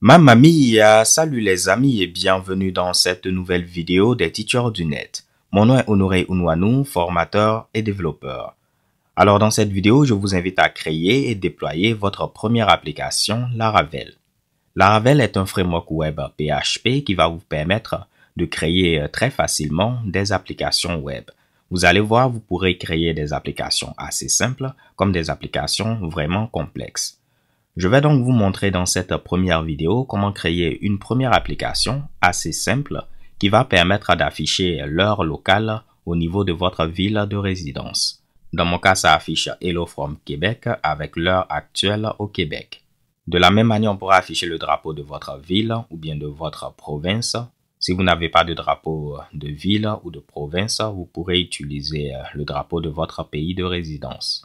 Mamma mia, salut les amis et bienvenue dans cette nouvelle vidéo des teachers du net. Mon nom est Honoré Unwanu, formateur et développeur. Alors dans cette vidéo, je vous invite à créer et déployer votre première application Laravel. Laravel est un framework web PHP qui va vous permettre de créer euh, très facilement des applications web. Vous allez voir, vous pourrez créer des applications assez simples comme des applications vraiment complexes. Je vais donc vous montrer dans cette première vidéo comment créer une première application assez simple qui va permettre d'afficher l'heure locale au niveau de votre ville de résidence. Dans mon cas, ça affiche Hello from Québec avec l'heure actuelle au Québec. De la même manière, on pourra afficher le drapeau de votre ville ou bien de votre province si vous n'avez pas de drapeau euh, de ville ou de province, vous pourrez utiliser euh, le drapeau de votre pays de résidence.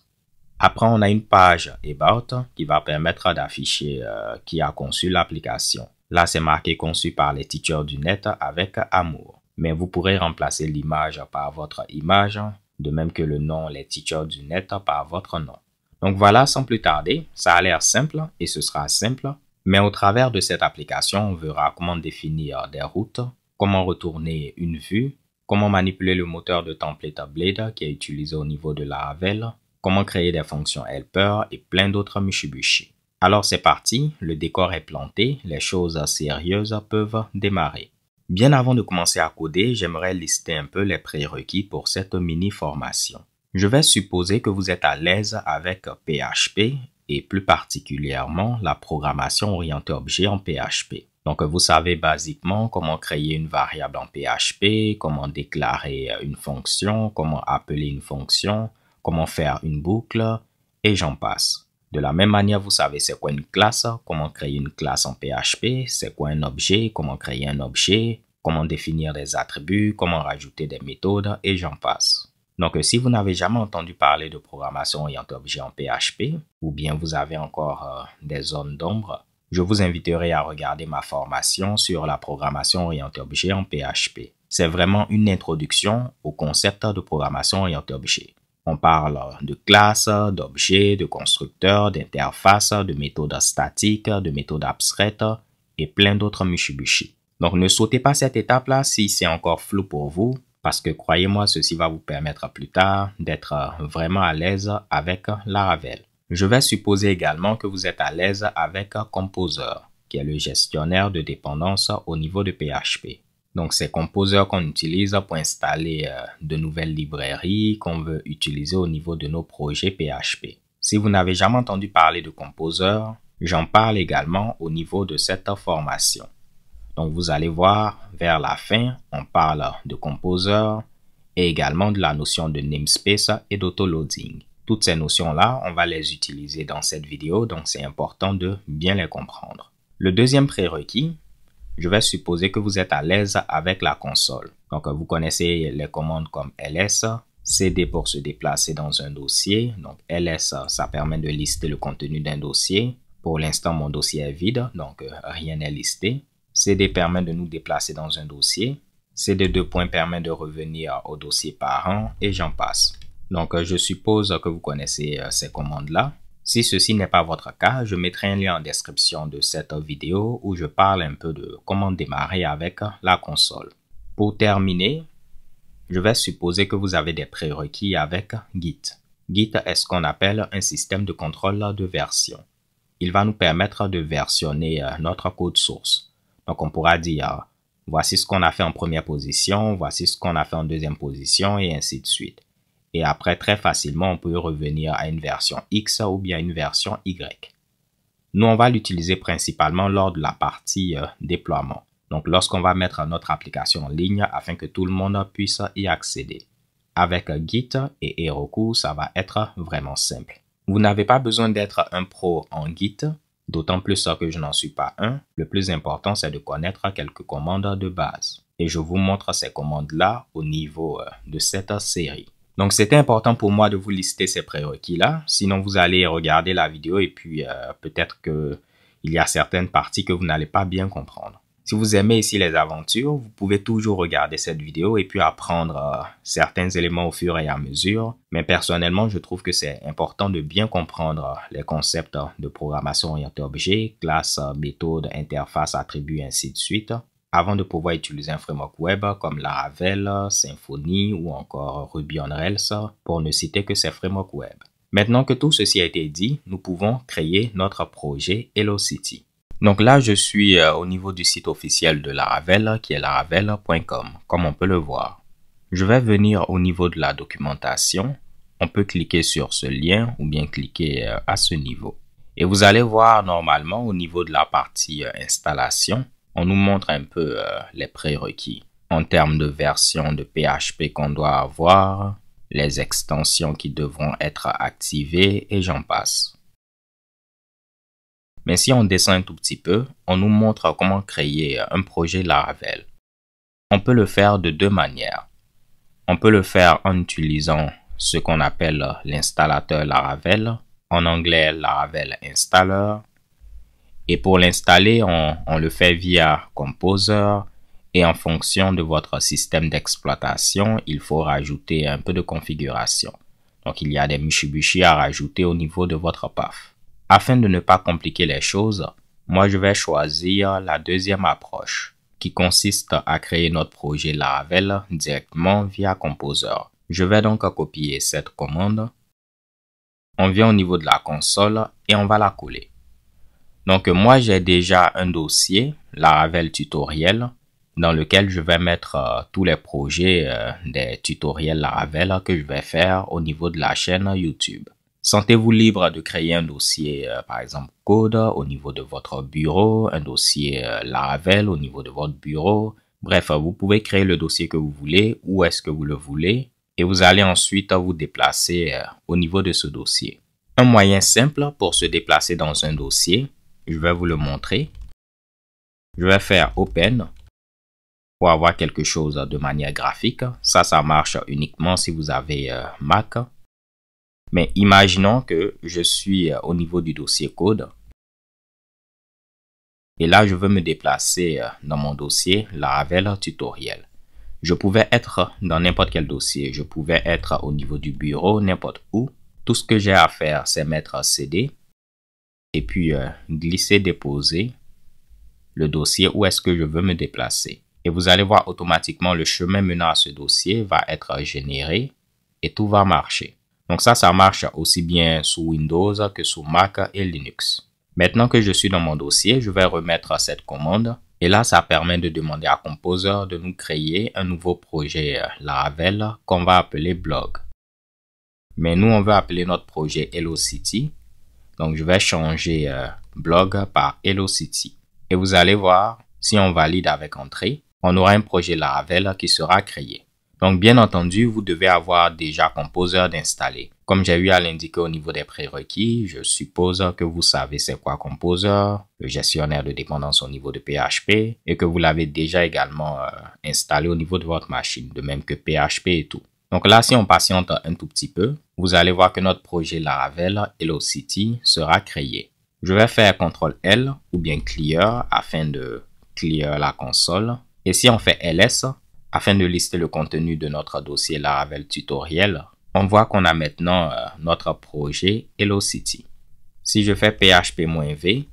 Après, on a une page About qui va permettre d'afficher euh, qui a conçu l'application. Là, c'est marqué conçu par les teachers du net avec amour. Mais vous pourrez remplacer l'image par votre image, de même que le nom les teachers du net par votre nom. Donc voilà, sans plus tarder, ça a l'air simple et ce sera simple. Mais au travers de cette application, on verra comment définir des routes, comment retourner une vue, comment manipuler le moteur de template Blade qui est utilisé au niveau de la Havel, comment créer des fonctions helper et plein d'autres mishibushi. Alors c'est parti, le décor est planté, les choses sérieuses peuvent démarrer. Bien avant de commencer à coder, j'aimerais lister un peu les prérequis pour cette mini formation. Je vais supposer que vous êtes à l'aise avec PHP et plus particulièrement la programmation orientée objet en PHP. Donc, euh, vous savez basiquement comment créer une variable en PHP, comment déclarer euh, une fonction, comment appeler une fonction, comment faire une boucle, et j'en passe. De la même manière, vous savez c'est quoi une classe, comment créer une classe en PHP, c'est quoi un objet, comment créer un objet, comment définir des attributs, comment rajouter des méthodes, et j'en passe. Donc, euh, si vous n'avez jamais entendu parler de programmation orientée objet en PHP, ou bien vous avez encore des zones d'ombre, je vous inviterai à regarder ma formation sur la programmation orientée objet en PHP. C'est vraiment une introduction au concept de programmation orientée objet. On parle de classes, d'objets, de constructeurs, d'interfaces, de méthodes statiques, de méthodes abstraites et plein d'autres mushibushi. Donc ne sautez pas cette étape-là si c'est encore flou pour vous, parce que croyez-moi, ceci va vous permettre plus tard d'être vraiment à l'aise avec Laravel. Je vais supposer également que vous êtes à l'aise avec Composer, qui est le gestionnaire de dépendance au niveau de PHP. Donc c'est Composer qu'on utilise pour installer euh, de nouvelles librairies qu'on veut utiliser au niveau de nos projets PHP. Si vous n'avez jamais entendu parler de Composer, j'en parle également au niveau de cette formation. Donc vous allez voir, vers la fin, on parle de Composer et également de la notion de namespace et d'autoloading. Toutes ces notions-là, on va les utiliser dans cette vidéo, donc c'est important de bien les comprendre. Le deuxième prérequis, je vais supposer que vous êtes à l'aise avec la console. Donc vous connaissez les commandes comme ls, cd pour se déplacer dans un dossier. Donc ls, ça permet de lister le contenu d'un dossier. Pour l'instant, mon dossier est vide, donc euh, rien n'est listé. cd permet de nous déplacer dans un dossier. cd2 points permet de revenir au dossier parent et j'en passe. Donc, euh, je suppose que vous connaissez euh, ces commandes-là. Si ceci n'est pas votre cas, je mettrai un lien en description de cette vidéo où je parle un peu de comment démarrer avec la console. Pour terminer, je vais supposer que vous avez des prérequis avec Git. Git est ce qu'on appelle un système de contrôle de version. Il va nous permettre de versionner euh, notre code source. Donc on pourra dire, voici ce qu'on a fait en première position, voici ce qu'on a fait en deuxième position et ainsi de suite. Et après, très facilement, on peut revenir à une version X ou bien une version Y. Nous, on va l'utiliser principalement lors de la partie euh, déploiement. Donc, lorsqu'on va mettre notre application en ligne afin que tout le monde puisse y accéder. Avec euh, Git et Heroku, ça va être vraiment simple. Vous n'avez pas besoin d'être un pro en Git, d'autant plus que je n'en suis pas un. Le plus important, c'est de connaître quelques commandes de base. Et je vous montre ces commandes-là au niveau euh, de cette série. Donc c'était important pour moi de vous lister ces prérequis-là, sinon vous allez regarder la vidéo et puis euh, peut-être qu'il y a certaines parties que vous n'allez pas bien comprendre. Si vous aimez ici les aventures, vous pouvez toujours regarder cette vidéo et puis apprendre euh, certains éléments au fur et à mesure. Mais personnellement, je trouve que c'est important de bien comprendre euh, les concepts de programmation orientée objet, classe, méthode, interface, attribut, ainsi de suite avant de pouvoir utiliser un framework web comme Laravel, Symfony ou encore Ruby on Rails pour ne citer que ces frameworks web. Maintenant que tout ceci a été dit, nous pouvons créer notre projet HelloCity. Donc là, je suis euh, au niveau du site officiel de Laravel qui est laravel.com, comme on peut le voir. Je vais venir au niveau de la documentation. On peut cliquer sur ce lien ou bien cliquer euh, à ce niveau. Et vous allez voir normalement au niveau de la partie euh, installation, on nous montre un peu euh, les prérequis en termes de version de PHP qu'on doit avoir, les extensions qui devront être activées et j'en passe. Mais si on descend un tout petit peu, on nous montre comment créer euh, un projet Laravel. On peut le faire de deux manières. On peut le faire en utilisant ce qu'on appelle l'installateur Laravel, en anglais Laravel Installer, et pour l'installer, on, le fait via Composer. Et en fonction de votre système d'exploitation, il faut rajouter un peu de configuration. Donc il y a des mishibushi à rajouter au niveau de votre PAF. Afin de ne pas compliquer les choses, moi je vais choisir la deuxième approche qui consiste à créer notre projet Laravel directement via Composer. Je vais donc copier cette commande. On vient au niveau de la console et on va la coller. Donc moi j'ai déjà un dossier Laravel tutoriel dans lequel je vais mettre euh, tous les projets euh, des tutoriels Laravel que je vais faire au niveau de la chaîne YouTube. Sentez-vous libre de créer un dossier, euh, par exemple code au niveau de votre bureau, un dossier Laravel au niveau de votre bureau. Bref, vous pouvez créer le dossier que vous voulez, où est-ce que vous le voulez, et vous allez ensuite vous déplacer au niveau de ce dossier. Un moyen simple pour se déplacer dans un dossier, je vais vous le montrer. Je vais faire Open pour avoir quelque chose de manière graphique. Ça, ça marche uniquement si vous avez euh, Mac. Mais imaginons que je suis euh, au niveau du dossier code. Et là, je veux me déplacer euh, dans mon dossier Laravel tutoriel. Je pouvais être dans n'importe quel dossier. Je pouvais être au niveau du bureau, n'importe où. Tout ce que j'ai à faire, c'est mettre CD et puis euh, glisser, déposer le dossier où est-ce que je veux me déplacer. Et vous allez voir automatiquement le chemin menant à ce dossier va être généré et tout va marcher. Donc ça, ça marche aussi bien sous Windows que sous Mac et Linux. Maintenant que je suis dans mon dossier, je vais remettre cette commande. Et là, ça permet de demander à Composer de nous créer un nouveau projet euh, Laravel qu'on va appeler blog. Mais nous, on veut appeler notre projet Hello City donc, je vais changer euh, blog par Hello City. Et vous allez voir, si on valide avec entrée, on aura un projet Laravel qui sera créé. Donc, bien entendu, vous devez avoir déjà Composer d'installer. Comme j'ai eu à l'indiquer au niveau des prérequis, je suppose que vous savez c'est quoi Composer, le gestionnaire de dépendance au niveau de PHP, et que vous l'avez déjà également euh, installé au niveau de votre machine, de même que PHP et tout. Donc là, si on patiente un tout petit peu, vous allez voir que notre projet Laravel Hello City sera créé. Je vais faire CTRL L ou bien clear afin de clear la console. Et si on fait ls afin de lister le contenu de notre dossier Laravel tutoriel, on voit qu'on a maintenant euh, notre projet Hello City. Si je fais php-v,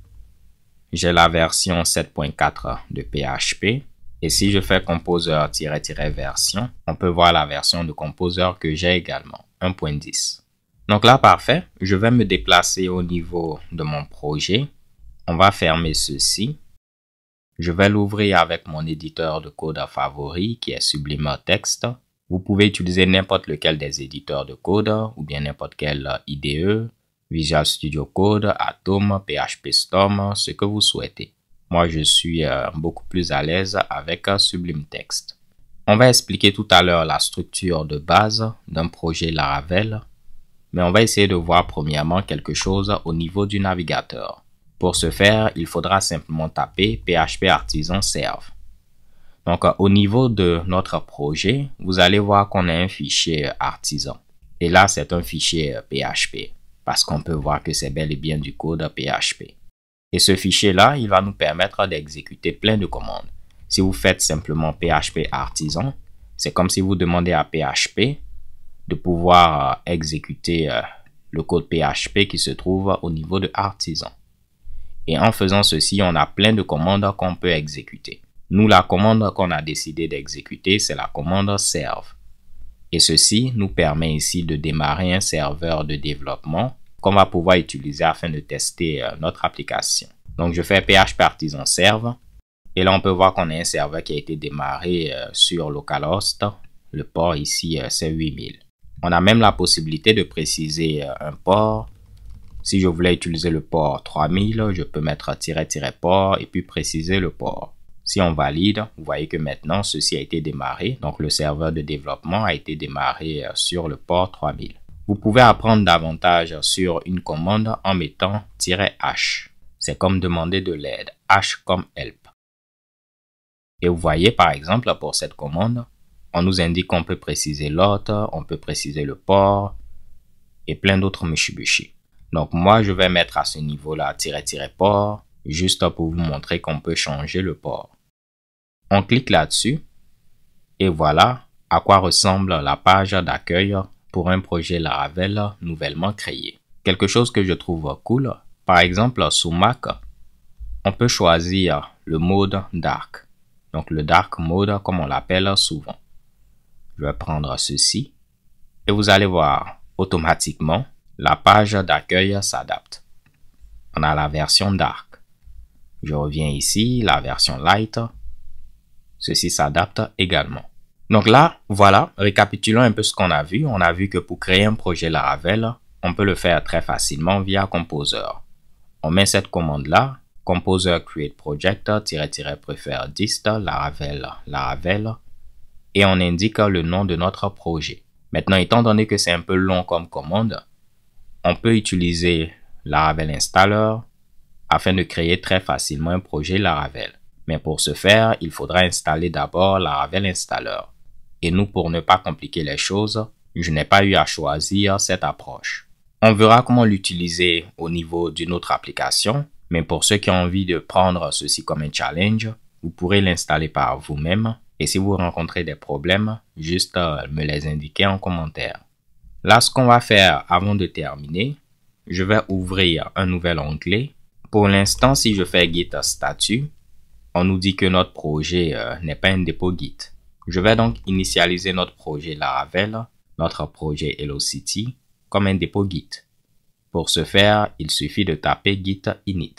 j'ai la version 7.4 de PHP et si je fais composer-version, on peut voir la version de composer que j'ai également, 1.10. Donc là, parfait, je vais me déplacer au niveau de mon projet. On va fermer ceci. Je vais l'ouvrir avec mon éditeur de code favori qui est Sublime Text. Vous pouvez utiliser n'importe lequel des éditeurs de code ou bien n'importe quel IDE, Visual Studio Code, Atom, PHP Storm, ce que vous souhaitez. Moi, je suis euh, beaucoup plus à l'aise avec Sublime Text. On va expliquer tout à l'heure la structure de base d'un projet Laravel, mais on va essayer de voir premièrement quelque chose au niveau du navigateur. Pour ce faire, il faudra simplement taper PHP Artisan Serve. Donc, euh, au niveau de notre projet, vous allez voir qu'on a un fichier euh, artisan. Et là, c'est un fichier PHP parce qu'on peut voir que c'est bel et bien du code PHP. Et ce fichier-là, il va nous permettre d'exécuter plein de commandes. Si vous faites simplement PHP artisan, c'est comme si vous demandez à PHP de pouvoir euh, exécuter euh, le code PHP qui se trouve au niveau de artisan. Et en faisant ceci, on a plein de commandes qu'on peut exécuter. Nous, la commande qu'on a décidé d'exécuter, c'est la commande serve. Et ceci nous permet ici de démarrer un serveur de développement qu'on va pouvoir utiliser afin de tester euh, notre application. Donc je fais PHP Artisan Serve et là on peut voir qu'on a un serveur qui a été démarré euh, sur localhost. Le port ici euh, c'est 8000. On a même la possibilité de préciser un port. Si je voulais utiliser le port 3000, je peux mettre "-port" et puis préciser le port. Si on valide, vous voyez que maintenant ceci a été démarré. Donc le serveur de développement a été démarré sur le port 3000. Vous pouvez apprendre davantage sur une commande en mettant -h. C'est comme demander de l'aide, h comme help. Et vous voyez par exemple pour cette commande, on nous indique qu'on peut préciser l'ordre, on peut préciser le port et plein d'autres mishibushi. Donc moi je vais mettre à ce niveau là port juste pour vous montrer qu'on peut changer le port. On clique là-dessus et voilà à quoi ressemble la page d'accueil pour un projet Laravel nouvellement créé. Quelque chose que je trouve cool, par exemple sous Mac, on peut choisir le mode dark. Donc le dark mode comme on l'appelle souvent. Je vais prendre ceci et vous allez voir automatiquement la page d'accueil s'adapte. On a la version dark. Je reviens ici, la version light. Ceci s'adapte également. Donc là, voilà, récapitulons un peu ce qu'on a vu. On a vu que pour créer un projet Laravel, on peut le faire très facilement via Composer. On met cette commande-là, Composer Create Project, -prefer dist, Laravel, Laravel, et on indique le nom de notre projet. Maintenant, étant donné que c'est un peu long comme commande, on peut utiliser Laravel Installer afin de créer très facilement un projet Laravel. Mais pour ce faire, il faudra installer d'abord Laravel Installer et nous pour ne pas compliquer les choses, je n'ai pas eu à choisir cette approche. On verra comment l'utiliser au niveau d'une autre application, mais pour ceux qui ont envie de prendre ceci comme un challenge, vous pourrez l'installer par vous-même et si vous rencontrez des problèmes, juste euh, me les indiquer en commentaire. Là, ce qu'on va faire avant de terminer, je vais ouvrir un nouvel onglet. Pour l'instant, si je fais Git statut, on nous dit que notre projet euh, n'est pas un dépôt Git. Je vais donc initialiser notre projet Laravel, notre projet City, comme un dépôt Git. Pour ce faire, il suffit de taper git init.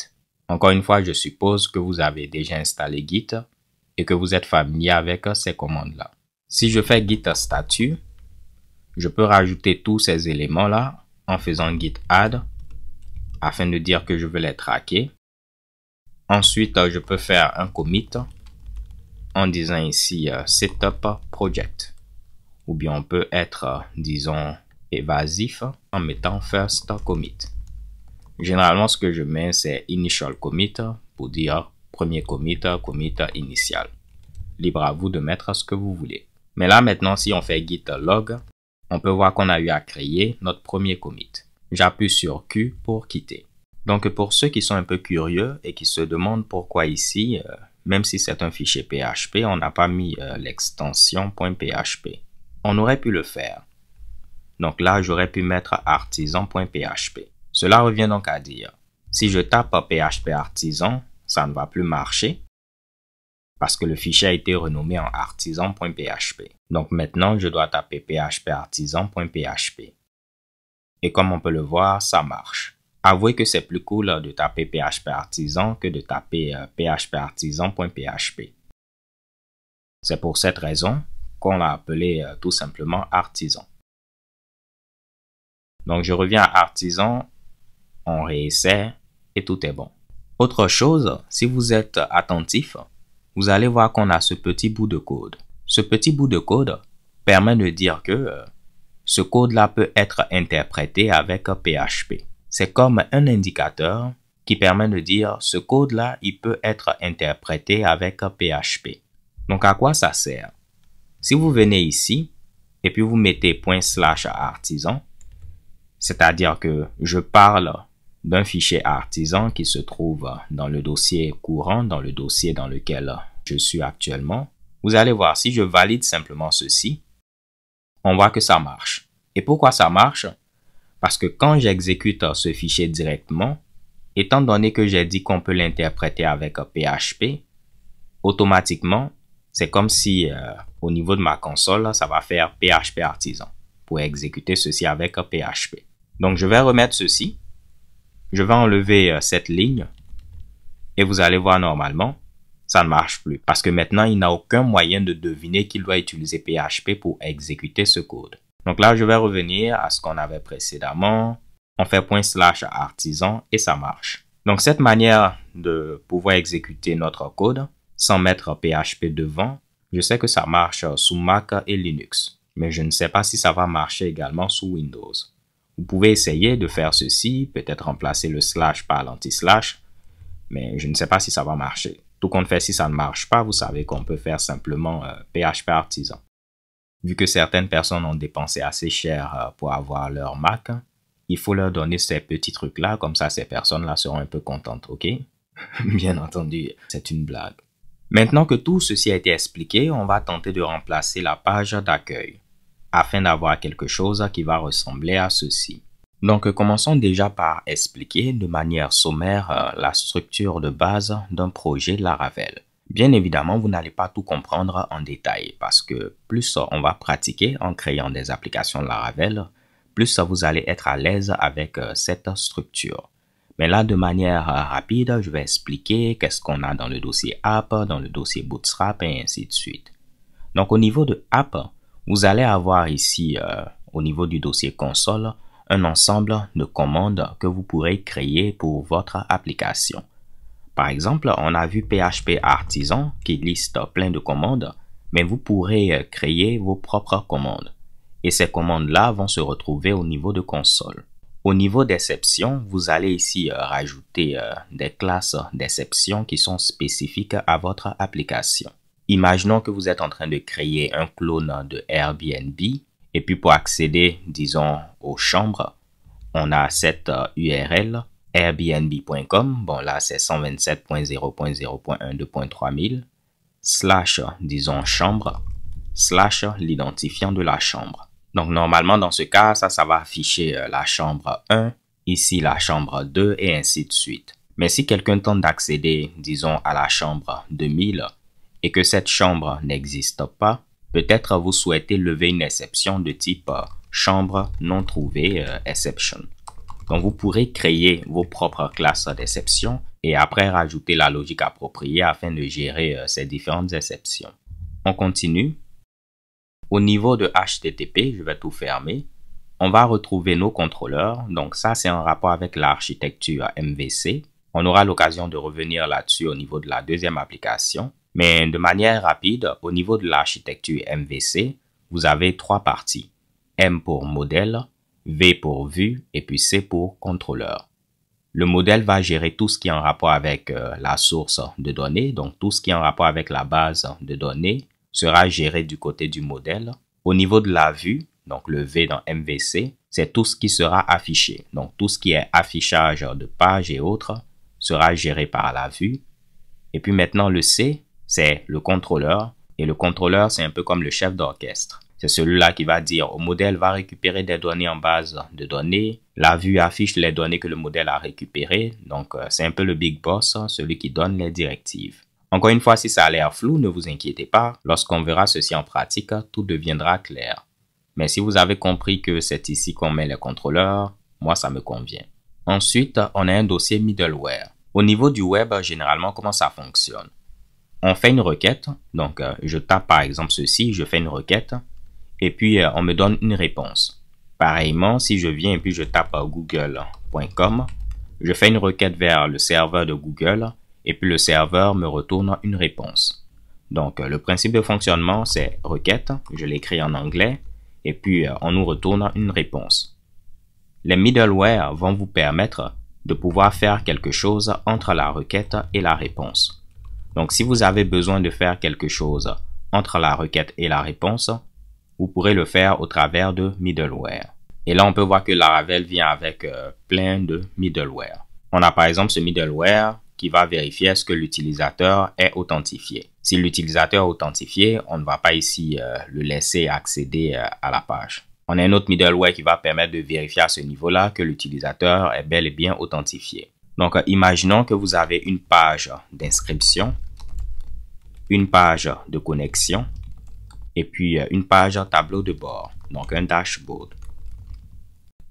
Encore une fois, je suppose que vous avez déjà installé Git et que vous êtes familier avec ces commandes-là. Si je fais git statut, je peux rajouter tous ces éléments-là en faisant git add afin de dire que je veux les traquer. Ensuite, je peux faire un commit en disant ici euh, setup project. Ou bien on peut être, euh, disons, évasif en mettant first commit. Généralement, ce que je mets, c'est initial commit pour dire premier commit, commit initial. Libre à vous de mettre ce que vous voulez. Mais là, maintenant, si on fait git log, on peut voir qu'on a eu à créer notre premier commit. J'appuie sur Q pour quitter. Donc, pour ceux qui sont un peu curieux et qui se demandent pourquoi ici, euh, même si c'est un fichier PHP, on n'a pas mis euh, l'extension .php. On aurait pu le faire. Donc là, j'aurais pu mettre artisan.php. Cela revient donc à dire, si je tape PHP artisan, ça ne va plus marcher parce que le fichier a été renommé en artisan.php. Donc maintenant, je dois taper php artisan.php. Et comme on peut le voir, ça marche. Avouez que c'est plus cool euh, de taper PHP Artisan que de taper euh, phpartisan.php. C'est pour cette raison qu'on l'a appelé euh, tout simplement Artisan. Donc je reviens à Artisan, on réessaie et tout est bon. Autre chose, si vous êtes attentif, vous allez voir qu'on a ce petit bout de code. Ce petit bout de code permet de dire que ce code-là peut être interprété avec PHP. C'est comme un indicateur qui permet de dire ce code-là, il peut être interprété avec PHP. Donc à quoi ça sert Si vous venez ici et puis vous mettez point slash artisan, c'est-à-dire que je parle d'un fichier artisan qui se trouve dans le dossier courant, dans le dossier dans lequel je suis actuellement. Vous allez voir, si je valide simplement ceci, on voit que ça marche. Et pourquoi ça marche parce que quand j'exécute ce fichier directement, étant donné que j'ai dit qu'on peut l'interpréter avec PHP, automatiquement, c'est comme si euh, au niveau de ma console, ça va faire PHP artisan pour exécuter ceci avec PHP. Donc je vais remettre ceci. Je vais enlever euh, cette ligne et vous allez voir normalement, ça ne marche plus parce que maintenant il n'a aucun moyen de deviner qu'il doit utiliser PHP pour exécuter ce code. Donc là, je vais revenir à ce qu'on avait précédemment. On fait point slash artisan et ça marche. Donc cette manière de pouvoir exécuter notre code sans mettre PHP devant, je sais que ça marche sous Mac et Linux, mais je ne sais pas si ça va marcher également sous Windows. Vous pouvez essayer de faire ceci, peut-être remplacer le slash par l'anti-slash, mais je ne sais pas si ça va marcher. Tout compte fait, si ça ne marche pas, vous savez qu'on peut faire simplement PHP euh, artisan. Vu que certaines personnes ont dépensé assez cher euh, pour avoir leur Mac, il faut leur donner ces petits trucs-là, comme ça ces personnes-là seront un peu contentes, ok Bien entendu, c'est une blague. Maintenant que tout ceci a été expliqué, on va tenter de remplacer la page d'accueil, afin d'avoir quelque chose qui va ressembler à ceci. Donc commençons déjà par expliquer de manière sommaire euh, la structure de base d'un projet Laravel. Bien évidemment, vous n'allez pas tout comprendre en détail parce que plus on va pratiquer en créant des applications Laravel, plus vous allez être à l'aise avec euh, cette structure. Mais là, de manière euh, rapide, je vais expliquer qu'est-ce qu'on a dans le dossier app, dans le dossier bootstrap et ainsi de suite. Donc au niveau de app, vous allez avoir ici, euh, au niveau du dossier console, un ensemble de commandes que vous pourrez créer pour votre application. Par exemple, on a vu PHP Artisan qui liste plein de commandes, mais vous pourrez euh, créer vos propres commandes. Et ces commandes-là vont se retrouver au niveau de console. Au niveau d'exception, vous allez ici euh, rajouter euh, des classes d'exception qui sont spécifiques à votre application. Imaginons que vous êtes en train de créer un clone de Airbnb et puis pour accéder, disons, aux chambres, on a cette URL Airbnb.com, bon là c'est 127.0.0.1.2.3000, slash, disons chambre, slash l'identifiant de la chambre. Donc normalement dans ce cas, ça, ça va afficher euh, la chambre 1, ici la chambre 2 et ainsi de suite. Mais si quelqu'un tente d'accéder, disons, à la chambre 2000 et que cette chambre n'existe pas, peut-être vous souhaitez lever une exception de type euh, chambre non trouvée euh, exception vous pourrez créer vos propres classes d'exceptions et après rajouter la logique appropriée afin de gérer euh, ces différentes exceptions. On continue. Au niveau de HTTP, je vais tout fermer. On va retrouver nos contrôleurs. Donc ça, c'est en rapport avec l'architecture MVC. On aura l'occasion de revenir là-dessus au niveau de la deuxième application. Mais de manière rapide, au niveau de l'architecture MVC, vous avez trois parties. M pour modèle, V pour vue et puis C pour contrôleur. Le modèle va gérer tout ce qui est en rapport avec euh, la source de données, donc tout ce qui est en rapport avec la base de données sera géré du côté du modèle. Au niveau de la vue, donc le V dans MVC, c'est tout ce qui sera affiché. Donc tout ce qui est affichage de pages et autres sera géré par la vue. Et puis maintenant le C, c'est le contrôleur. Et le contrôleur, c'est un peu comme le chef d'orchestre. C'est celui-là qui va dire au modèle va récupérer des données en base de données. La vue affiche les données que le modèle a récupérées. Donc, euh, c'est un peu le big boss, celui qui donne les directives. Encore une fois, si ça a l'air flou, ne vous inquiétez pas. Lorsqu'on verra ceci en pratique, tout deviendra clair. Mais si vous avez compris que c'est ici qu'on met les contrôleurs, moi, ça me convient. Ensuite, on a un dossier middleware. Au niveau du web, généralement, comment ça fonctionne On fait une requête, donc euh, je tape par exemple ceci, je fais une requête, et puis euh, on me donne une réponse. Pareillement, si je viens et puis je tape euh, google.com, je fais une requête vers le serveur de Google et puis le serveur me retourne une réponse. Donc euh, le principe de fonctionnement, c'est requête, je l'écris en anglais, et puis on nous retourne une réponse. Les middleware vont vous permettre de pouvoir faire quelque chose entre la requête et la réponse. Donc si vous avez besoin de faire quelque chose entre la requête et la réponse, vous pourrez le faire au travers de middleware. Et là, on peut voir que Laravel vient avec euh, plein de middleware. On a par exemple ce middleware qui va vérifier est-ce que l'utilisateur est authentifié. Si l'utilisateur est authentifié, on ne va pas ici euh, le laisser accéder euh, à la page. On a un autre middleware qui va permettre de vérifier à ce niveau-là que l'utilisateur est bel et bien authentifié. Donc, imaginons que vous avez une page d'inscription, une page de connexion et puis euh, une page tableau de bord, donc un dashboard.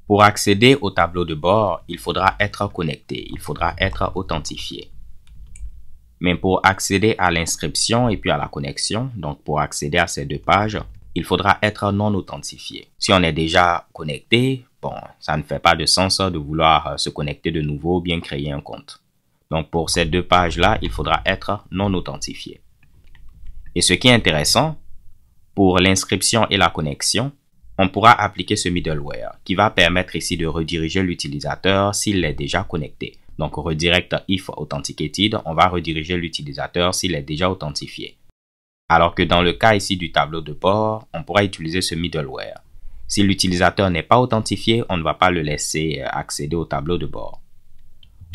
Pour accéder au tableau de bord, il faudra être connecté, il faudra être authentifié. Mais pour accéder à l'inscription et puis à la connexion, donc pour accéder à ces deux pages, il faudra être non authentifié. Si on est déjà connecté, bon, ça ne fait pas de sens hein, de vouloir euh, se connecter de nouveau ou bien créer un compte. Donc pour ces deux pages-là, il faudra être non authentifié. Et ce qui est intéressant, pour l'inscription et la connexion, on pourra appliquer ce middleware qui va permettre ici de rediriger l'utilisateur s'il est déjà connecté. Donc redirect if authenticated, on va rediriger l'utilisateur s'il est déjà authentifié. Alors que dans le cas ici du tableau de bord, on pourra utiliser ce middleware. Si l'utilisateur n'est pas authentifié, on ne va pas le laisser euh, accéder au tableau de bord.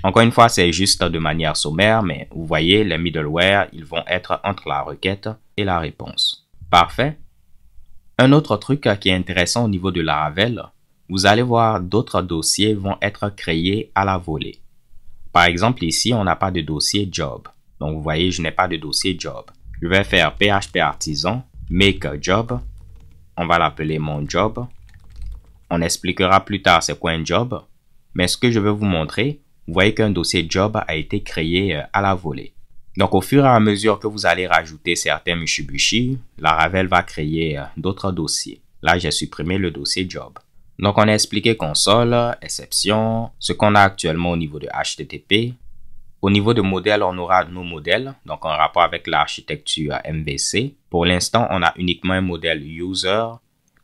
Encore une fois, c'est juste de manière sommaire, mais vous voyez, les middleware, ils vont être entre la requête et la réponse. Parfait. Un autre truc euh, qui est intéressant au niveau de Laravel, vous allez voir d'autres dossiers vont être créés à la volée. Par exemple, ici, on n'a pas de dossier job. Donc, vous voyez, je n'ai pas de dossier job. Je vais faire PHP artisan, make job. On va l'appeler mon job. On expliquera plus tard c'est quoi un job. Mais ce que je vais vous montrer, vous voyez qu'un dossier job a été créé euh, à la volée. Donc, au fur et à mesure que vous allez rajouter certains Mishibushi, Ravel va créer euh, d'autres dossiers. Là, j'ai supprimé le dossier job. Donc, on a expliqué console, exception, ce qu'on a actuellement au niveau de HTTP. Au niveau de modèle, on aura nos modèles, donc en rapport avec l'architecture euh, MVC. Pour l'instant, on a uniquement un modèle user,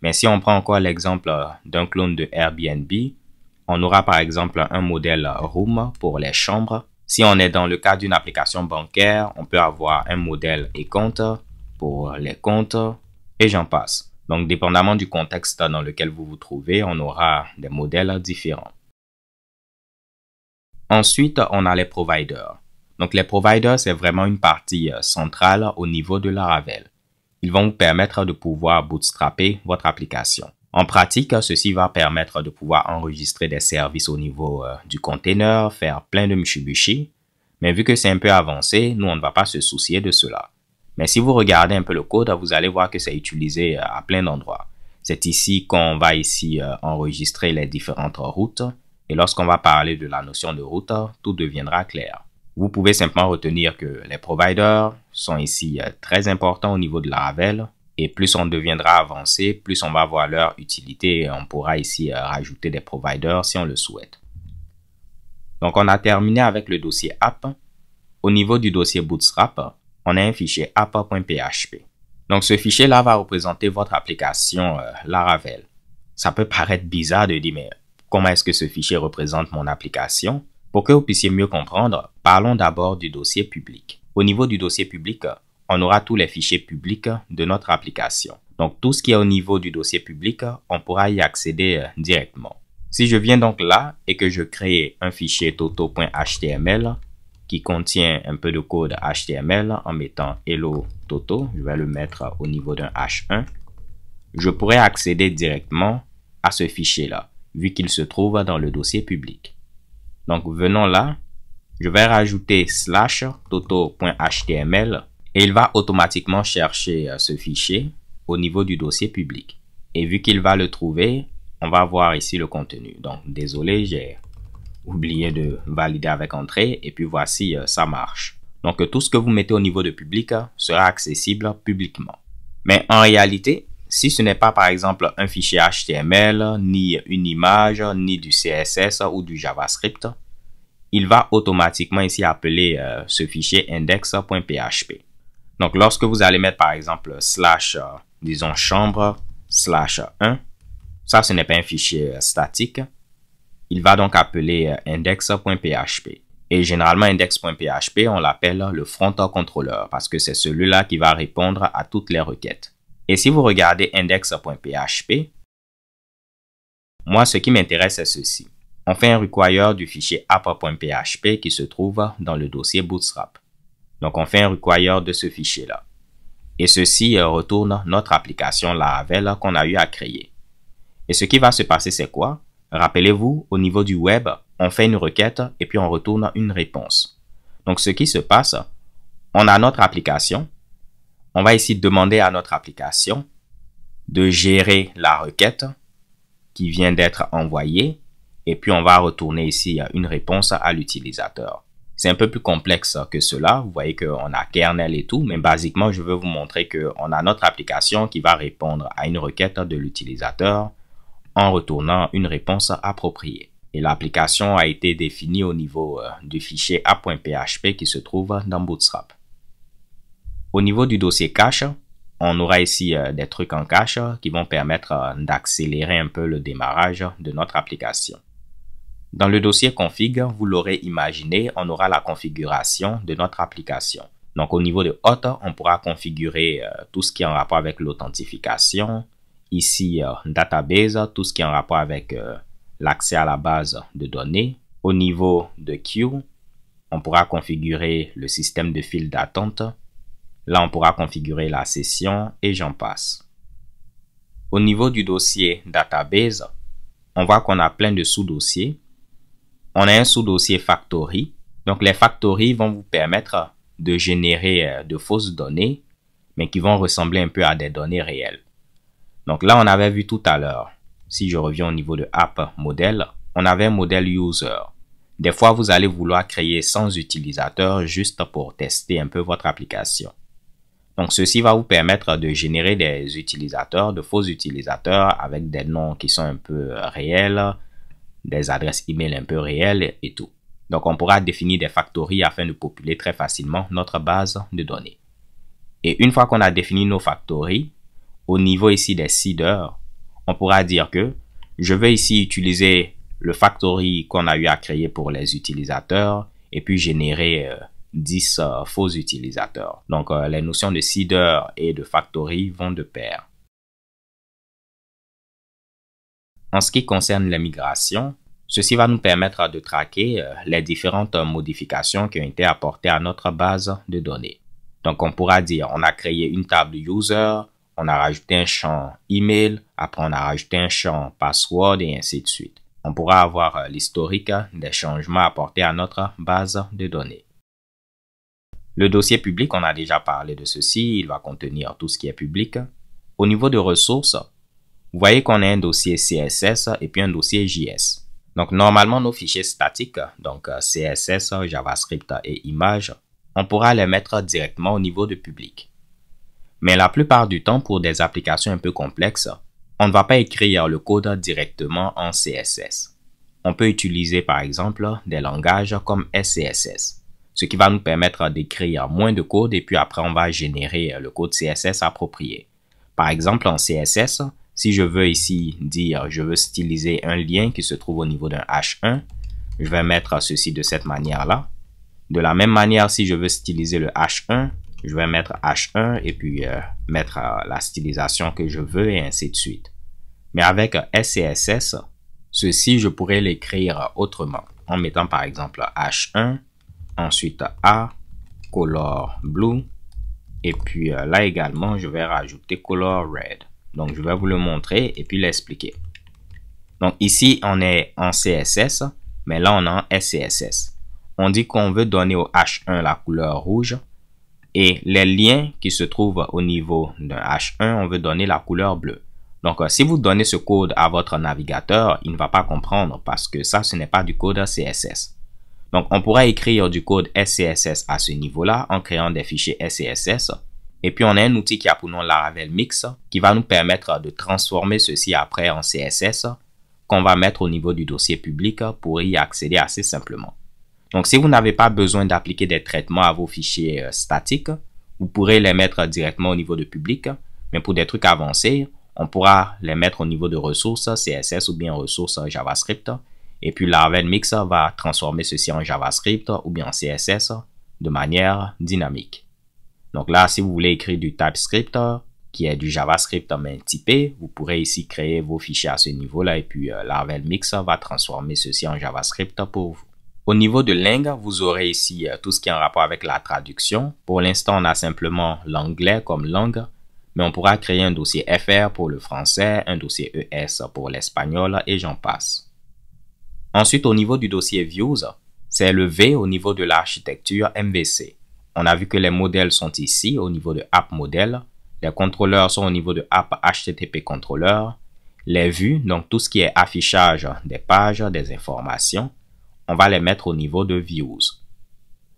mais si on prend encore l'exemple euh, d'un clone de Airbnb, on aura par exemple un modèle room pour les chambres si on est dans le cas d'une application bancaire, on peut avoir un modèle et compte pour les comptes et j'en passe. Donc, dépendamment du contexte dans lequel vous vous trouvez, on aura des modèles différents. Ensuite, on a les providers. Donc, les providers, c'est vraiment une partie euh, centrale au niveau de Laravel. Ils vont vous permettre de pouvoir bootstrapper votre application. En pratique, ceci va permettre de pouvoir enregistrer des services au niveau euh, du container, faire plein de mushibushi. Mais vu que c'est un peu avancé, nous, on ne va pas se soucier de cela. Mais si vous regardez un peu le code, vous allez voir que c'est utilisé euh, à plein d'endroits. C'est ici qu'on va ici euh, enregistrer les différentes routes. Et lorsqu'on va parler de la notion de route, tout deviendra clair. Vous pouvez simplement retenir que les providers sont ici très importants au niveau de la Ravel et plus on deviendra avancé, plus on va voir leur utilité et on pourra ici euh, rajouter des providers si on le souhaite. Donc on a terminé avec le dossier app. Au niveau du dossier Bootstrap, on a un fichier app.php. Donc ce fichier-là va représenter votre application euh, Laravel. Ça peut paraître bizarre de dire, mais comment est-ce que ce fichier représente mon application Pour que vous puissiez mieux comprendre, parlons d'abord du dossier public. Au niveau du dossier public, on aura tous les fichiers publics de notre application. Donc tout ce qui est au niveau du dossier public, on pourra y accéder euh, directement. Si je viens donc là et que je crée un fichier toto.html qui contient un peu de code HTML en mettant hello toto, je vais le mettre au niveau d'un H1, je pourrais accéder directement à ce fichier-là, vu qu'il se trouve dans le dossier public. Donc venons là, je vais rajouter slash toto.html et il va automatiquement chercher euh, ce fichier au niveau du dossier public. Et vu qu'il va le trouver, on va voir ici le contenu. Donc, désolé, j'ai oublié de valider avec entrée. Et puis voici, euh, ça marche. Donc, euh, tout ce que vous mettez au niveau de public sera accessible publiquement. Mais en réalité, si ce n'est pas par exemple un fichier HTML, ni une image, ni du CSS ou du JavaScript, il va automatiquement ici appeler ce fichier index.php. Donc, lorsque vous allez mettre, par exemple, slash, euh, disons, chambre, slash 1, ça, ce n'est pas un fichier euh, statique. Il va donc appeler euh, index.php. Et généralement, index.php, on l'appelle le front contrôleur parce que c'est celui-là qui va répondre à toutes les requêtes. Et si vous regardez index.php, moi, ce qui m'intéresse, c'est ceci. On fait un require du fichier app.php qui se trouve dans le dossier Bootstrap. Donc on fait un require de ce fichier-là. Et ceci euh, retourne notre application Laravel qu'on a eu à créer. Et ce qui va se passer, c'est quoi Rappelez-vous, au niveau du web, on fait une requête et puis on retourne une réponse. Donc ce qui se passe, on a notre application. On va ici demander à notre application de gérer la requête qui vient d'être envoyée et puis on va retourner ici euh, une réponse à l'utilisateur. C'est un peu plus complexe hein, que cela. Vous voyez qu'on a kernel et tout, mais basiquement, je veux vous montrer qu'on a notre application qui va répondre à une requête de l'utilisateur en retournant une réponse appropriée. Et l'application a été définie au niveau euh, du fichier app.php qui se trouve dans Bootstrap. Au niveau du dossier cache, on aura ici euh, des trucs en cache qui vont permettre euh, d'accélérer un peu le démarrage de notre application. Dans le dossier config, vous l'aurez imaginé, on aura la configuration de notre application. Donc au niveau de Hot, on pourra configurer euh, tout ce qui est en rapport avec l'authentification. Ici, euh, database, tout ce qui est en rapport avec euh, l'accès à la base de données. Au niveau de queue, on pourra configurer le système de fil d'attente. Là, on pourra configurer la session et j'en passe. Au niveau du dossier database, on voit qu'on a plein de sous-dossiers on a un sous-dossier factory. Donc les factories vont vous permettre de générer euh, de fausses données, mais qui vont ressembler un peu à des données réelles. Donc là, on avait vu tout à l'heure, si je reviens au niveau de app Model », on avait un modèle user. Des fois, vous allez vouloir créer sans utilisateurs juste pour tester un peu votre application. Donc, ceci va vous permettre de générer des utilisateurs, de faux utilisateurs avec des noms qui sont un peu euh, réels, des adresses email un peu réelles et tout. Donc on pourra définir des factories afin de populer très facilement notre base de données. Et une fois qu'on a défini nos factories, au niveau ici des seeders, on pourra dire que je vais ici utiliser le factory qu'on a eu à créer pour les utilisateurs et puis générer 10 euh, euh, faux utilisateurs. Donc euh, les notions de seeder et de factory vont de pair. En ce qui concerne la migration, ceci va nous permettre de traquer euh, les différentes euh, modifications qui ont été apportées à notre base de données. Donc on pourra dire, on a créé une table user, on a rajouté un champ email, après on a rajouté un champ password et ainsi de suite. On pourra avoir euh, l'historique des changements apportés à notre base de données. Le dossier public, on a déjà parlé de ceci, il va contenir tout ce qui est public. Au niveau de ressources, vous voyez qu'on a un dossier CSS et puis un dossier JS. Donc normalement, nos fichiers statiques, donc euh, CSS, JavaScript et images, on pourra les mettre directement au niveau de public. Mais la plupart du temps, pour des applications un peu complexes, on ne va pas écrire le code directement en CSS. On peut utiliser par exemple des langages comme SCSS, ce qui va nous permettre d'écrire moins de code et puis après on va générer le code CSS approprié. Par exemple en CSS, si je veux ici dire je veux styliser un lien qui se trouve au niveau d'un H1, je vais mettre ceci de cette manière-là. De la même manière, si je veux styliser le H1, je vais mettre H1 et puis euh, mettre euh, la stylisation que je veux et ainsi de suite. Mais avec SCSS, ceci, je pourrais l'écrire autrement en mettant par exemple H1, ensuite A, color blue, et puis euh, là également, je vais rajouter color red. Donc, je vais vous le montrer et puis l'expliquer. Donc, ici, on est en CSS, mais là, on est en SCSS. On dit qu'on veut donner au H1 la couleur rouge et les liens qui se trouvent au niveau d'un H1, on veut donner la couleur bleue. Donc, euh, si vous donnez ce code à votre navigateur, il ne va pas comprendre parce que ça, ce n'est pas du code CSS. Donc, on pourrait écrire du code SCSS à ce niveau-là en créant des fichiers SCSS et puis on a un outil qui a pour nom Laravel Mix qui va nous permettre de transformer ceci après en CSS qu'on va mettre au niveau du dossier public pour y accéder assez simplement. Donc si vous n'avez pas besoin d'appliquer des traitements à vos fichiers euh, statiques, vous pourrez les mettre directement au niveau de public, mais pour des trucs avancés, on pourra les mettre au niveau de ressources CSS ou bien ressources euh, JavaScript. Et puis Laravel Mix va transformer ceci en JavaScript ou bien en CSS de manière dynamique. Donc là, si vous voulez écrire du TypeScript, hein, qui est du JavaScript mais hein, ben, typé, vous pourrez ici créer vos fichiers à ce niveau-là et puis euh, Larvel Mix hein, va transformer ceci en JavaScript pour vous. Au niveau de langue, vous aurez ici euh, tout ce qui est en rapport avec la traduction. Pour l'instant, on a simplement l'anglais comme langue, mais on pourra créer un dossier FR pour le français, un dossier ES pour l'espagnol et j'en passe. Ensuite, au niveau du dossier Views, c'est le V au niveau de l'architecture MVC. On a vu que les modèles sont ici au niveau de App Model. Les contrôleurs sont au niveau de App HTTP Controller. Les vues, donc tout ce qui est affichage des pages, des informations, on va les mettre au niveau de Views.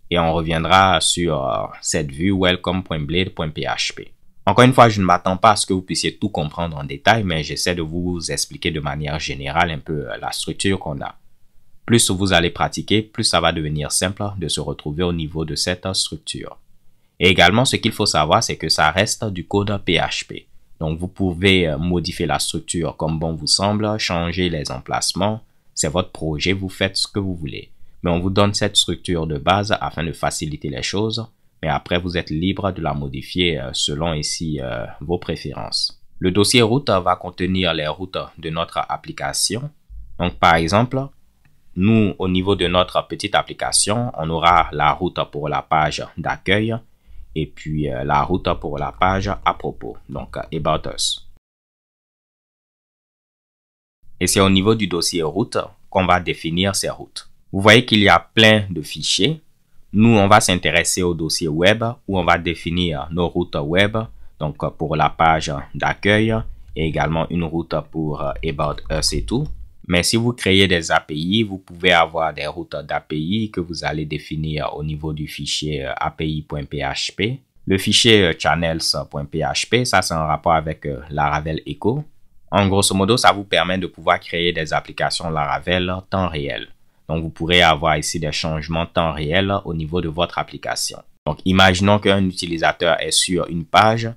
Et on reviendra sur euh, cette vue welcome.blade.php. Encore une fois, je ne m'attends pas à ce que vous puissiez tout comprendre en détail, mais j'essaie de vous expliquer de manière générale un peu euh, la structure qu'on a. Plus vous allez pratiquer, plus ça va devenir simple de se retrouver au niveau de cette structure. Et également, ce qu'il faut savoir, c'est que ça reste du code PHP. Donc, vous pouvez euh, modifier la structure comme bon vous semble, changer les emplacements. C'est votre projet, vous faites ce que vous voulez. Mais on vous donne cette structure de base afin de faciliter les choses. Mais après, vous êtes libre de la modifier euh, selon ici euh, vos préférences. Le dossier route va contenir les routes de notre application. Donc, par exemple, nous, au niveau de notre petite application, on aura la route pour la page d'accueil et puis euh, la route pour la page à propos, donc euh, About Us. Et c'est au niveau du dossier route qu'on va définir ces routes. Vous voyez qu'il y a plein de fichiers. Nous, on va s'intéresser au dossier web où on va définir nos routes web, donc euh, pour la page d'accueil et également une route pour About Us et tout. Mais si vous créez des API, vous pouvez avoir des routes d'API que vous allez définir au niveau du fichier euh, api.php. Le fichier euh, channels.php, ça c'est en rapport avec euh, Laravel Echo. En grosso modo, ça vous permet de pouvoir créer des applications Laravel temps réel. Donc vous pourrez avoir ici des changements temps réel au niveau de votre application. Donc imaginons qu'un utilisateur est sur une page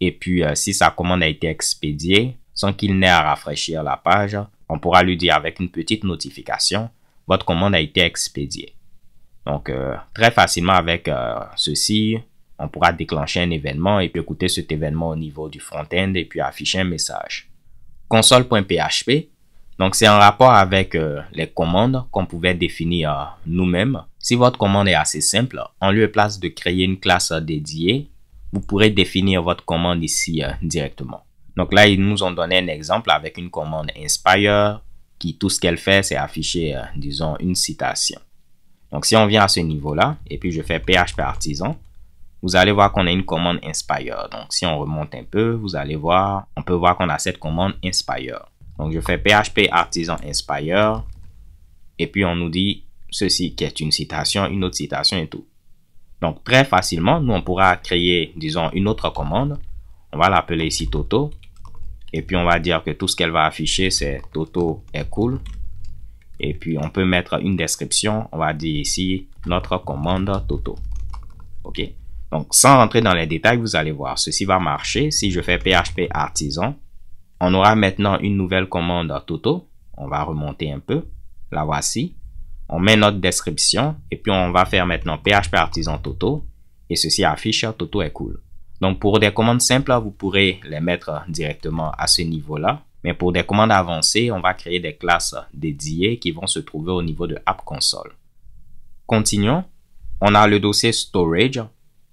et puis si sa commande a été expédiée sans qu'il n'ait à rafraîchir la page, on pourra lui dire avec une petite notification, votre commande a été expédiée. Donc, euh, très facilement avec euh, ceci, on pourra déclencher un événement et puis écouter cet événement au niveau du front-end et puis afficher un message. Console.php, donc c'est en rapport avec euh, les commandes qu'on pouvait définir nous-mêmes. Si votre commande est assez simple, en lieu et place de créer une classe dédiée, vous pourrez définir votre commande ici directement. Donc là, ils nous ont donné un exemple avec une commande Inspire qui, tout ce qu'elle fait, c'est afficher, euh, disons, une citation. Donc si on vient à ce niveau-là, et puis je fais PHP Artisan, vous allez voir qu'on a une commande Inspire. Donc si on remonte un peu, vous allez voir, on peut voir qu'on a cette commande Inspire. Donc je fais PHP Artisan Inspire, et puis on nous dit ceci qui est une citation, une autre citation et tout. Donc très facilement, nous on pourra créer, disons, une autre commande. On va l'appeler ici Toto. Et puis, on va dire que tout ce qu'elle va afficher, c'est Toto est cool. Et puis, on peut mettre une description. On va dire ici notre commande Toto. OK. Donc, sans rentrer dans les détails, vous allez voir. Ceci va marcher. Si je fais PHP artisan, on aura maintenant une nouvelle commande Toto. On va remonter un peu. La voici. On met notre description et puis on va faire maintenant PHP artisan Toto. Et ceci affiche Toto est cool. Donc pour des commandes simples, vous pourrez les mettre directement à ce niveau-là. Mais pour des commandes avancées, on va créer des classes dédiées qui vont se trouver au niveau de App Console. Continuons. On a le dossier Storage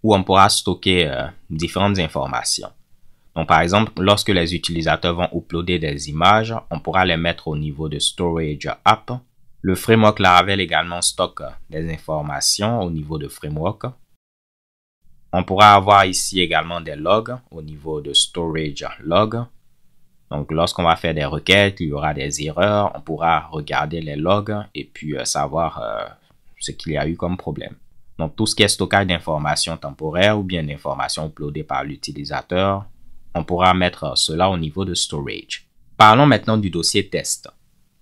où on pourra stocker euh, différentes informations. Donc par exemple, lorsque les utilisateurs vont uploader des images, on pourra les mettre au niveau de Storage App. Le framework Laravel également stocke des informations au niveau de Framework. On pourra avoir ici également des logs au niveau de storage log. Donc lorsqu'on va faire des requêtes, il y aura des erreurs, on pourra regarder les logs et puis euh, savoir euh, ce qu'il y a eu comme problème. Donc tout ce qui est stockage d'informations temporaires ou bien d'informations uploadées par l'utilisateur, on pourra mettre cela au niveau de storage. Parlons maintenant du dossier test.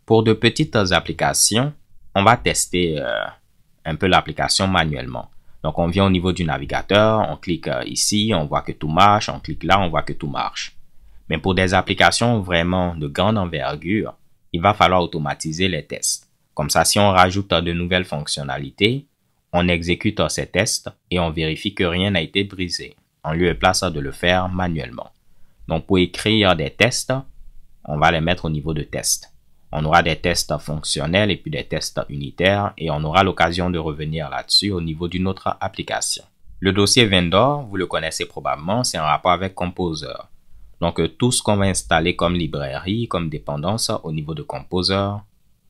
Pour de petites applications, on va tester euh, un peu l'application manuellement. Donc on vient au niveau du navigateur, on clique euh, ici, on voit que tout marche, on clique là, on voit que tout marche. Mais pour des applications vraiment de grande envergure, il va falloir automatiser les tests. Comme ça, si on rajoute euh, de nouvelles fonctionnalités, on exécute euh, ces tests et on vérifie que rien n'a été brisé, On lieu et place de le faire manuellement. Donc pour écrire des tests, on va les mettre au niveau de tests. On aura des tests fonctionnels et puis des tests unitaires et on aura l'occasion de revenir là-dessus au niveau d'une autre application. Le dossier vendor, vous le connaissez probablement, c'est en rapport avec Composer. Donc euh, tout ce qu'on va installer comme librairie, comme dépendance au niveau de Composer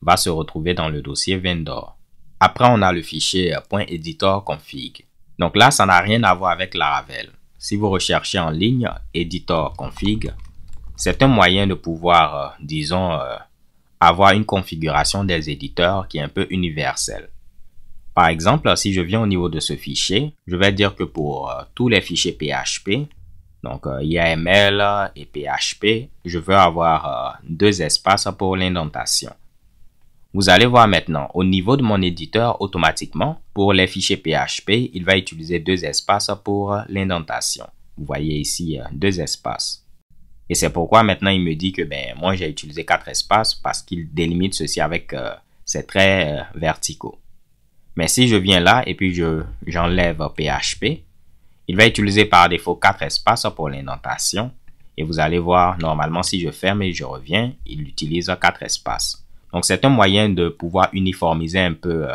va se retrouver dans le dossier vendor. Après, on a le fichier .editor.config. Euh, Donc là, ça n'a rien à voir avec Laravel. Si vous recherchez en ligne Editor.config, config, c'est un moyen de pouvoir, euh, disons, avoir une configuration des éditeurs qui est un peu universelle. Par exemple, si je viens au niveau de ce fichier, je vais dire que pour euh, tous les fichiers PHP, donc euh, IAML et PHP, je veux avoir euh, deux espaces pour l'indentation. Vous allez voir maintenant, au niveau de mon éditeur, automatiquement, pour les fichiers PHP, il va utiliser deux espaces pour l'indentation. Vous voyez ici deux espaces. Et c'est pourquoi maintenant il me dit que ben, moi j'ai utilisé quatre espaces parce qu'il délimite ceci avec euh, ses traits euh, verticaux. Mais si je viens là et puis je, j'enlève PHP, il va utiliser par défaut 4 espaces pour l'indentation. Et vous allez voir, normalement, si je ferme et je reviens, il utilise 4 espaces. Donc, c'est un moyen de pouvoir uniformiser un peu, euh,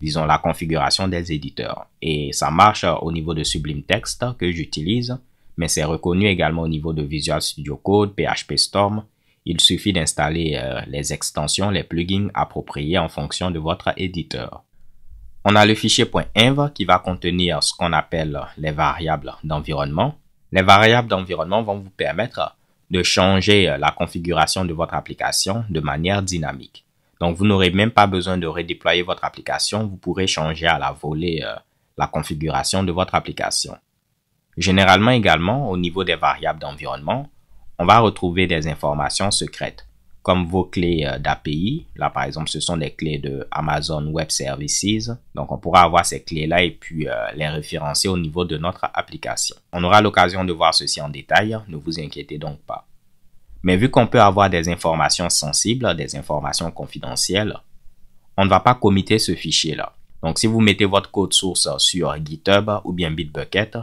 disons, la configuration des éditeurs. Et ça marche au niveau de Sublime Text que j'utilise mais c'est reconnu également au niveau de Visual Studio Code, PHP Storm. Il suffit d'installer euh, les extensions, les plugins appropriés en fonction de votre éditeur. On a le fichier .env qui va contenir ce qu'on appelle les variables d'environnement. Les variables d'environnement vont vous permettre de changer euh, la configuration de votre application de manière dynamique. Donc vous n'aurez même pas besoin de redéployer votre application, vous pourrez changer à la volée euh, la configuration de votre application. Généralement également, au niveau des variables d'environnement, on va retrouver des informations secrètes, comme vos clés euh, d'API. Là, par exemple, ce sont des clés de Amazon Web Services. Donc, on pourra avoir ces clés-là et puis euh, les référencer au niveau de notre application. On aura l'occasion de voir ceci en détail, hein, ne vous inquiétez donc pas. Mais vu qu'on peut avoir des informations sensibles, des informations confidentielles, on ne va pas committer ce fichier-là. Donc, si vous mettez votre code source sur GitHub ou bien Bitbucket,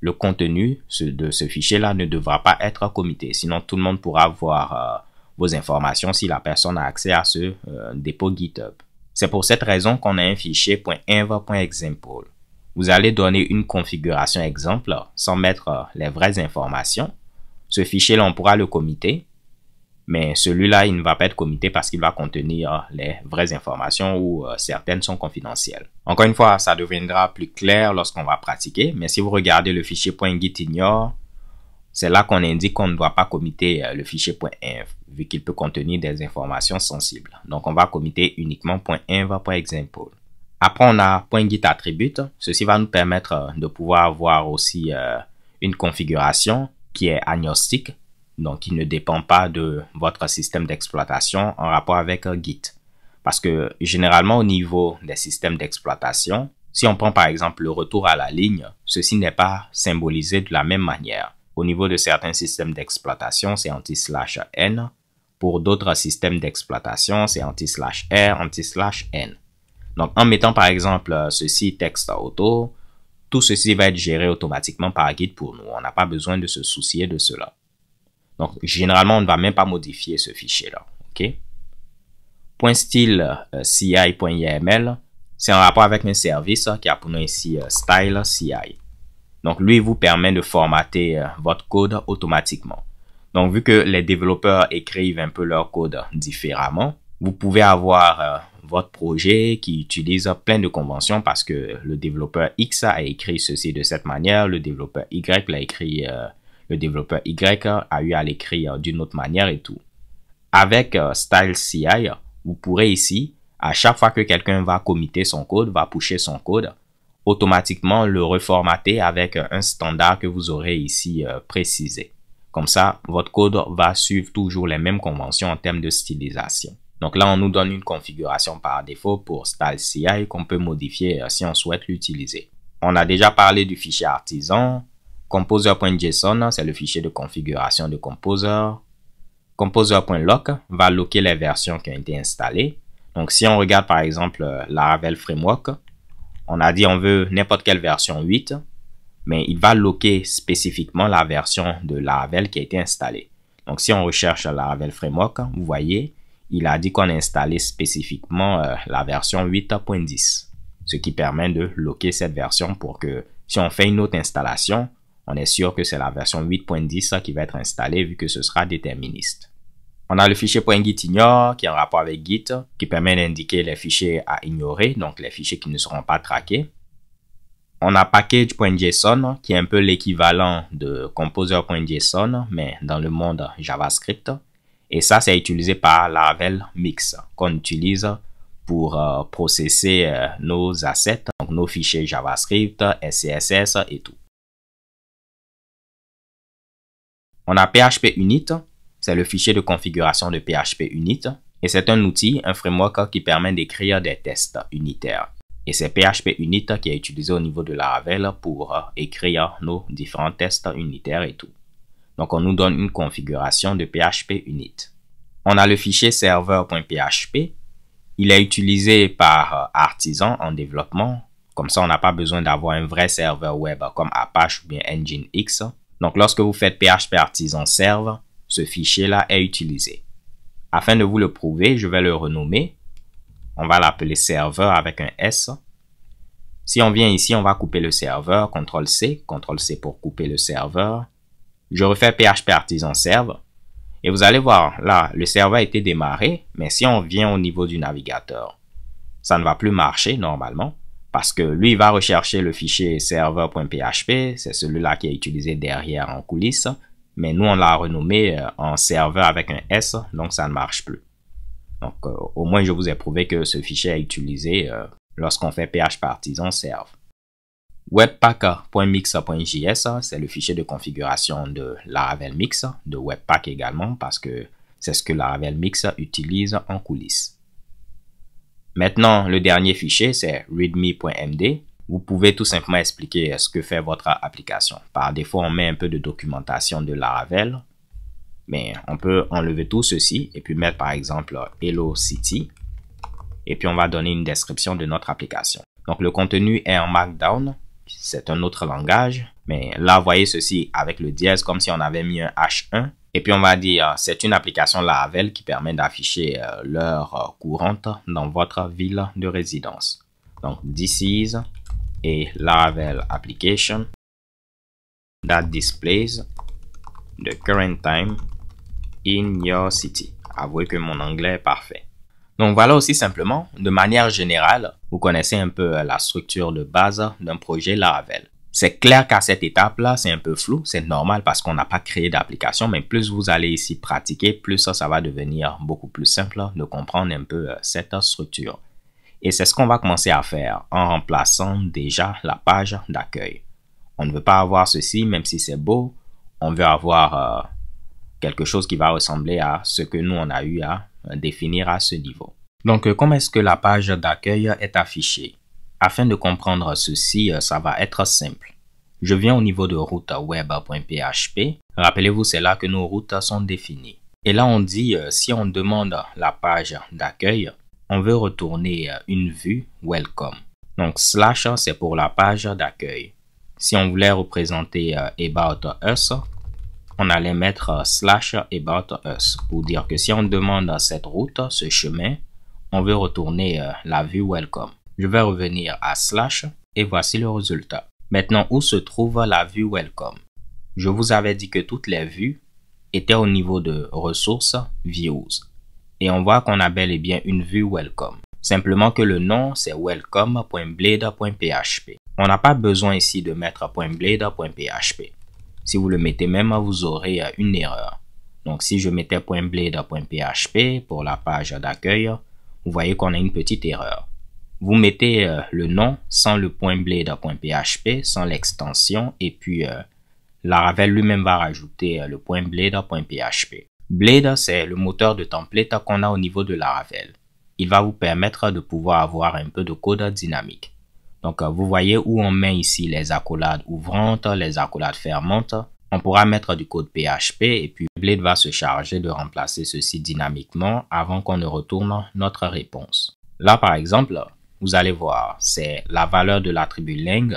le contenu de ce fichier-là ne devra pas être comité. Sinon, tout le monde pourra voir euh, vos informations si la personne a accès à ce euh, dépôt GitHub. C'est pour cette raison qu'on a un fichier .env.example. Vous allez donner une configuration exemple sans mettre euh, les vraies informations. Ce fichier-là, on pourra le committer. Mais celui-là, il ne va pas être comité parce qu'il va contenir euh, les vraies informations ou euh, certaines sont confidentielles. Encore une fois, ça deviendra plus clair lorsqu'on va pratiquer, mais si vous regardez le fichier .git c'est là qu'on indique qu'on ne doit pas commiter euh, le fichier .env, vu qu'il peut contenir des informations sensibles. Donc, on va commiter uniquement exemple. Après, on a .git attribute. Ceci va nous permettre de pouvoir avoir aussi une configuration qui est agnostique, donc il ne dépend pas de votre système d'exploitation en rapport avec euh, Git. Parce que généralement au niveau des systèmes d'exploitation, si on prend par exemple le retour à la ligne, ceci n'est pas symbolisé de la même manière. Au niveau de certains systèmes d'exploitation, c'est anti-slash n. Pour d'autres systèmes d'exploitation, c'est anti-slash r, anti-slash n. Donc en mettant par exemple euh, ceci texte auto, tout ceci va être géré automatiquement par Git pour nous. On n'a pas besoin de se soucier de cela. Donc, généralement, on ne va même pas modifier ce fichier-là. OK? Point .style euh, CI.yml, c'est en rapport avec un service hein, qui a pour nom ici euh, style CI. Donc, lui vous permet de formater euh, votre code automatiquement. Donc, vu que les développeurs écrivent un peu leur code différemment, vous pouvez avoir votre projet qui utilise plein de conventions parce que le développeur X a écrit ceci de cette manière, le développeur Y l'a écrit le développeur Y a eu à l'écrire euh, d'une autre manière et tout. Avec euh, Style CI, vous pourrez ici, à chaque fois que quelqu'un va committer son code, va pusher son code, automatiquement le reformater avec euh, un standard que vous aurez ici précisé. Comme ça, votre code va suivre toujours les mêmes conventions en termes de stylisation. Donc là, on nous donne une configuration par défaut pour Style CI qu'on peut modifier si on souhaite l'utiliser. On a déjà parlé du fichier artisan, Composer.json, c'est le fichier de configuration de Composer. Composer.lock va locker les versions qui ont été installées. Donc, si on regarde par exemple euh, Laravel Framework, on a dit on veut n'importe quelle version 8, mais il va locker spécifiquement la version de Laravel qui a été installée. Donc, si on recherche Laravel Framework, vous voyez, il a dit qu'on a installé spécifiquement euh, la version 8.10, ce qui permet de locker cette version pour que si on fait une autre installation, on est sûr que c'est la version 8.10 qui va être installée vu que ce sera déterministe. On a le fichier .gitignore qui est en rapport avec Git, qui permet d'indiquer les fichiers à ignorer, donc les fichiers qui ne seront pas traqués. On a package.json qui est un peu l'équivalent de composer.json, mais dans le monde JavaScript. Et ça, c'est utilisé par Laravel Mix, qu'on utilise pour euh, processer euh, nos assets, donc nos fichiers JavaScript, SCSS et tout. On a PHP Unit, c'est le fichier de configuration de PHP Unit, et c'est un outil, un framework qui permet d'écrire des tests unitaires. Et c'est PHP Unit qui est utilisé au niveau de Laravel pour euh, écrire nos différents tests unitaires et tout. Donc on nous donne une configuration de PHP Unit. On a le fichier server.php. Il est utilisé par euh, Artisan en développement. Comme ça, on n'a pas besoin d'avoir un vrai serveur web comme Apache ou bien Nginx donc lorsque vous faites PHP artisan serve, ce fichier-là est utilisé. Afin de vous le prouver, je vais le renommer. On va l'appeler serveur avec un S. Si on vient ici, on va couper le serveur, CTRL-C, CTRL-C pour couper le serveur. Je refais PHP artisan serve. Et vous allez voir, là, le serveur a été démarré, mais si on vient au niveau du navigateur, ça ne va plus marcher normalement parce que lui va rechercher le fichier serveur.php, c'est celui-là qui est utilisé derrière en coulisses, mais nous on l'a renommé euh, en serveur avec un S, donc ça ne marche plus. Donc euh, au moins je vous ai prouvé que ce fichier est utilisé euh, lorsqu'on fait PH serve. Webpack.mix.js, c'est le fichier de configuration de Laravel Mix, de Webpack également, parce que c'est ce que Laravel Mix utilise en coulisses. Maintenant, le dernier fichier, c'est readme.md. Vous pouvez tout simplement expliquer ce que fait votre application. Par défaut, on met un peu de documentation de Laravel, mais on peut enlever tout ceci et puis mettre par exemple Hello City. Et puis on va donner une description de notre application. Donc le contenu est en Markdown, c'est un autre langage, mais là, voyez ceci avec le dièse comme si on avait mis un H1. Et puis on va dire, c'est une application Laravel qui permet d'afficher euh, l'heure euh, courante dans votre ville de résidence. Donc this is a Laravel application that displays the current time in your city. Avouez que mon anglais est parfait. Donc voilà aussi simplement, de manière générale, vous connaissez un peu euh, la structure de base d'un projet Laravel. C'est clair qu'à cette étape-là, c'est un peu flou, c'est normal parce qu'on n'a pas créé d'application, mais plus vous allez ici pratiquer, plus ça, va devenir beaucoup plus simple hein, de comprendre un peu euh, cette structure. Et c'est ce qu'on va commencer à faire en remplaçant déjà la page d'accueil. On ne veut pas avoir ceci, même si c'est beau, on veut avoir euh, quelque chose qui va ressembler à ce que nous, on a eu à euh, définir à ce niveau. Donc, comment est-ce que la page d'accueil est affichée afin de comprendre ceci, euh, ça va être simple. Je viens au niveau de route web.php. Rappelez-vous, c'est là que nos routes sont définies. Et là, on dit, euh, si on demande la page d'accueil, on veut retourner euh, une vue welcome. Donc, slash, c'est pour la page d'accueil. Si on voulait représenter About Us, on allait mettre slash About Us pour dire que si on demande cette route, ce chemin, on veut retourner la vue welcome. Je vais revenir à slash et voici le résultat. Maintenant, où se trouve la vue Welcome Je vous avais dit que toutes les vues étaient au niveau de ressources views. Et on voit qu'on a bel et bien une vue Welcome. Simplement que le nom, c'est welcome.blade.php. On n'a pas besoin ici de mettre .blade.php. Si vous le mettez même, vous aurez euh, une erreur. Donc si je mettais .blade.php pour la page d'accueil, vous voyez qu'on a une petite erreur. Vous mettez euh, le nom sans le point .blade.php, sans l'extension, et puis euh, Laravel lui-même va rajouter euh, le point .blade.php. Blade, c'est le moteur de template qu'on a au niveau de Laravel. Il va vous permettre de pouvoir avoir un peu de code dynamique. Donc, vous voyez où on met ici les accolades ouvrantes, les accolades fermantes. On pourra mettre du code PHP et puis Blade va se charger de remplacer ceci dynamiquement avant qu'on ne retourne notre réponse. Là, par exemple, vous allez voir, c'est la valeur de l'attribut lang.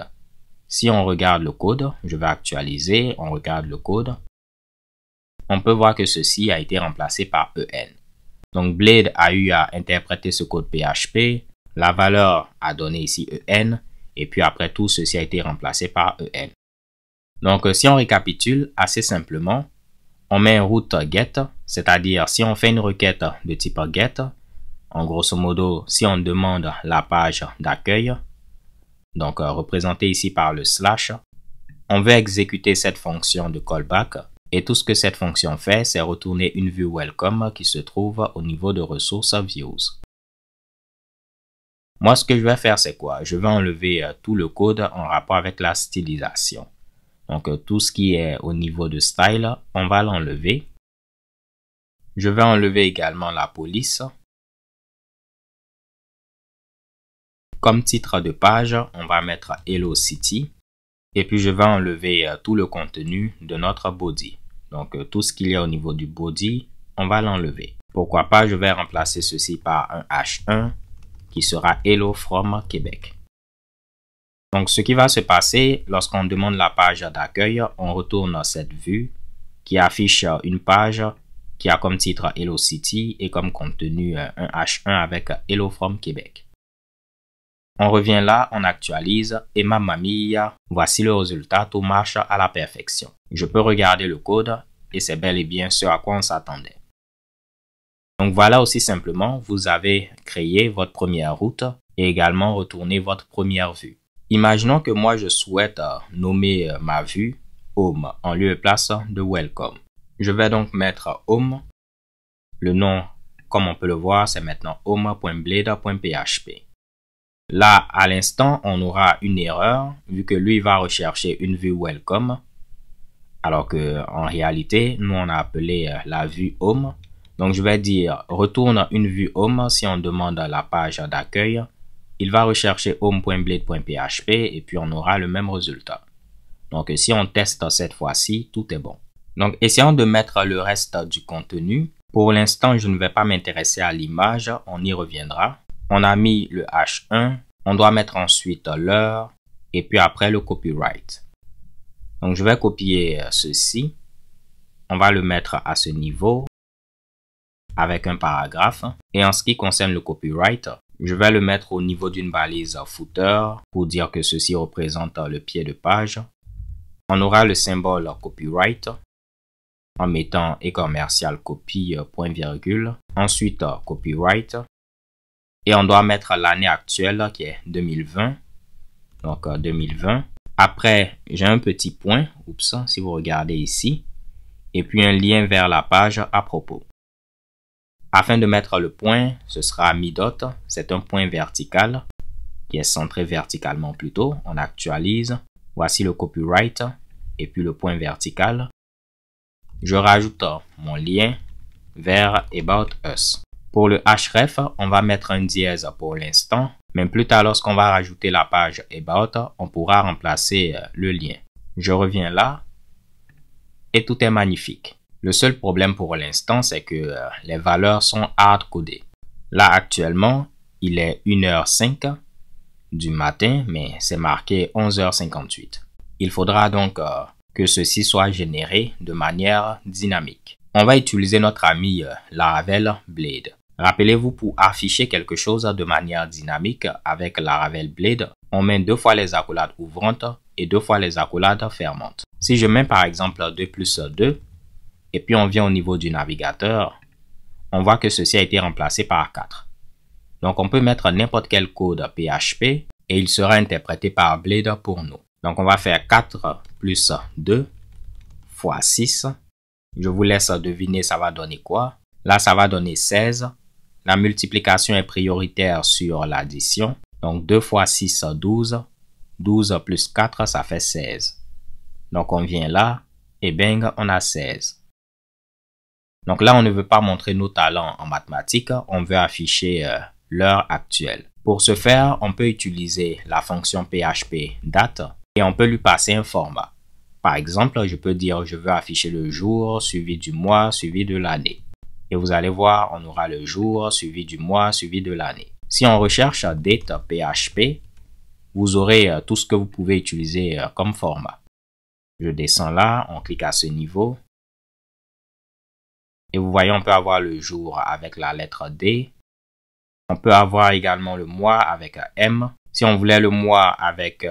Si on regarde le code, je vais actualiser, on regarde le code. On peut voir que ceci a été remplacé par en. Donc Blade a eu à interpréter ce code PHP, la valeur a donné ici en, et puis après tout, ceci a été remplacé par en. Donc si on récapitule assez simplement, on met un route get, c'est-à-dire si on fait une requête de type get, en grosso modo, si on demande la page d'accueil, donc euh, représentée ici par le slash, on va exécuter cette fonction de callback et tout ce que cette fonction fait, c'est retourner une vue welcome qui se trouve au niveau de ressources views. Moi, ce que je vais faire, c'est quoi Je vais enlever euh, tout le code en rapport avec la stylisation. Donc, euh, tout ce qui est au niveau de style, on va l'enlever. Je vais enlever également la police Comme titre de page, on va mettre Hello City. Et puis je vais enlever euh, tout le contenu de notre body. Donc euh, tout ce qu'il y a au niveau du body, on va l'enlever. Pourquoi pas, je vais remplacer ceci par un H1 qui sera Hello from Québec. Donc ce qui va se passer lorsqu'on demande la page d'accueil, on retourne cette vue qui affiche euh, une page qui a comme titre Hello City et comme contenu un H1 avec Hello from Québec. On revient là, on actualise, et ma mia, voici le résultat, tout marche à la perfection. Je peux regarder le code, et c'est bel et bien ce à quoi on s'attendait. Donc voilà aussi simplement, vous avez créé votre première route et également retourné votre première vue. Imaginons que moi je souhaite euh, nommer euh, ma vue Home en lieu et place de Welcome. Je vais donc mettre Home. Le nom, comme on peut le voir, c'est maintenant home.blade.php. Là, à l'instant, on aura une erreur, vu que lui va rechercher une vue Welcome, alors que en réalité, nous on a appelé euh, la vue Home. Donc je vais dire retourne une vue Home si on demande la page d'accueil. Il va rechercher home.blade.php et puis on aura le même résultat. Donc si on teste cette fois-ci, tout est bon. Donc essayons de mettre le reste du contenu. Pour l'instant, je ne vais pas m'intéresser à l'image, on y reviendra on a mis le H1, on doit mettre ensuite l'heure et puis après le copyright. Donc je vais copier euh, ceci. On va le mettre à ce niveau avec un paragraphe. Et en ce qui concerne le copyright, je vais le mettre au niveau d'une balise footer pour dire que ceci représente euh, le pied de page. On aura le symbole copyright en mettant e commercial copie euh, point virgule. Ensuite copyright et on doit mettre l'année actuelle qui est 2020. Donc 2020. Euh, Après, j'ai un petit point, oups, si vous regardez ici, et puis un lien vers la page à propos. Afin de mettre le point, ce sera dot c'est un point vertical qui est centré verticalement plutôt. On actualise. Voici le copyright et puis le point vertical. Je rajoute euh, mon lien vers About Us. Pour le href, on va mettre un dièse pour l'instant, mais plus tard lorsqu'on va rajouter la page About, on pourra remplacer euh, le lien. Je reviens là et tout est magnifique. Le seul problème pour l'instant, c'est que euh, les valeurs sont hard-codées. Là actuellement, il est 1h05 du matin, mais c'est marqué 11h58. Il faudra donc euh, que ceci soit généré de manière dynamique. On va utiliser notre ami Laravel Blade. Rappelez-vous, pour afficher quelque chose de manière dynamique avec la Ravel Blade, on met deux fois les accolades ouvrantes et deux fois les accolades fermantes. Si je mets par exemple 2 plus 2, et puis on vient au niveau du navigateur, on voit que ceci a été remplacé par 4. Donc on peut mettre n'importe quel code PHP et il sera interprété par Blade pour nous. Donc on va faire 4 plus 2 fois 6. Je vous laisse deviner ça va donner quoi. Là ça va donner 16 la multiplication est prioritaire sur l'addition. Donc 2 fois 6, 12. 12 plus 4, ça fait 16. Donc on vient là, et bing, on a 16. Donc là, on ne veut pas montrer nos talents en mathématiques, on veut afficher euh, l'heure actuelle. Pour ce faire, on peut utiliser la fonction PHP date et on peut lui passer un format. Par exemple, je peux dire je veux afficher le jour suivi du mois suivi de l'année. Et vous allez voir, on aura le jour suivi du mois, suivi de l'année. Si on recherche date PHP, vous aurez euh, tout ce que vous pouvez utiliser euh, comme format. Je descends là, on clique à ce niveau. Et vous voyez, on peut avoir le jour avec la lettre D. On peut avoir également le mois avec euh, M. Si on voulait le mois avec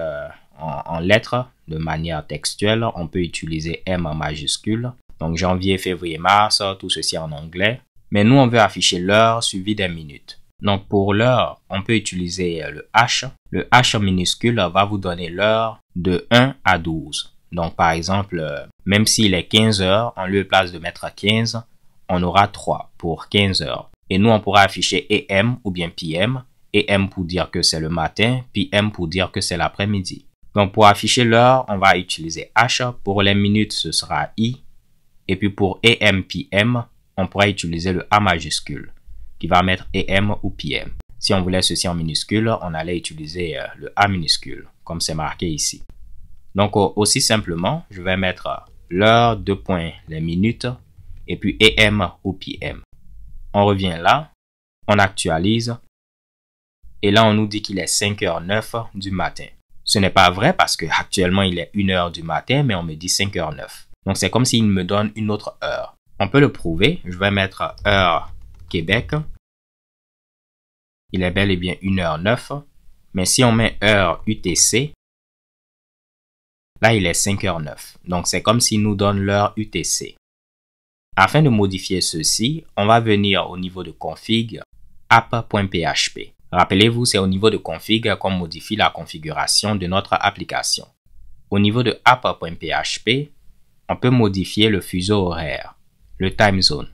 en, en lettres de manière textuelle, on peut utiliser M en majuscule. Donc janvier, février, mars, hein, tout ceci en anglais. Mais nous, on veut afficher l'heure suivie des minutes. Donc pour l'heure, on peut utiliser euh, le H. Le H minuscule euh, va vous donner l'heure de 1 à 12. Donc par exemple, euh, même s'il est 15 heures, en lieu de place de mettre 15, on aura 3 pour 15 heures. Et nous, on pourra afficher EM ou bien PM. EM pour dire que c'est le matin, PM pour dire que c'est l'après-midi. Donc pour afficher l'heure, on va utiliser H. Pour les minutes, ce sera I. Et puis pour EMPM, on pourrait utiliser le A majuscule qui va mettre EM ou PM. Si on voulait ceci en minuscule, on allait utiliser euh, le A minuscule comme c'est marqué ici. Donc aussi simplement, je vais mettre euh, l'heure, deux points, les minutes et puis EM ou PM. On revient là, on actualise et là on nous dit qu'il est 5h09 du matin. Ce n'est pas vrai parce qu'actuellement il est 1h du matin mais on me dit 5h09. Donc c'est comme s'il me donne une autre heure. On peut le prouver. Je vais mettre heure Québec. Il est bel et bien 1h09. Mais si on met heure UTC, là il est 5h09. Donc c'est comme s'il nous donne l'heure UTC. Afin de modifier ceci, on va venir au niveau de config app.php. Rappelez-vous, c'est au niveau de config qu'on modifie la configuration de notre application. Au niveau de app.php, on peut modifier le fuseau horaire, le time zone.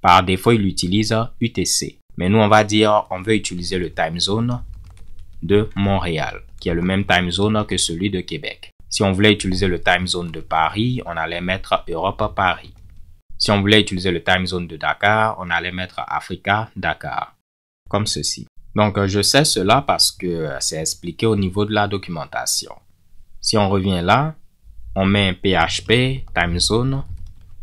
Par défaut, il utilise UTC. Mais nous, on va dire, on veut utiliser le time zone de Montréal, qui est le même time zone que celui de Québec. Si on voulait utiliser le time zone de Paris, on allait mettre Europe Paris. Si on voulait utiliser le time zone de Dakar, on allait mettre Africa Dakar. Comme ceci. Donc, euh, je sais cela parce que euh, c'est expliqué au niveau de la documentation. Si on revient là, on met PHP, time zone,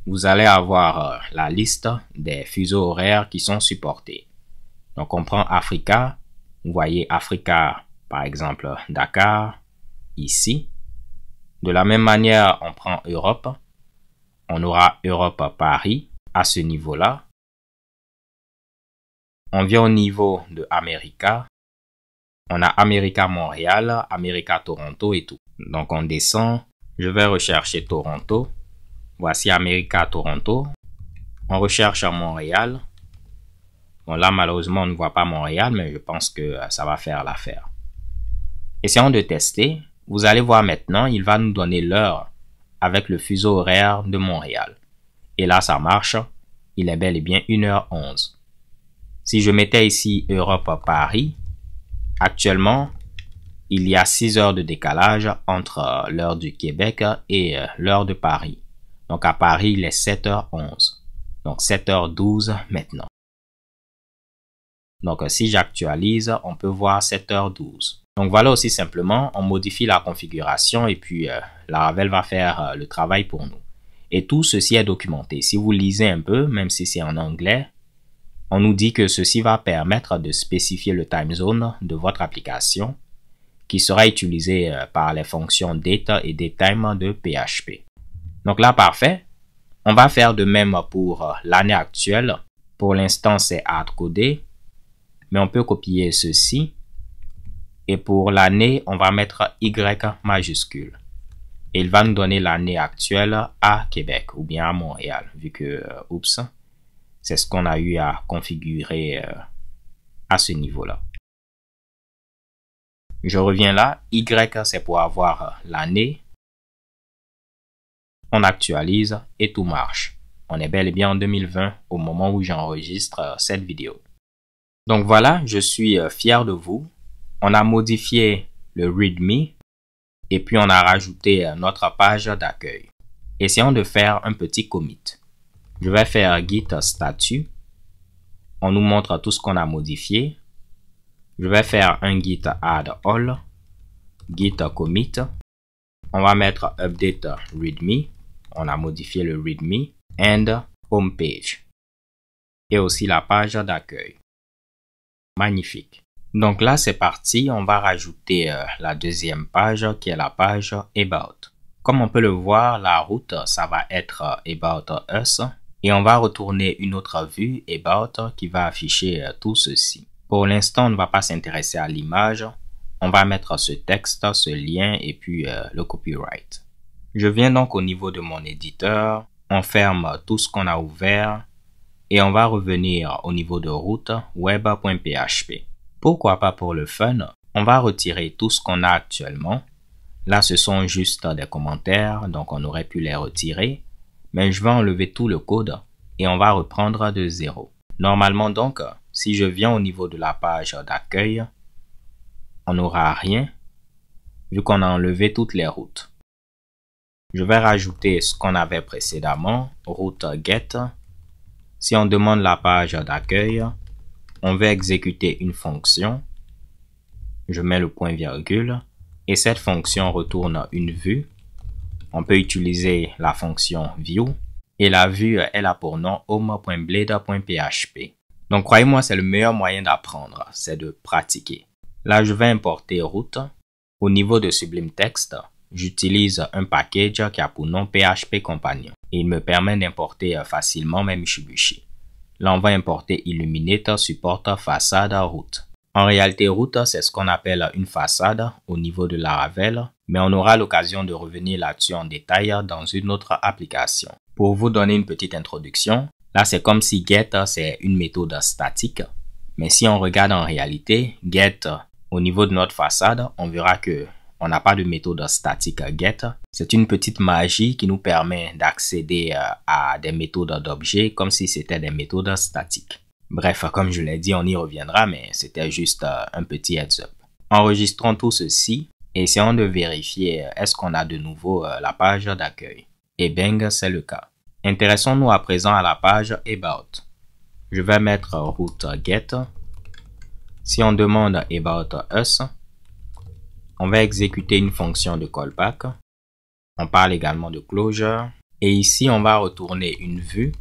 vous allez avoir euh, la liste des fuseaux horaires qui sont supportés. Donc on prend Africa, vous voyez Africa, par exemple Dakar, ici. De la même manière, on prend Europe, on aura Europe Paris à ce niveau-là. On vient au niveau de America, on a America Montréal, America Toronto et tout. Donc on descend, je vais rechercher Toronto. Voici America Toronto. On recherche à Montréal. Bon là malheureusement on ne voit pas Montréal mais je pense que euh, ça va faire l'affaire. Essayons de tester. Vous allez voir maintenant, il va nous donner l'heure avec le fuseau horaire de Montréal. Et là ça marche. Il est bel et bien 1h11. Si je mettais ici Europe Paris, actuellement il y a 6 heures de décalage entre euh, l'heure du Québec et euh, l'heure de Paris. Donc à Paris, il est 7h11. Donc 7h12 maintenant. Donc euh, si j'actualise, on peut voir 7h12. Donc voilà aussi simplement, on modifie la configuration et puis la Ravel va faire le travail pour nous. Et tout ceci est documenté. Si vous lisez un peu, même si c'est en anglais, on nous dit que ceci va permettre de spécifier le time zone de votre application qui sera utilisé euh, par les fonctions data et datetime de PHP. Donc là, parfait. On va faire de même pour euh, l'année actuelle. Pour l'instant, c'est hardcodé, mais on peut copier ceci. Et pour l'année, on va mettre Y majuscule. Et il va nous donner l'année actuelle à Québec ou bien à Montréal, vu que, euh, oups, c'est ce qu'on a eu à configurer à ce niveau-là. Je reviens là. Y, c'est pour avoir euh, l'année. On actualise et tout marche. On est bel et bien en 2020 au moment où j'enregistre euh, cette vidéo. Donc voilà, je suis euh, fier de vous. On a modifié le README et puis on a rajouté notre page d'accueil. Essayons de faire un petit commit. Je vais faire git statut. On nous montre tout ce qu'on a modifié. Je vais faire un git add all, git commit. On va mettre update readme. On a modifié le readme and home page, Et aussi la page d'accueil. Magnifique. Donc là, c'est parti. On va rajouter euh, la deuxième page qui est la page About. Comme on peut le voir, la route, ça va être euh, About Us. Et on va retourner une autre vue About qui va afficher euh, tout ceci. Pour l'instant, on ne va pas s'intéresser à l'image. On va mettre ce texte, ce lien et puis euh, le copyright. Je viens donc au niveau de mon éditeur. On ferme tout ce qu'on a ouvert et on va revenir au niveau de route web.php. Pourquoi pas pour le fun On va retirer tout ce qu'on a actuellement. Là, ce sont juste des commentaires, donc on aurait pu les retirer. Mais je vais enlever tout le code et on va reprendre de zéro. Normalement donc, si je viens au niveau de la page d'accueil, on n'aura rien vu qu'on a enlevé toutes les routes. Je vais rajouter ce qu'on avait précédemment, route get. Si on demande la page d'accueil, on va exécuter une fonction. Je mets le point virgule et cette fonction retourne une vue. On peut utiliser la fonction view et la vue elle a pour nom home.blade.php. Donc croyez-moi, c'est le meilleur moyen d'apprendre, c'est de pratiquer. Là, je vais importer route. Au niveau de Sublime Text, j'utilise un package qui a pour nom PHP Companion. Et il me permet d'importer euh, facilement mes Shibushi. Là, on va importer Illuminate, Support, Façade, Route. En réalité, Route, c'est ce qu'on appelle une façade au niveau de la Laravel, mais on aura l'occasion de revenir là-dessus en détail dans une autre application. Pour vous donner une petite introduction, Là, c'est comme si get, hein, c'est une méthode statique. Mais si on regarde en réalité, get, au niveau de notre façade, on verra que on n'a pas de méthode statique hein, get. C'est une petite magie qui nous permet d'accéder euh, à des méthodes d'objets comme si c'était des méthodes statiques. Bref, comme je l'ai dit, on y reviendra, mais c'était juste euh, un petit heads up. Enregistrons tout ceci, essayons de vérifier euh, est-ce qu'on a de nouveau la page d'accueil. Et eh bing, c'est le cas. Intéressons-nous à présent à la page About. Je vais mettre route get. Si on demande about us, on va exécuter une fonction de callback. On parle également de closure. Et ici, on va retourner une vue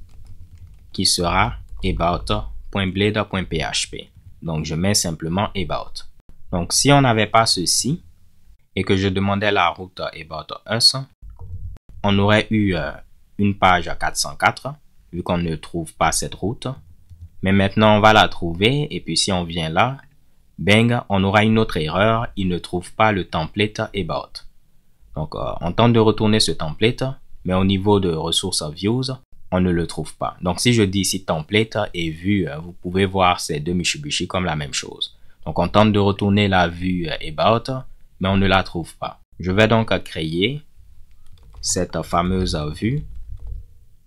qui sera about.blade.php. Donc, je mets simplement about. Donc, si on n'avait pas ceci et que je demandais la route about us, on aurait eu euh, une page à 404, vu qu'on ne trouve pas cette route. Mais maintenant, on va la trouver, et puis si on vient là, bang, on aura une autre erreur, il ne trouve pas le template about. Bah donc, euh, on tente de retourner ce template, mais au niveau de ressources views, on ne le trouve pas. Donc, si je dis ici template et vue, euh, vous pouvez voir ces deux mishibushi comme la même chose. Donc, on tente de retourner la vue about, bah mais on ne la trouve pas. Je vais donc créer cette fameuse vue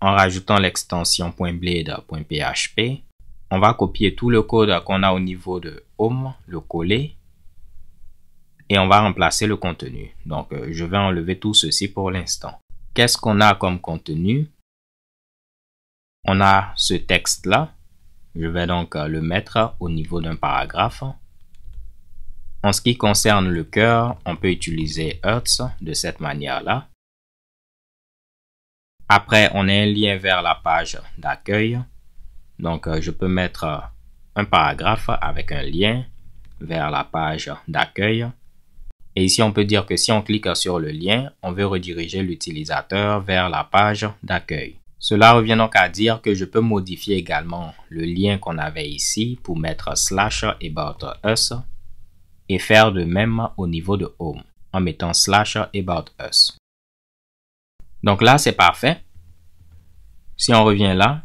en rajoutant l'extension .blade.php, on va copier tout le code qu'on a au niveau de home, le coller, et on va remplacer le contenu. Donc, euh, je vais enlever tout ceci pour l'instant. Qu'est-ce qu'on a comme contenu On a ce texte-là. Je vais donc euh, le mettre au niveau d'un paragraphe. En ce qui concerne le cœur, on peut utiliser Hertz de cette manière-là. Après, on a un lien vers la page d'accueil. Donc, euh, je peux mettre euh, un paragraphe avec un lien vers la page d'accueil. Et ici, on peut dire que si on clique sur le lien, on veut rediriger l'utilisateur vers la page d'accueil. Cela revient donc à dire que je peux modifier également le lien qu'on avait ici pour mettre slash about us et faire de même au niveau de home en mettant slash about us. Donc là, c'est parfait. Si on revient là,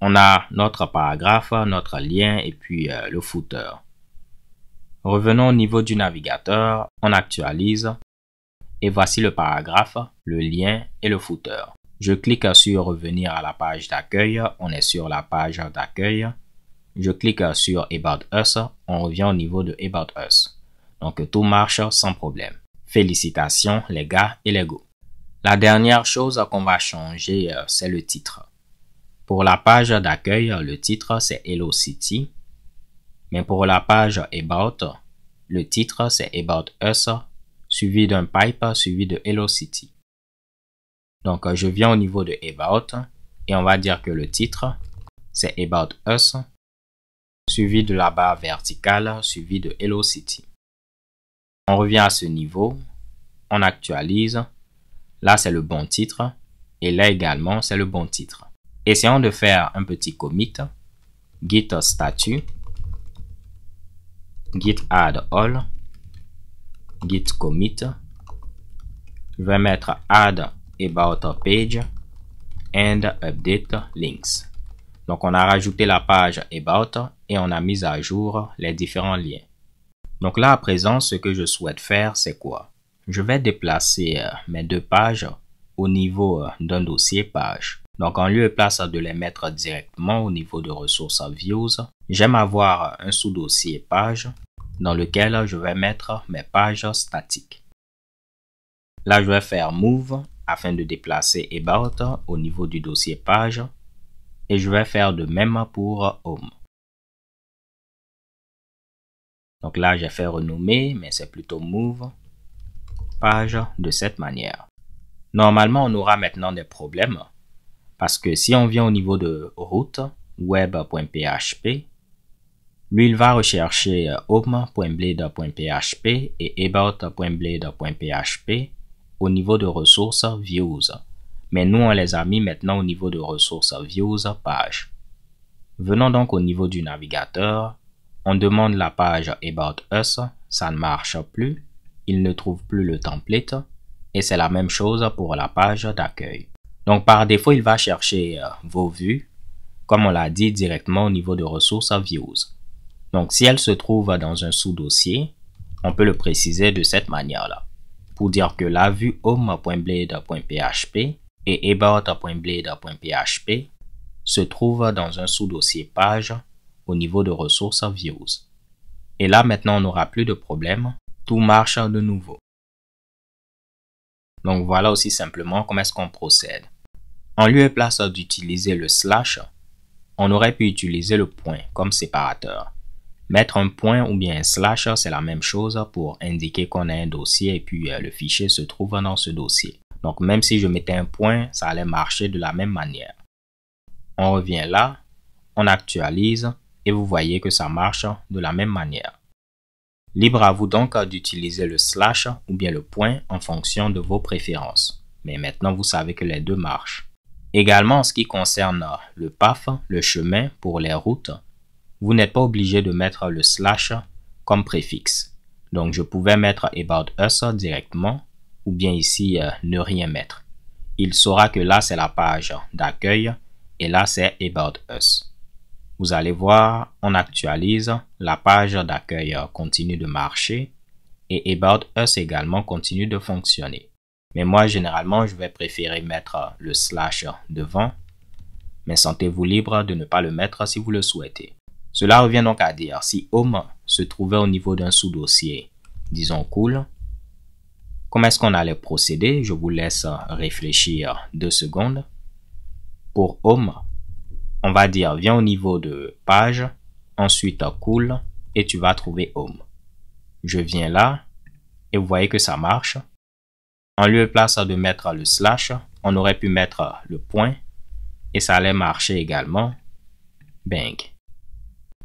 on a notre paragraphe, notre lien et puis euh, le footer. Revenons au niveau du navigateur, on actualise et voici le paragraphe, le lien et le footer. Je clique sur revenir à la page d'accueil, on est sur la page d'accueil. Je clique sur About Us, on revient au niveau de About Us. Donc tout marche sans problème. Félicitations les gars et les go. La dernière chose qu'on va changer, euh, c'est le titre. Pour la page d'accueil, euh, le titre c'est Hello City. Mais pour la page About, le titre c'est About Us, suivi d'un pipe, suivi de Hello City. Donc euh, je viens au niveau de About et on va dire que le titre c'est About Us, suivi de la barre verticale, suivi de Hello City. On revient à ce niveau, on actualise Là, c'est le bon titre. Et là également, c'est le bon titre. Essayons de faire un petit commit. Git statut. Git add all. Git commit. Je vais mettre add about page and update links. Donc on a rajouté la page about et on a mis à jour les différents liens. Donc là à présent, ce que je souhaite faire, c'est quoi je vais déplacer euh, mes deux pages au niveau euh, d'un dossier page. Donc en lieu place de les mettre directement au niveau de ressources views, j'aime avoir un sous-dossier page dans lequel je vais mettre mes pages statiques. Là, je vais faire move afin de déplacer about au niveau du dossier page et je vais faire de même pour home. Donc là, j'ai fait renommer, mais c'est plutôt move page de cette manière. Normalement, on aura maintenant des problèmes parce que si on vient au niveau de route web.php, lui, il va rechercher euh, home.blade.php et about.blade.php au niveau de ressources views. Mais nous, on les a mis maintenant au niveau de ressources views page. Venons donc au niveau du navigateur. On demande la page About Us, ça ne marche plus il ne trouve plus le template et c'est la même chose pour la page d'accueil. Donc par défaut, il va chercher euh, vos vues, comme on l'a dit directement au niveau de ressources views. Donc si elle se trouve dans un sous-dossier, on peut le préciser de cette manière-là. Pour dire que la vue home.blade.php et about.blade.php se trouvent dans un sous-dossier page au niveau de ressources views. Et là maintenant on n'aura plus de problème tout marche de nouveau. Donc voilà aussi simplement comment est-ce qu'on procède. En lieu et place d'utiliser le slash, on aurait pu utiliser le point comme séparateur. Mettre un point ou bien un slash, c'est la même chose pour indiquer qu'on a un dossier et puis euh, le fichier se trouve dans ce dossier. Donc même si je mettais un point, ça allait marcher de la même manière. On revient là, on actualise et vous voyez que ça marche de la même manière. Libre à vous donc d'utiliser le slash ou bien le point en fonction de vos préférences. Mais maintenant, vous savez que les deux marchent. Également, en ce qui concerne le PAF, le chemin pour les routes, vous n'êtes pas obligé de mettre le slash comme préfixe. Donc, je pouvais mettre About Us directement ou bien ici euh, ne rien mettre. Il saura que là, c'est la page d'accueil et là, c'est About Us. Vous allez voir, on actualise, la page d'accueil euh, continue de marcher et About Us également continue de fonctionner. Mais moi, généralement, je vais préférer mettre euh, le slash euh, devant, mais sentez-vous libre de ne pas le mettre si vous le souhaitez. Cela revient donc à dire, si Home se trouvait au niveau d'un sous-dossier, disons Cool, comment est-ce qu'on allait procéder Je vous laisse réfléchir deux secondes. Pour Home, on va dire viens au niveau de page, ensuite cool et tu vas trouver home. Je viens là et vous voyez que ça marche. En lieu de place de mettre le slash, on aurait pu mettre le point et ça allait marcher également. Bang.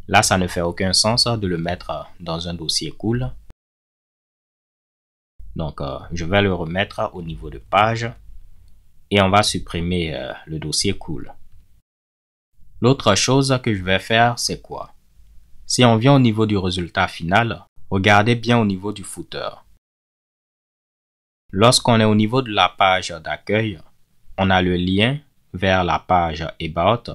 Là, ça ne fait aucun sens de le mettre dans un dossier cool. Donc, euh, je vais le remettre au niveau de page et on va supprimer euh, le dossier cool. L'autre chose que je vais faire, c'est quoi Si on vient au niveau du résultat final, regardez bien au niveau du footer. Lorsqu'on est au niveau de la page d'accueil, on a le lien vers la page About,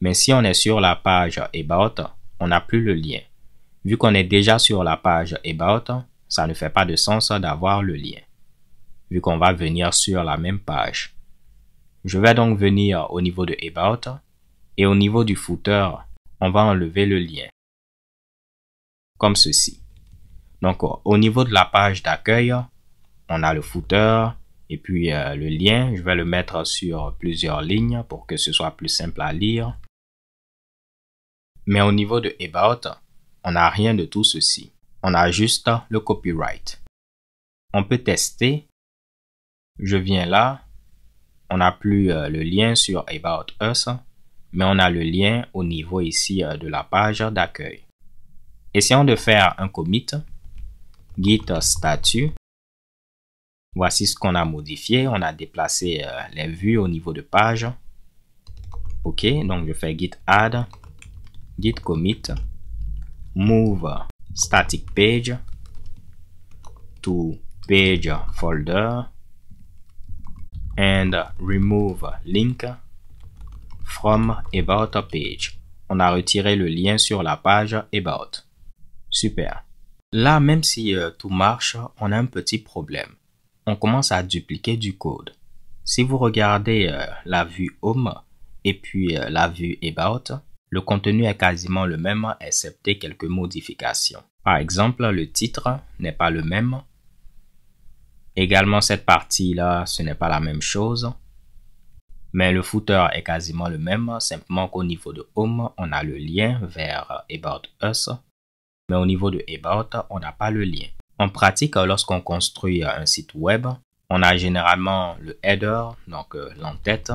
mais si on est sur la page About, on n'a plus le lien. Vu qu'on est déjà sur la page About, ça ne fait pas de sens d'avoir le lien, vu qu'on va venir sur la même page. Je vais donc venir au niveau de About et au niveau du footer, on va enlever le lien. Comme ceci. Donc au niveau de la page d'accueil, on a le footer et puis euh, le lien. Je vais le mettre sur plusieurs lignes pour que ce soit plus simple à lire. Mais au niveau de About, on n'a rien de tout ceci. On a juste le copyright. On peut tester. Je viens là. On n'a plus euh, le lien sur About Us mais on a le lien au niveau ici euh, de la page d'accueil. Essayons de faire un commit, git statut. Voici ce qu'on a modifié, on a déplacé euh, les vues au niveau de page. OK, donc je fais git add, git commit, move static page to page folder and remove link From About Page. On a retiré le lien sur la page About. Super. Là, même si euh, tout marche, on a un petit problème. On commence à dupliquer du code. Si vous regardez euh, la vue Home et puis euh, la vue About, le contenu est quasiment le même, excepté quelques modifications. Par exemple, le titre n'est pas le même. Également, cette partie-là, ce n'est pas la même chose. Mais le footer est quasiment le même, simplement qu'au niveau de Home, on a le lien vers About Us, mais au niveau de About, on n'a pas le lien. En pratique, lorsqu'on construit un site web, on a généralement le header, donc euh, l'entête,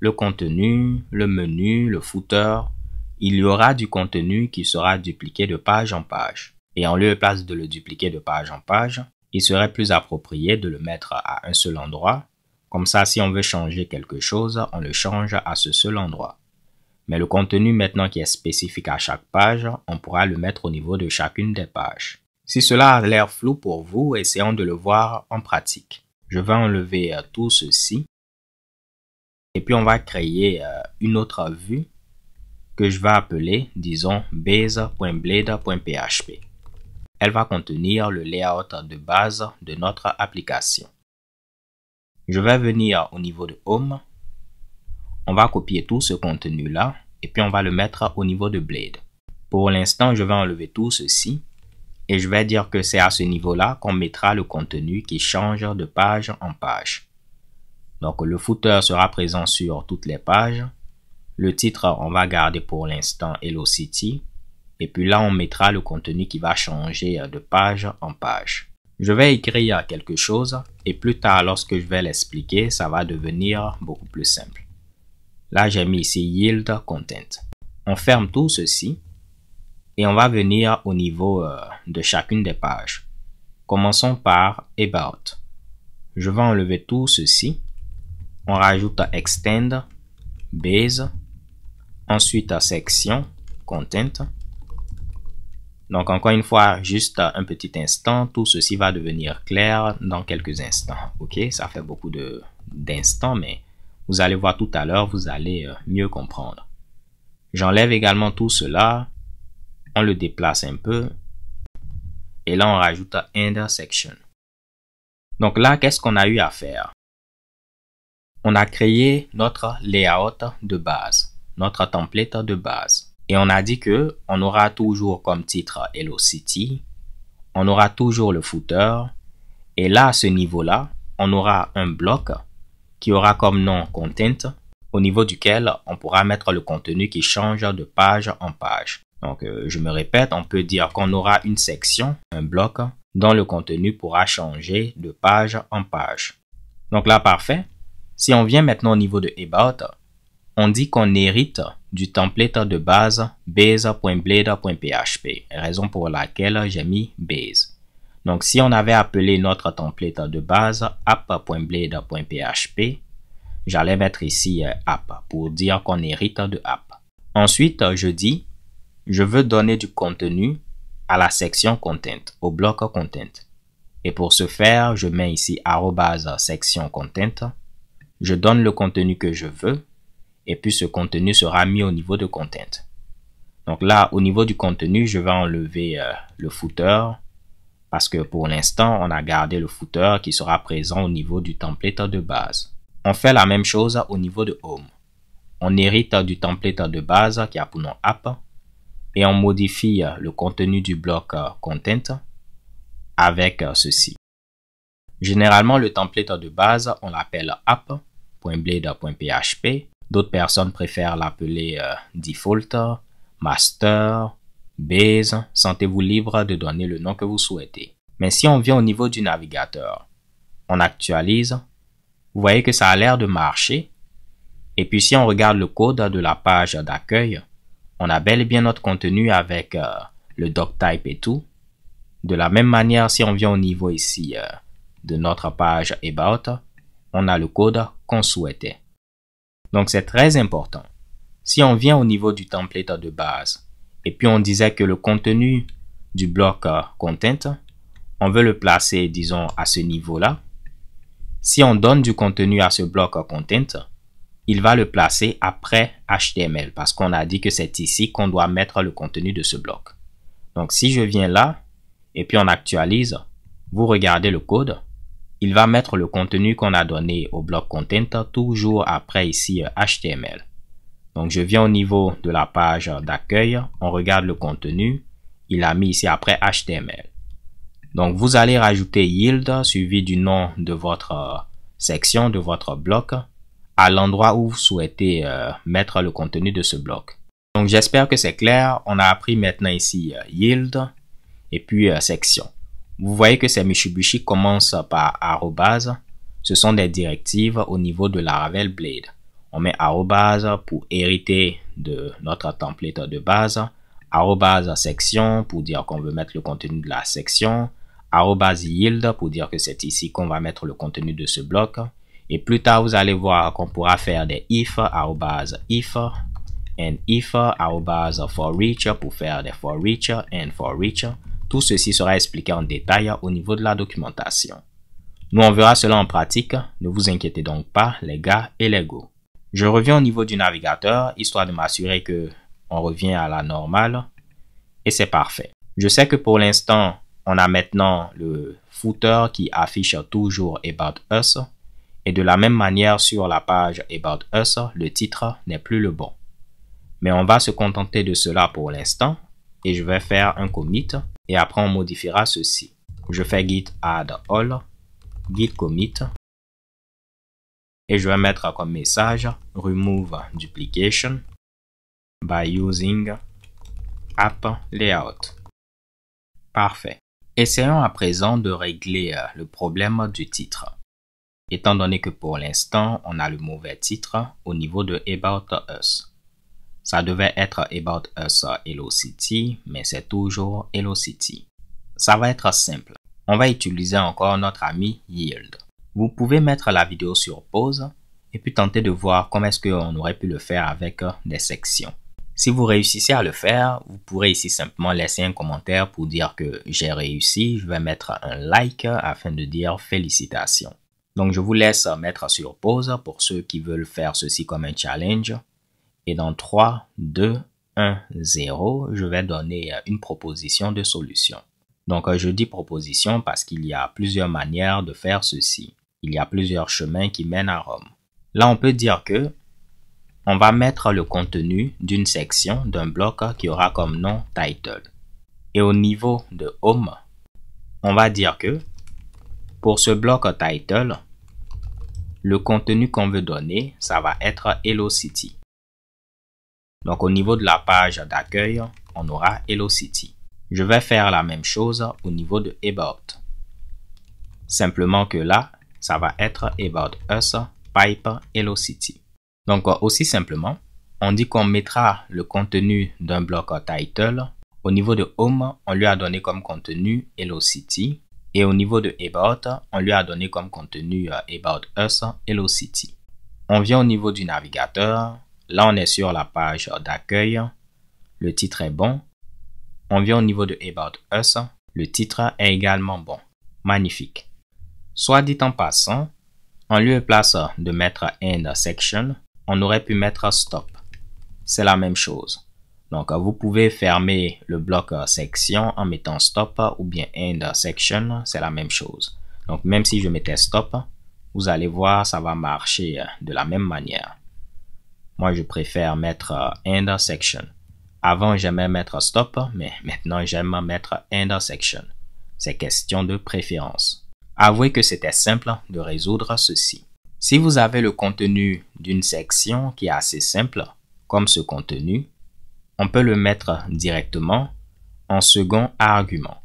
le contenu, le menu, le footer. Il y aura du contenu qui sera dupliqué de page en page. Et en lieu et place de le dupliquer de page en page, il serait plus approprié de le mettre à un seul endroit comme ça, si on veut changer quelque chose, on le change à ce seul endroit. Mais le contenu maintenant qui est spécifique à chaque page, on pourra le mettre au niveau de chacune des pages. Si cela a l'air flou pour vous, essayons de le voir en pratique. Je vais enlever euh, tout ceci. Et puis on va créer euh, une autre vue que je vais appeler, disons, base.blade.php. Elle va contenir le layout de base de notre application. Je vais venir au niveau de Home. On va copier tout ce contenu-là et puis on va le mettre au niveau de Blade. Pour l'instant, je vais enlever tout ceci et je vais dire que c'est à ce niveau-là qu'on mettra le contenu qui change de page en page. Donc le footer sera présent sur toutes les pages. Le titre, on va garder pour l'instant Hello City. Et puis là, on mettra le contenu qui va changer de page en page. Je vais écrire quelque chose et plus tard lorsque je vais l'expliquer, ça va devenir beaucoup plus simple. Là, j'ai mis ici yield content. On ferme tout ceci et on va venir au niveau euh, de chacune des pages. Commençons par about. Je vais enlever tout ceci. On rajoute extend, base, ensuite section, content. Donc encore une fois, juste un petit instant, tout ceci va devenir clair dans quelques instants. Ok, ça fait beaucoup d'instants, mais vous allez voir tout à l'heure, vous allez euh, mieux comprendre. J'enlève également tout cela, on le déplace un peu, et là on rajoute intersection. Donc là, qu'est-ce qu'on a eu à faire On a créé notre layout de base, notre template de base. Et on a dit que on aura toujours comme titre Hello City, on aura toujours le footer, et là, à ce niveau-là, on aura un bloc qui aura comme nom Content, au niveau duquel on pourra mettre le contenu qui change de page en page. Donc, euh, je me répète, on peut dire qu'on aura une section, un bloc, dont le contenu pourra changer de page en page. Donc là, parfait. Si on vient maintenant au niveau de About, on dit qu'on hérite du template de base base.blade.php, raison pour laquelle j'ai mis base. Donc si on avait appelé notre template de base app.blade.php, j'allais mettre ici euh, app pour dire qu'on hérite de app. Ensuite, je dis, je veux donner du contenu à la section content, au bloc content. Et pour ce faire, je mets ici arrobase section content. Je donne le contenu que je veux et puis ce contenu sera mis au niveau de content. Donc là, au niveau du contenu, je vais enlever euh, le footer parce que pour l'instant, on a gardé le footer qui sera présent au niveau du template de base. On fait la même chose au niveau de Home. On hérite du template de base qui a pour nom App et on modifie euh, le contenu du bloc euh, Content avec ceci. Généralement, le template de base, on l'appelle app.blade.php D'autres personnes préfèrent l'appeler euh, default, master, base. Sentez-vous libre de donner le nom que vous souhaitez. Mais si on vient au niveau du navigateur, on actualise, vous voyez que ça a l'air de marcher. Et puis si on regarde le code de la page d'accueil, on a bel et bien notre contenu avec euh, le doctype et tout. De la même manière, si on vient au niveau ici euh, de notre page About, on a le code qu'on souhaitait. Donc c'est très important. Si on vient au niveau du template de base, et puis on disait que le contenu du bloc content, on veut le placer, disons, à ce niveau-là. Si on donne du contenu à ce bloc content, il va le placer après HTML parce qu'on a dit que c'est ici qu'on doit mettre le contenu de ce bloc. Donc si je viens là et puis on actualise, vous regardez le code, il va mettre le contenu qu'on a donné au bloc content toujours après ici HTML. Euh, Donc je viens au niveau de la page d'accueil, on regarde le contenu, il a mis ici après HTML. Donc vous allez rajouter yield suivi du nom de votre euh, section, de votre bloc, à l'endroit où vous souhaitez euh, mettre le contenu de ce bloc. Donc j'espère que c'est clair, on a appris maintenant ici yield et puis section. Vous voyez que ces Mitsubishi commencent par arrobase. Ce sont des directives au niveau de Laravel Blade. On met arrobase pour hériter de notre template de base. Arrobase section pour dire qu'on veut mettre le contenu de la section. Arrobase yield pour dire que c'est ici qu'on va mettre le contenu de ce bloc. Et plus tard, vous allez voir qu'on pourra faire des if, arrobase if, and if, arrobase for reach pour faire des for reach and for reach. Tout ceci sera expliqué en détail au niveau de la documentation. Nous on verra cela en pratique, ne vous inquiétez donc pas les gars et les go. Je reviens au niveau du navigateur, histoire de m'assurer que on revient à la normale. Et c'est parfait. Je sais que pour l'instant, on a maintenant le footer qui affiche toujours About Us. Et de la même manière, sur la page About Us, le titre n'est plus le bon. Mais on va se contenter de cela pour l'instant. Et je vais faire un commit et après, on modifiera ceci. Je fais git add all, git commit. Et je vais mettre comme message remove duplication by using app layout. Parfait. Essayons à présent de régler euh, le problème du titre. Étant donné que pour l'instant, on a le mauvais titre au niveau de About Us. Ça devait être About Us Hello City, mais c'est toujours Hello City. Ça va être simple. On va utiliser encore notre ami Yield. Vous pouvez mettre la vidéo sur pause et puis tenter de voir comment est-ce qu'on aurait pu le faire avec des sections. Si vous réussissez à le faire, vous pourrez ici simplement laisser un commentaire pour dire que j'ai réussi. Je vais mettre un like afin de dire félicitations. Donc je vous laisse mettre sur pause pour ceux qui veulent faire ceci comme un challenge et dans 3, 2, 1, 0, je vais donner euh, une proposition de solution. Donc euh, je dis proposition parce qu'il y a plusieurs manières de faire ceci. Il y a plusieurs chemins qui mènent à Rome. Là, on peut dire que on va mettre le contenu d'une section d'un bloc euh, qui aura comme nom title. Et au niveau de home, on va dire que pour ce bloc title, le contenu qu'on veut donner, ça va être Hello City. Donc au niveau de la page d'accueil, on aura Hello City. Je vais faire la même chose au niveau de About. Simplement que là, ça va être About Us, Pipe, Hello City. Donc euh, aussi simplement, on dit qu'on mettra le contenu d'un bloc title. Au niveau de Home, on lui a donné comme contenu Hello City. Et au niveau de About, on lui a donné comme contenu euh, About Us, Hello City. On vient au niveau du navigateur, Là, on est sur la page d'accueil. Le titre est bon. On vient au niveau de About Us. Le titre est également bon. Magnifique. Soit dit en passant, en lieu et place de mettre End Section, on aurait pu mettre Stop. C'est la même chose. Donc, vous pouvez fermer le bloc section en mettant stop ou bien end section, c'est la même chose. Donc, même si je mettais stop, vous allez voir, ça va marcher de la même manière. Moi, je préfère mettre end euh, section. Avant, j'aimais mettre stop, mais maintenant, j'aime mettre end section. C'est question de préférence. Avouez que c'était simple de résoudre ceci. Si vous avez le contenu d'une section qui est assez simple, comme ce contenu, on peut le mettre directement en second argument.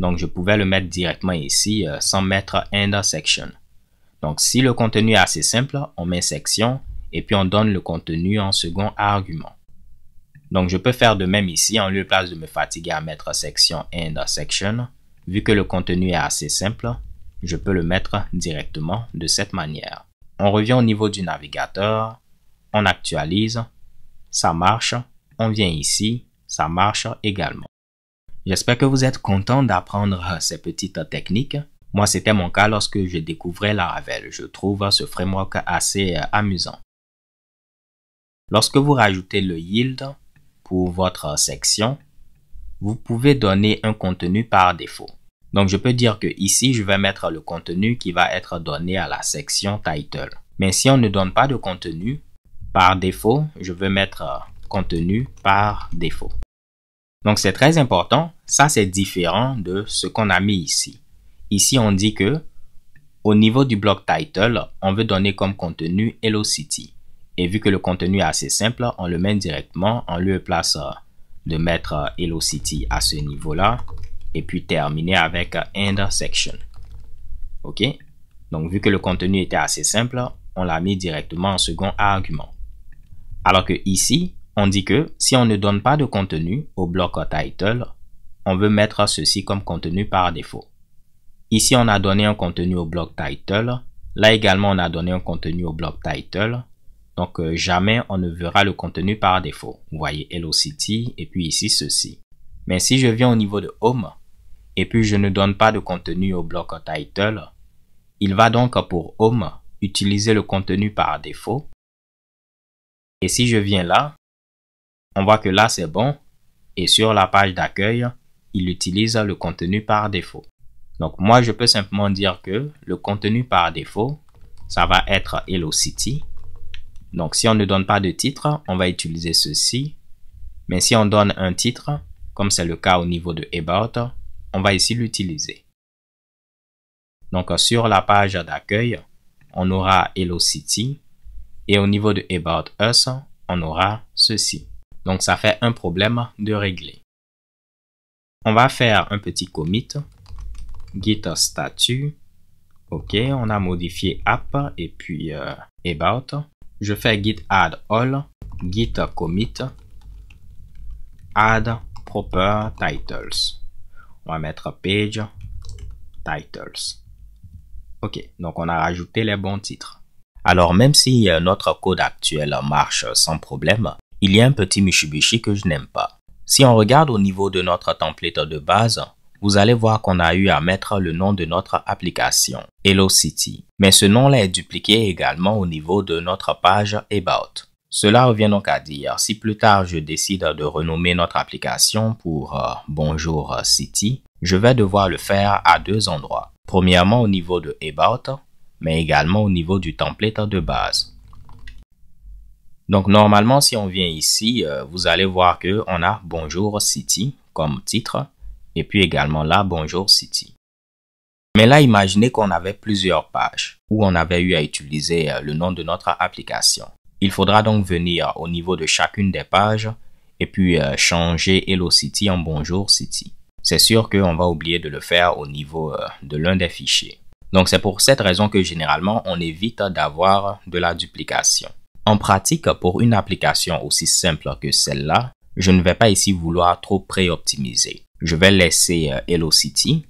Donc, je pouvais le mettre directement ici euh, sans mettre end section. Donc, si le contenu est assez simple, on met section et puis on donne le contenu en second argument. Donc je peux faire de même ici en lieu de place de me fatiguer à mettre section and section. Vu que le contenu est assez simple, je peux le mettre directement de cette manière. On revient au niveau du navigateur, on actualise, ça marche, on vient ici, ça marche également. J'espère que vous êtes content d'apprendre ces petites techniques. Moi, c'était mon cas lorsque je découvrais la Laravel. Je trouve ce framework assez euh, amusant. Lorsque vous rajoutez le yield pour votre section, vous pouvez donner un contenu par défaut. Donc je peux dire que ici, je vais mettre le contenu qui va être donné à la section title. Mais si on ne donne pas de contenu par défaut, je veux mettre contenu par défaut. Donc c'est très important. Ça, c'est différent de ce qu'on a mis ici. Ici, on dit que au niveau du bloc title, on veut donner comme contenu Hello City. Et vu que le contenu est assez simple, on le met directement en lieu place euh, de mettre euh, Hello City à ce niveau-là et puis terminer avec euh, End Section. OK Donc, vu que le contenu était assez simple, on l'a mis directement en second argument. Alors que ici, on dit que si on ne donne pas de contenu au bloc title, on veut mettre ceci comme contenu par défaut. Ici, on a donné un contenu au bloc title. Là également, on a donné un contenu au bloc title. Donc euh, jamais on ne verra le contenu par défaut. Vous voyez Hello City et puis ici ceci. Mais si je viens au niveau de Home et puis je ne donne pas de contenu au bloc Title, il va donc pour Home utiliser le contenu par défaut. Et si je viens là, on voit que là c'est bon et sur la page d'accueil, il utilise le contenu par défaut. Donc moi je peux simplement dire que le contenu par défaut, ça va être Hello City donc si on ne donne pas de titre, on va utiliser ceci. Mais si on donne un titre, comme c'est le cas au niveau de About, on va ici l'utiliser. Donc sur la page d'accueil, on aura Hello City et au niveau de About Us, on aura ceci. Donc ça fait un problème de régler. On va faire un petit commit, git statut, ok, on a modifié app et puis euh, about je fais git add all, git commit, add proper titles. On va mettre page titles. Ok, donc on a rajouté les bons titres. Alors même si euh, notre code actuel marche sans problème, il y a un petit mishibishi que je n'aime pas. Si on regarde au niveau de notre template de base, vous allez voir qu'on a eu à mettre le nom de notre application, Hello City. Mais ce nom-là est dupliqué également au niveau de notre page About. Cela revient donc à dire, si plus tard je décide de renommer notre application pour euh, Bonjour City, je vais devoir le faire à deux endroits. Premièrement au niveau de About, mais également au niveau du template de base. Donc normalement, si on vient ici, euh, vous allez voir que on a Bonjour City comme titre, et puis également là Bonjour City. Mais là, imaginez qu'on avait plusieurs pages où on avait eu à utiliser euh, le nom de notre application. Il faudra donc venir au niveau de chacune des pages et puis euh, changer Hello City en Bonjour City. C'est sûr qu'on va oublier de le faire au niveau euh, de l'un des fichiers. Donc c'est pour cette raison que généralement on évite d'avoir de la duplication. En pratique, pour une application aussi simple que celle-là, je ne vais pas ici vouloir trop pré-optimiser. Je vais laisser euh, Hello City.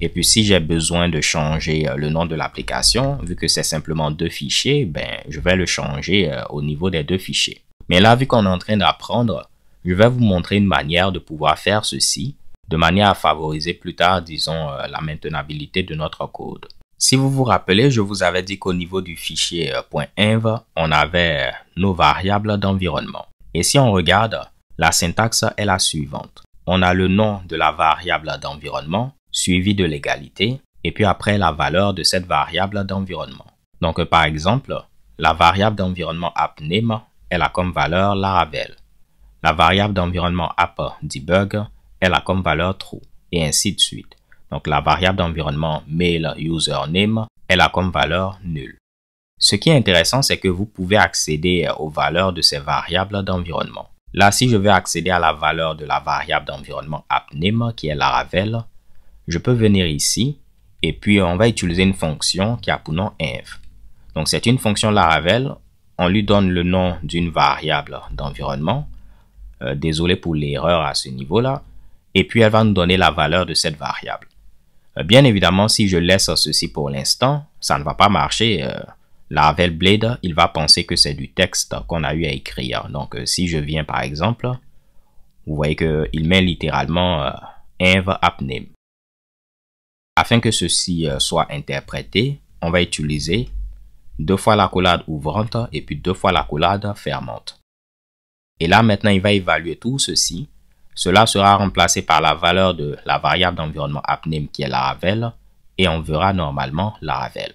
Et puis si j'ai besoin de changer euh, le nom de l'application, vu que c'est simplement deux fichiers, ben, je vais le changer euh, au niveau des deux fichiers. Mais là, vu qu'on est en train d'apprendre, je vais vous montrer une manière de pouvoir faire ceci de manière à favoriser plus tard, disons, la maintenabilité de notre code. Si vous vous rappelez, je vous avais dit qu'au niveau du fichier .env, on avait nos variables d'environnement. Et si on regarde, la syntaxe est la suivante on a le nom de la variable d'environnement suivi de l'égalité et puis après la valeur de cette variable d'environnement. Donc par exemple, la variable d'environnement appName, elle a comme valeur Laravel. La variable d'environnement appDebug, elle a comme valeur true et ainsi de suite. Donc la variable d'environnement mail username, elle a comme valeur nulle. Ce qui est intéressant, c'est que vous pouvez accéder aux valeurs de ces variables d'environnement. Là, si je veux accéder à la valeur de la variable d'environnement appName, qui est Laravel, je peux venir ici et puis on va utiliser une fonction qui a pour nom env. Donc c'est une fonction Laravel, on lui donne le nom d'une variable d'environnement. Euh, désolé pour l'erreur à ce niveau-là. Et puis elle va nous donner la valeur de cette variable. Euh, bien évidemment, si je laisse ceci pour l'instant, ça ne va pas marcher. Euh, la blade, il va penser que c'est du texte qu'on a eu à écrire. Donc, euh, si je viens par exemple, vous voyez qu'il met littéralement inv euh, Afin que ceci euh, soit interprété, on va utiliser deux fois la collade ouvrante et puis deux fois la collade fermante. Et là, maintenant, il va évaluer tout ceci. Cela sera remplacé par la valeur de la variable d'environnement apnem qui est la Ravel et on verra normalement la Ravel.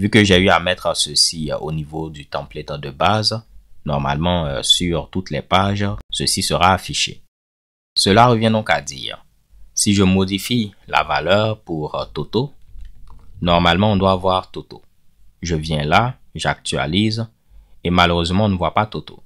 Vu que j'ai eu à mettre ceci euh, au niveau du template de base, normalement euh, sur toutes les pages, ceci sera affiché. Cela revient donc à dire, si je modifie la valeur pour euh, Toto, normalement on doit voir Toto. Je viens là, j'actualise et malheureusement on ne voit pas Toto.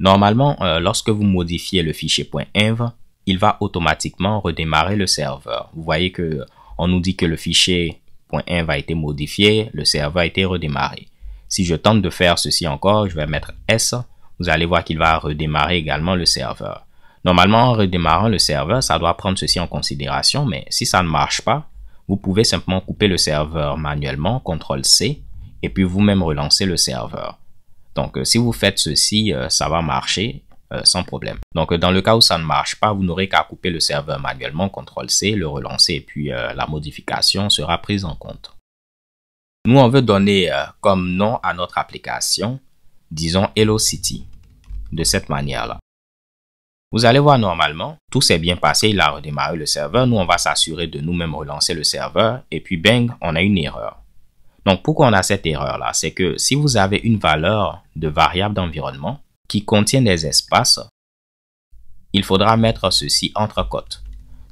Normalement, lorsque vous modifiez le fichier .env, il va automatiquement redémarrer le serveur. Vous voyez que on nous dit que le fichier 1 va été modifié, le serveur a été redémarré. Si je tente de faire ceci encore, je vais mettre S. Vous allez voir qu'il va redémarrer également le serveur. Normalement, en redémarrant le serveur, ça doit prendre ceci en considération, mais si ça ne marche pas, vous pouvez simplement couper le serveur manuellement, CTRL C, et puis vous-même relancer le serveur. Donc, euh, si vous faites ceci, euh, ça va marcher. Euh, sans problème. Donc euh, dans le cas où ça ne marche pas, vous n'aurez qu'à couper le serveur manuellement, CTRL-C, le relancer et puis euh, la modification sera prise en compte. Nous, on veut donner comme nom à notre application, disons Hello City, de cette manière-là. Vous allez voir normalement, tout s'est bien passé, il a redémarré le serveur. Nous, on va s'assurer de nous-mêmes relancer le serveur et puis bang, on a une erreur. Donc pourquoi on a cette erreur là C'est que si vous avez une valeur de variable d'environnement, qui contient des espaces, il faudra mettre ceci entre cotes.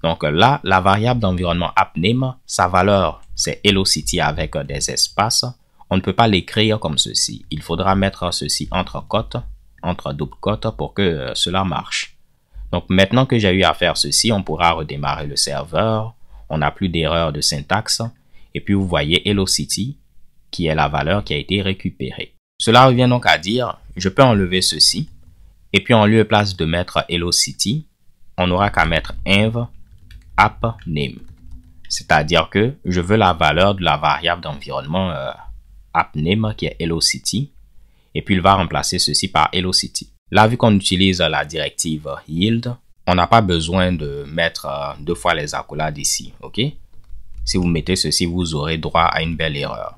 Donc là, la variable d'environnement appname, sa valeur, c'est Hello City avec des espaces. On ne peut pas l'écrire comme ceci. Il faudra mettre ceci entre cotes, entre double cotes pour que euh, cela marche. Donc maintenant que j'ai eu à faire ceci, on pourra redémarrer le serveur. On n'a plus d'erreur de syntaxe. Et puis vous voyez Hello City, qui est la valeur qui a été récupérée. Cela revient donc à dire, je peux enlever ceci, et puis en lieu place de mettre Hello City, on n'aura qu'à mettre env app name. C'est-à-dire que je veux la valeur de la variable d'environnement euh, AppName app name qui est Hello City, et puis il va remplacer ceci par Hello City. Là, vu qu'on utilise la directive yield, on n'a pas besoin de mettre euh, deux fois les accolades ici, ok Si vous mettez ceci, vous aurez droit à une belle erreur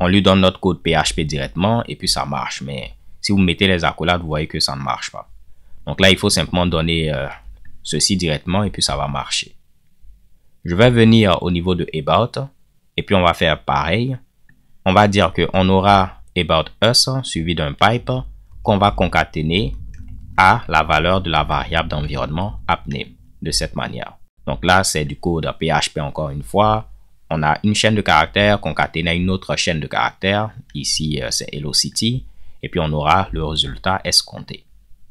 on lui donne notre code PHP directement et puis ça marche. Mais si vous mettez les accolades, vous voyez que ça ne marche pas. Donc là, il faut simplement donner euh, ceci directement et puis ça va marcher. Je vais venir au niveau de About et puis on va faire pareil. On va dire qu'on aura About Us suivi d'un pipe qu'on va concaténer à la valeur de la variable d'environnement AppName de cette manière. Donc là, c'est du code PHP encore une fois on a une chaîne de caractères concaténée à une autre chaîne de caractères. Ici, euh, c'est Hello City. Et puis, on aura le résultat escompté.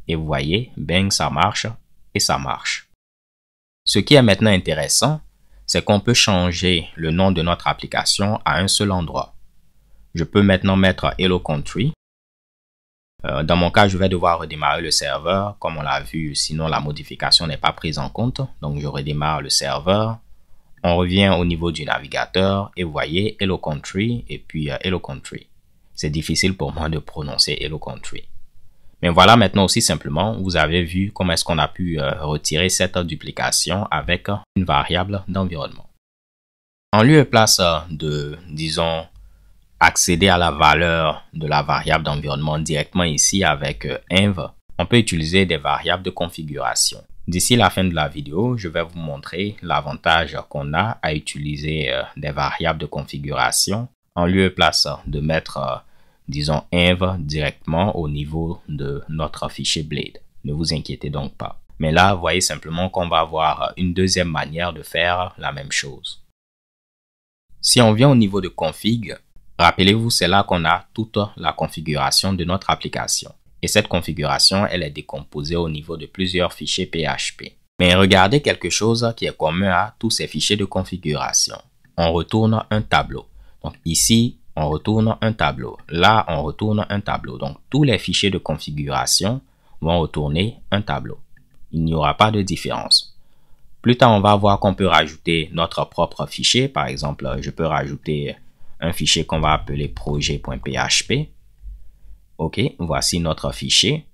Et vous voyez, bang, ça marche et ça marche. Ce qui est maintenant intéressant, c'est qu'on peut changer le nom de notre application à un seul endroit. Je peux maintenant mettre Hello Country. Euh, dans mon cas, je vais devoir redémarrer le serveur, comme on l'a vu, sinon la modification n'est pas prise en compte. Donc, je redémarre le serveur on revient au niveau du navigateur et vous voyez Hello Country et puis euh, Hello Country. C'est difficile pour moi de prononcer Hello Country. Mais voilà maintenant aussi simplement, vous avez vu comment est-ce qu'on a pu euh, retirer cette duplication avec une variable d'environnement. En lieu et place euh, de, disons, accéder à la valeur de la variable d'environnement directement ici avec Env, on peut utiliser des variables de configuration. D'ici la fin de la vidéo, je vais vous montrer l'avantage qu'on a à utiliser euh, des variables de configuration en lieu place hein, de mettre, euh, disons, inv directement au niveau de notre fichier Blade. Ne vous inquiétez donc pas. Mais là, voyez simplement qu'on va avoir euh, une deuxième manière de faire la même chose. Si on vient au niveau de config, rappelez-vous, c'est là qu'on a toute la configuration de notre application et cette configuration elle est décomposée au niveau de plusieurs fichiers PHP. Mais regardez quelque chose qui est commun à tous ces fichiers de configuration. On retourne un tableau. Donc ici, on retourne un tableau. Là, on retourne un tableau. Donc tous les fichiers de configuration vont retourner un tableau. Il n'y aura pas de différence. Plus tard, on va voir qu'on peut rajouter notre propre fichier. Par exemple, je peux rajouter un fichier qu'on va appeler projet.php OK, voici notre fichier.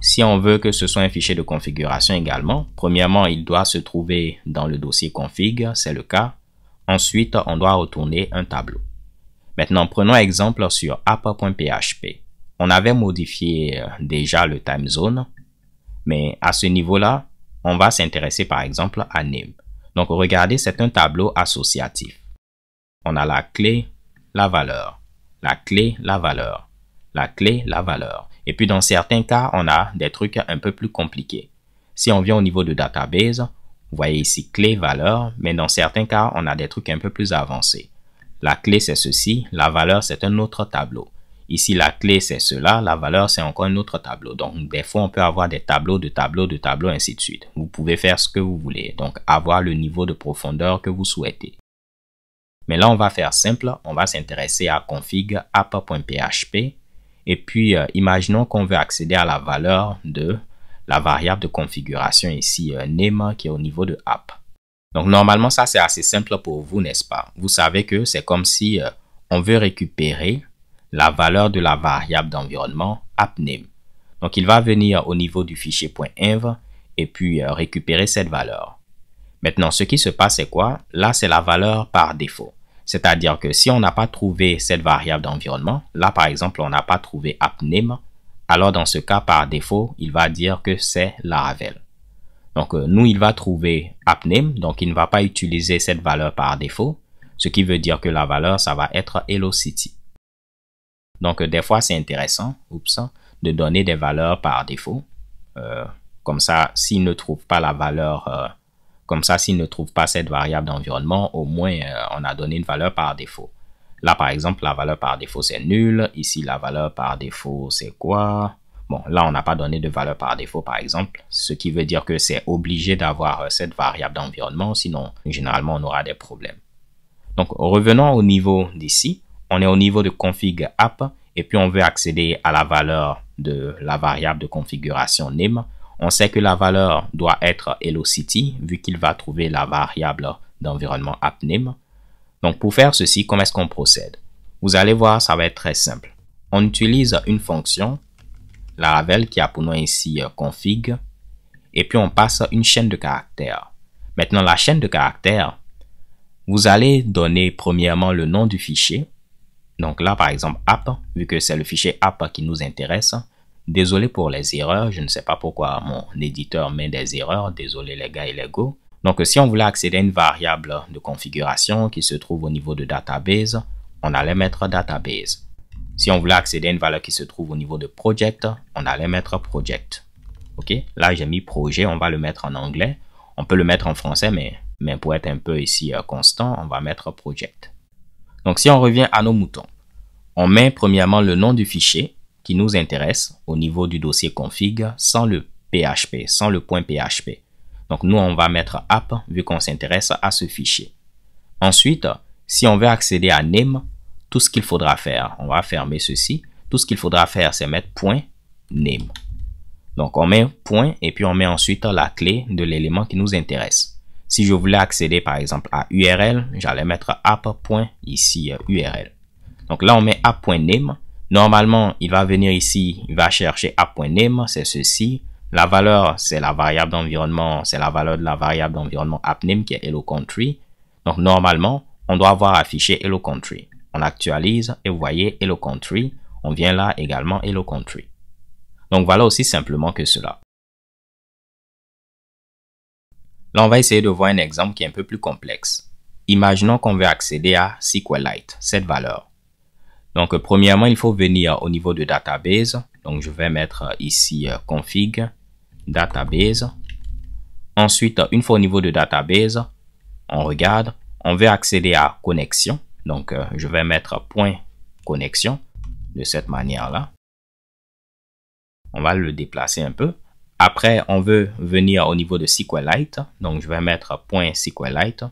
Si on veut que ce soit un fichier de configuration également, premièrement, il doit se trouver dans le dossier config, c'est le cas. Ensuite, on doit retourner un tableau. Maintenant, prenons exemple sur app.php. On avait modifié euh, déjà le time zone, mais à ce niveau-là, on va s'intéresser par exemple à NIM. Donc regardez, c'est un tableau associatif. On a la clé, la valeur, la clé, la valeur la clé, la valeur. Et puis dans certains cas, on a des trucs un peu plus compliqués. Si on vient au niveau de database, vous voyez ici clé, valeur, mais dans certains cas, on a des trucs un peu plus avancés. La clé, c'est ceci, la valeur, c'est un autre tableau. Ici, la clé, c'est cela, la valeur, c'est encore un autre tableau. Donc, des fois, on peut avoir des tableaux, de tableaux, de tableaux, ainsi de suite. Vous pouvez faire ce que vous voulez, donc avoir le niveau de profondeur que vous souhaitez. Mais là, on va faire simple, on va s'intéresser à config app.php et puis, euh, imaginons qu'on veut accéder à la valeur de la variable de configuration ici, euh, name, qui est au niveau de app. Donc, normalement, ça, c'est assez simple pour vous, n'est-ce pas? Vous savez que c'est comme si euh, on veut récupérer la valeur de la variable d'environnement app name. Donc, il va venir au niveau du fichier .env et puis récupérer cette valeur. Maintenant, ce qui se passe, c'est quoi? Là, c'est la valeur par défaut. C'est-à-dire que si on n'a pas trouvé cette variable d'environnement, là par exemple on n'a pas trouvé appName, alors dans ce cas par défaut il va dire que c'est Laravel. Donc euh, nous il va trouver appName, donc il ne va pas utiliser cette valeur par défaut, ce qui veut dire que la valeur ça va être Hello Donc euh, des fois c'est intéressant, oups, de donner des valeurs par défaut. Euh, comme ça, s'il ne trouve pas la valeur comme ça, s'il ne trouve pas cette variable d'environnement, au moins euh, on a donné une valeur par défaut. Là, par exemple, la valeur par défaut, c'est nul. Ici, la valeur par défaut, c'est quoi Bon, là, on n'a pas donné de valeur par défaut, par exemple, ce qui veut dire que c'est obligé d'avoir euh, cette variable d'environnement, sinon, généralement, on aura des problèmes. Donc, revenons au niveau d'ici. On est au niveau de config app et puis on veut accéder à la valeur de la variable de configuration name. On sait que la valeur doit être Hello City, vu qu'il va trouver la variable d'environnement appName. Donc pour faire ceci, comment est-ce qu'on procède Vous allez voir, ça va être très simple. On utilise une fonction, la ravel qui a pour nom ici euh, config, et puis on passe une chaîne de caractères. Maintenant, la chaîne de caractères, vous allez donner premièrement le nom du fichier. Donc là, par exemple, app, vu que c'est le fichier app qui nous intéresse. Désolé pour les erreurs, je ne sais pas pourquoi mon éditeur met des erreurs, désolé les gars et les go. Donc euh, si on voulait accéder à une variable de configuration qui se trouve au niveau de database, on allait mettre database. Si on voulait accéder à une valeur qui se trouve au niveau de project, on allait mettre project. Ok, là j'ai mis projet, on va le mettre en anglais. On peut le mettre en français, mais, mais pour être un peu ici euh, constant, on va mettre project. Donc si on revient à nos moutons, on met premièrement le nom du fichier qui nous intéresse au niveau du dossier config sans le PHP, sans le point PHP. Donc nous, on va mettre app vu qu'on s'intéresse à ce fichier. Ensuite, si on veut accéder à name, tout ce qu'il faudra faire, on va fermer ceci. Tout ce qu'il faudra faire, c'est mettre point name. Donc on met point et puis on met ensuite la clé de l'élément qui nous intéresse. Si je voulais accéder par exemple à URL, j'allais mettre app. ici URL. Euh, Donc là on met app.name Normalement, il va venir ici, il va chercher app.name, c'est ceci. La valeur, c'est la variable d'environnement, c'est la valeur de la variable d'environnement appname qui est hello Donc normalement, on doit avoir affiché hello country. On actualise et vous voyez hello country. On vient là également hello country. Donc voilà aussi simplement que cela. Là, on va essayer de voir un exemple qui est un peu plus complexe. Imaginons qu'on veut accéder à SQLite, cette valeur. Donc, euh, premièrement, il faut venir au niveau de database. Donc, je vais mettre euh, ici euh, config, database. Ensuite, une fois au niveau de database, on regarde, on veut accéder à connexion. Donc, je vais mettre point connexion de cette manière-là. On va le déplacer un peu. Après, on veut venir au niveau de SQLite. Donc, je vais mettre point SQLite.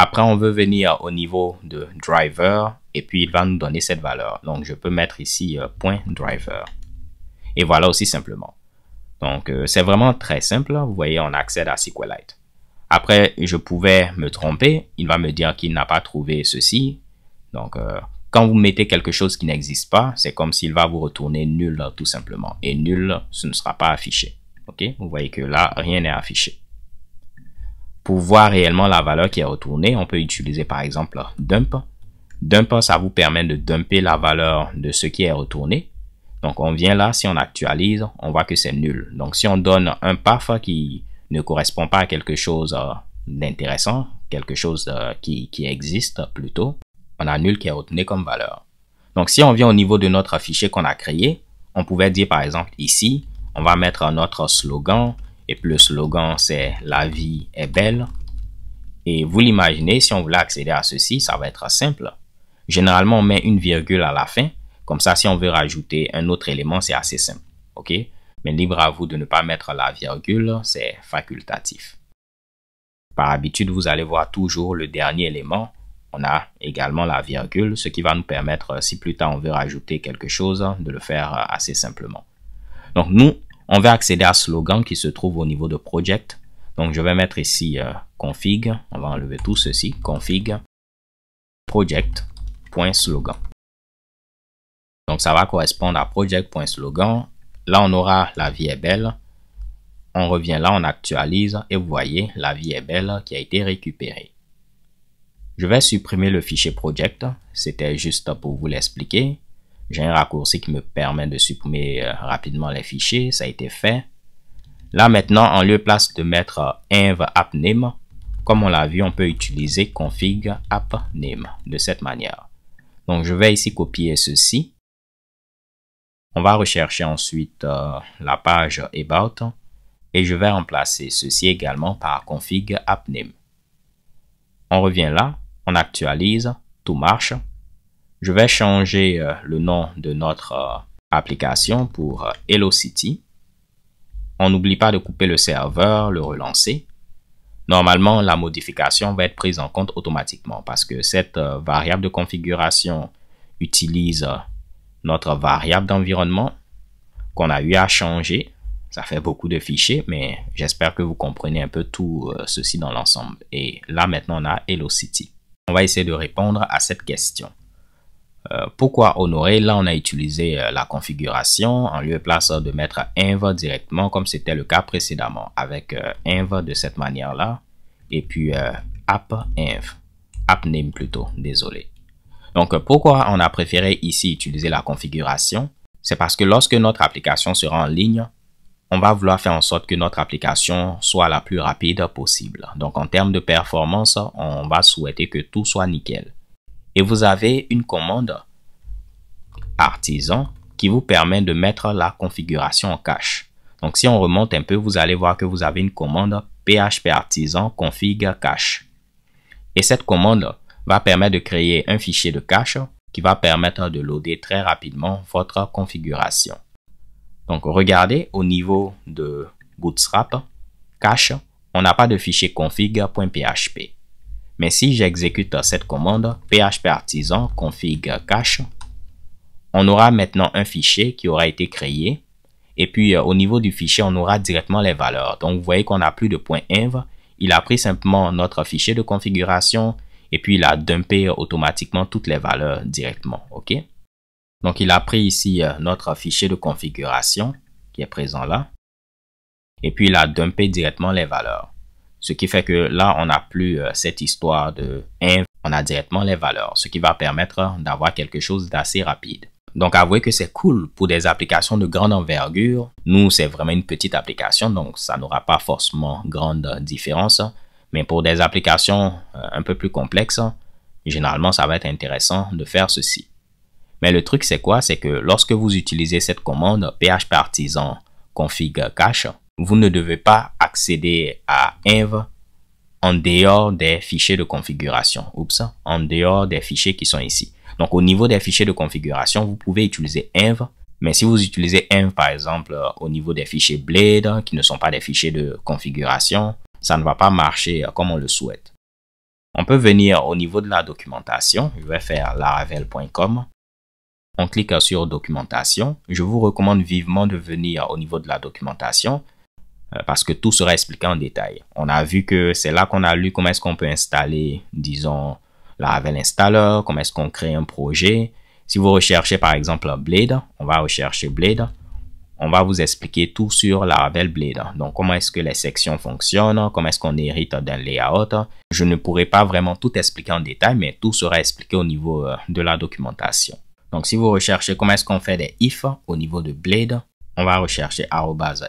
Après, on veut venir au niveau de driver et puis il va nous donner cette valeur. Donc, je peux mettre ici euh, point driver. Et voilà aussi simplement. Donc, euh, c'est vraiment très simple. Vous voyez, on accède à SQLite. Après, je pouvais me tromper. Il va me dire qu'il n'a pas trouvé ceci. Donc, euh, quand vous mettez quelque chose qui n'existe pas, c'est comme s'il va vous retourner nul tout simplement. Et nul, ce ne sera pas affiché. OK Vous voyez que là, rien n'est affiché. Pour voir réellement la valeur qui est retournée, on peut utiliser par exemple dump. Dump, ça vous permet de dumper la valeur de ce qui est retourné. Donc on vient là, si on actualise, on voit que c'est nul. Donc si on donne un paf qui ne correspond pas à quelque chose euh, d'intéressant, quelque chose euh, qui, qui existe plutôt, on a nul qui est retenu comme valeur. Donc si on vient au niveau de notre fichier qu'on a créé, on pouvait dire par exemple ici, on va mettre notre slogan, et plus le slogan, c'est La vie est belle. Et vous l'imaginez, si on voulait accéder à ceci, ça va être simple. Généralement, on met une virgule à la fin. Comme ça, si on veut rajouter un autre élément, c'est assez simple. OK? Mais libre à vous de ne pas mettre la virgule, c'est facultatif. Par habitude, vous allez voir toujours le dernier élément. On a également la virgule, ce qui va nous permettre, si plus tard on veut rajouter quelque chose, de le faire euh, assez simplement. Donc nous, on va accéder à slogan qui se trouve au niveau de project. Donc je vais mettre ici euh, config, on va enlever tout ceci, config project.slogan. Donc ça va correspondre à project.slogan. Là on aura la vie est belle. On revient là, on actualise et vous voyez la vie est belle qui a été récupérée. Je vais supprimer le fichier project, c'était juste pour vous l'expliquer. J'ai un raccourci qui me permet de supprimer euh, rapidement les fichiers. Ça a été fait. Là maintenant, en lieu place de mettre euh, inv appname, comme on l'a vu, on peut utiliser config appname de cette manière. Donc je vais ici copier ceci. On va rechercher ensuite euh, la page About et je vais remplacer ceci également par config appname. On revient là, on actualise, tout marche. Je vais changer euh, le nom de notre euh, application pour euh, Hello City. On n'oublie pas de couper le serveur, le relancer. Normalement, la modification va être prise en compte automatiquement parce que cette variable de configuration utilise notre variable d'environnement qu'on a eu à changer. Ça fait beaucoup de fichiers, mais j'espère que vous comprenez un peu tout ceci dans l'ensemble. Et là, maintenant, on a Hello City. On va essayer de répondre à cette question. Euh, pourquoi honorer Là, on a utilisé euh, la configuration en lieu place de mettre inv directement comme c'était le cas précédemment avec euh, inv de cette manière-là et puis app inv, app name plutôt, désolé. Donc pourquoi on a préféré ici utiliser la configuration C'est parce que lorsque notre application sera en ligne, on va vouloir faire en sorte que notre application soit la plus rapide possible. Donc en termes de performance, on va souhaiter que tout soit nickel et vous avez une commande artisan qui vous permet de mettre la configuration en cache. Donc si on remonte un peu, vous allez voir que vous avez une commande PHP artisan config cache. Et cette commande va permettre de créer un fichier de cache qui va permettre de loader très rapidement votre configuration. Donc regardez au niveau de Bootstrap, cache, on n'a pas de fichier config.php. Mais si j'exécute cette commande php artisan config cache, on aura maintenant un fichier qui aura été créé. Et puis euh, au niveau du fichier, on aura directement les valeurs. Donc vous voyez qu'on n'a plus de point .env. Il a pris simplement notre fichier de configuration et puis il a dumpé euh, automatiquement toutes les valeurs directement. OK? Donc il a pris ici euh, notre fichier de configuration qui est présent là. Et puis il a dumpé directement les valeurs. Ce qui fait que là, on n'a plus euh, cette histoire de inf, on a directement les valeurs, ce qui va permettre d'avoir quelque chose d'assez rapide. Donc avouez que c'est cool pour des applications de grande envergure. Nous, c'est vraiment une petite application, donc ça n'aura pas forcément grande différence. Mais pour des applications euh, un peu plus complexes, généralement, ça va être intéressant de faire ceci. Mais le truc, c'est quoi C'est que lorsque vous utilisez cette commande phpartisan config cache, vous ne devez pas accéder à env en dehors des fichiers de configuration. Oups, en dehors des fichiers qui sont ici. Donc au niveau des fichiers de configuration, vous pouvez utiliser env, mais si vous utilisez env par exemple euh, au niveau des fichiers Blade, qui ne sont pas des fichiers de configuration, ça ne va pas marcher euh, comme on le souhaite. On peut venir au niveau de la documentation, je vais faire laravel.com. On clique sur documentation. Je vous recommande vivement de venir au niveau de la documentation euh, parce que tout sera expliqué en détail. On a vu que c'est là qu'on a lu comment est-ce qu'on peut installer, disons, la Ravel Installer, comment est-ce qu'on crée un projet. Si vous recherchez par exemple Blade, on va rechercher Blade. On va vous expliquer tout sur la Ravel Blade. Donc comment est-ce que les sections fonctionnent, comment est-ce qu'on hérite d'un layout. Je ne pourrai pas vraiment tout expliquer en détail, mais tout sera expliqué au niveau euh, de la documentation. Donc si vous recherchez comment est-ce qu'on fait des if au niveau de Blade, on va rechercher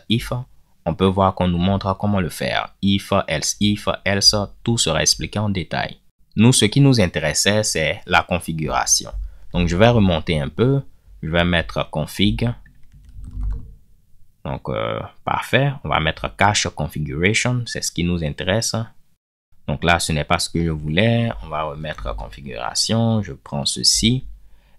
if on peut voir qu'on nous montre comment le faire. If, else, if, else, tout sera expliqué en détail. Nous, ce qui nous intéressait, c'est la configuration. Donc, je vais remonter un peu. Je vais mettre config. Donc, euh, parfait. On va mettre cache configuration. C'est ce qui nous intéresse. Donc là, ce n'est pas ce que je voulais. On va remettre configuration. Je prends ceci.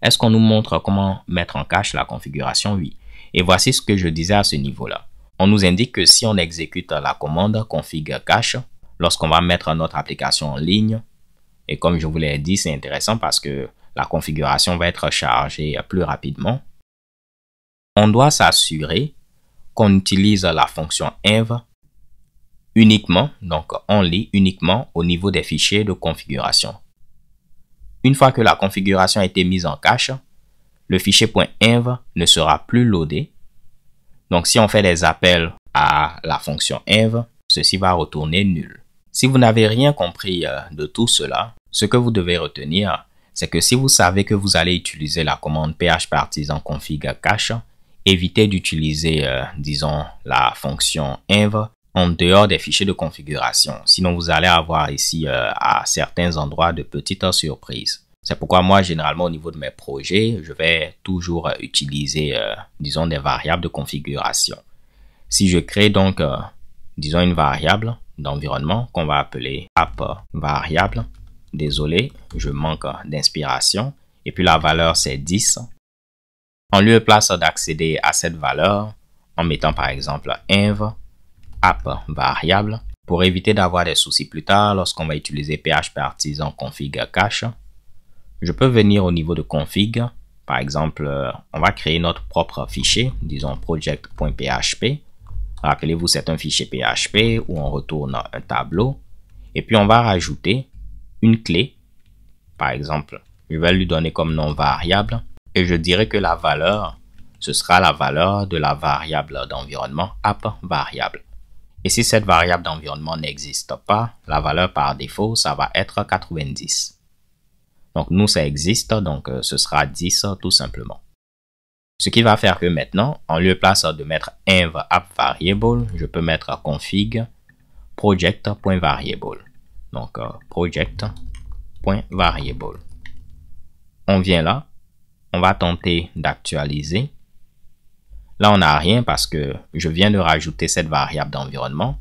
Est-ce qu'on nous montre comment mettre en cache la configuration Oui. Et voici ce que je disais à ce niveau-là. On nous indique que si on exécute la commande config cache, lorsqu'on va mettre notre application en ligne, et comme je vous l'ai dit, c'est intéressant parce que la configuration va être chargée plus rapidement, on doit s'assurer qu'on utilise la fonction inv uniquement, donc on lit uniquement au niveau des fichiers de configuration. Une fois que la configuration a été mise en cache, le fichier .inv ne sera plus loadé donc si on fait des appels à la fonction inv, ceci va retourner nul. Si vous n'avez rien compris euh, de tout cela, ce que vous devez retenir, c'est que si vous savez que vous allez utiliser la commande phpartisan config cache, évitez d'utiliser, euh, disons, la fonction inv en dehors des fichiers de configuration. Sinon, vous allez avoir ici euh, à certains endroits de petites surprises. C'est pourquoi moi, généralement, au niveau de mes projets, je vais toujours euh, utiliser, euh, disons, des variables de configuration. Si je crée donc, euh, disons, une variable d'environnement qu'on va appeler app variable, désolé, je manque d'inspiration, et puis la valeur c'est 10, en lieu de place d'accéder à cette valeur, en mettant par exemple env app variable, pour éviter d'avoir des soucis plus tard lorsqu'on va utiliser php artisan config cache, je peux venir au niveau de config. Par exemple, euh, on va créer notre propre fichier, disons project.php. Rappelez-vous, c'est un fichier PHP où on retourne un tableau. Et puis, on va rajouter une clé. Par exemple, je vais lui donner comme nom variable. Et je dirais que la valeur, ce sera la valeur de la variable d'environnement app variable. Et si cette variable d'environnement n'existe pas, la valeur par défaut, ça va être 90. Donc nous, ça existe, hein, donc euh, ce sera 10 tout simplement. Ce qui va faire que maintenant, en lieu place de mettre env variable, je peux mettre config project.variable. Donc euh, project.variable. On vient là, on va tenter d'actualiser. Là, on n'a rien parce que je viens de rajouter cette variable d'environnement.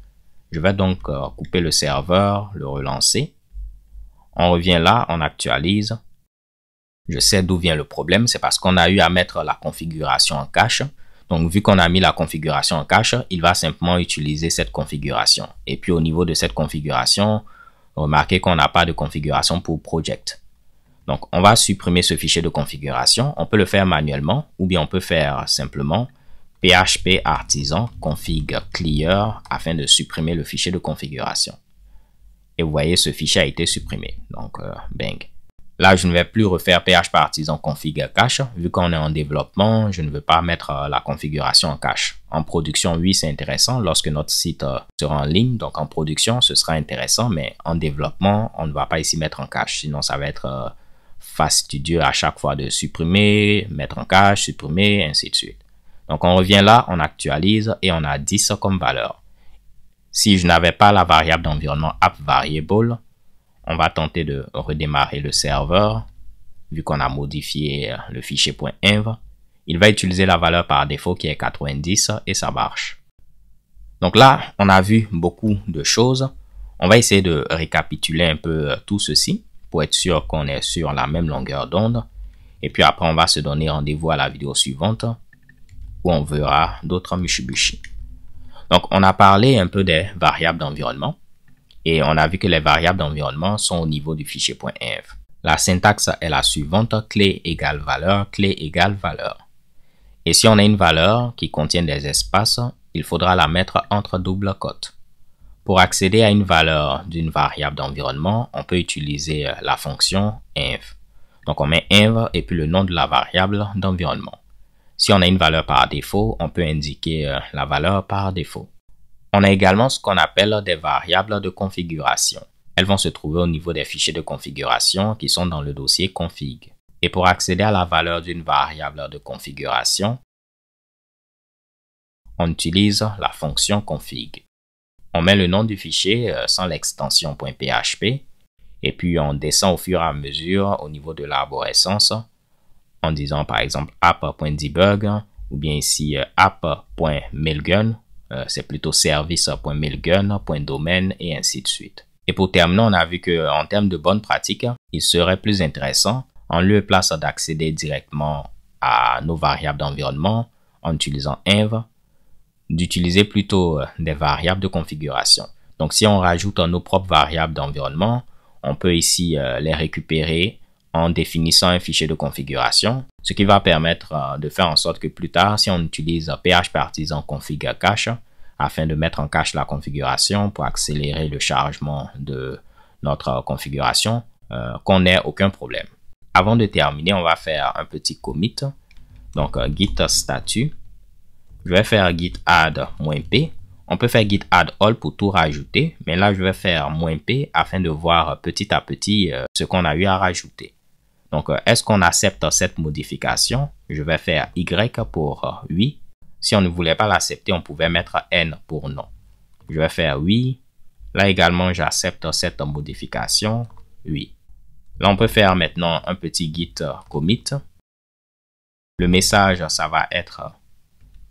Je vais donc euh, couper le serveur, le relancer. On revient là, on actualise. Je sais d'où vient le problème, c'est parce qu'on a eu à mettre la configuration en cache. Donc vu qu'on a mis la configuration en cache, il va simplement utiliser cette configuration. Et puis au niveau de cette configuration, remarquez qu'on n'a pas de configuration pour project. Donc on va supprimer ce fichier de configuration. On peut le faire manuellement ou bien on peut faire simplement php artisan config clear afin de supprimer le fichier de configuration. Et vous voyez, ce fichier a été supprimé. Donc, euh, bang. Là, je ne vais plus refaire PH Partisan config cache. Vu qu'on est en développement, je ne veux pas mettre euh, la configuration en cache. En production, oui, c'est intéressant lorsque notre site euh, sera en ligne. Donc, en production, ce sera intéressant, mais en développement, on ne va pas ici mettre en cache. Sinon, ça va être fastidieux à chaque fois de supprimer, mettre en cache, supprimer, ainsi de suite. Donc, on revient là, on actualise et on a 10 comme valeur. Si je n'avais pas la variable d'environnement app variable, on va tenter de redémarrer le serveur. Vu qu'on a modifié le fichier .env, il va utiliser la valeur par défaut qui est 90 et ça marche. Donc là, on a vu beaucoup de choses. On va essayer de récapituler un peu euh, tout ceci pour être sûr qu'on est sur la même longueur d'onde. Et puis après, on va se donner rendez-vous à la vidéo suivante où on verra d'autres Mushibushi. Donc, on a parlé un peu des variables d'environnement et on a vu que les variables d'environnement sont au niveau du fichier .env. La syntaxe est la suivante, clé égale valeur, clé égale valeur. Et si on a une valeur qui contient des espaces, il faudra la mettre entre double cotes. Pour accéder à une valeur d'une variable d'environnement, on peut utiliser la fonction env. Donc on met env et puis le nom de la variable d'environnement. Si on a une valeur par défaut, on peut indiquer euh, la valeur par défaut. On a également ce qu'on appelle des variables de configuration. Elles vont se trouver au niveau des fichiers de configuration qui sont dans le dossier config. Et pour accéder à la valeur d'une variable de configuration, on utilise la fonction config. On met le nom du fichier euh, sans l'extension .php et puis on descend au fur et à mesure au niveau de l'arborescence en disant par exemple app.debug hein, ou bien ici euh, app.mailgun, euh, c'est plutôt service.mailgun.domain et ainsi de suite. Et pour terminer, on a vu qu'en termes de bonnes pratiques, hein, il serait plus intéressant, en lieu et place d'accéder directement à nos variables d'environnement en utilisant env d'utiliser plutôt euh, des variables de configuration. Donc si on rajoute nos propres variables d'environnement, on peut ici les récupérer en définissant un fichier de configuration, ce qui va permettre euh, de faire en sorte que plus tard, si on utilise PH Partisan config Cache, afin de mettre en cache la configuration pour accélérer le chargement de notre configuration, euh, qu'on n'ait aucun problème. Avant de terminer, on va faire un petit commit. Donc, euh, git statut. Je vais faire git add "-p". On peut faire git add all pour tout rajouter, mais là, je vais faire "-p" afin de voir petit à petit ce qu'on a eu à rajouter. Donc, euh, est-ce qu'on accepte cette modification Je vais faire Y pour euh, oui. Si on ne voulait pas l'accepter, on pouvait mettre N pour non. Je vais faire oui. Là également, j'accepte cette modification. Oui. Là, on peut faire maintenant un petit git euh, commit. Le message, ça va être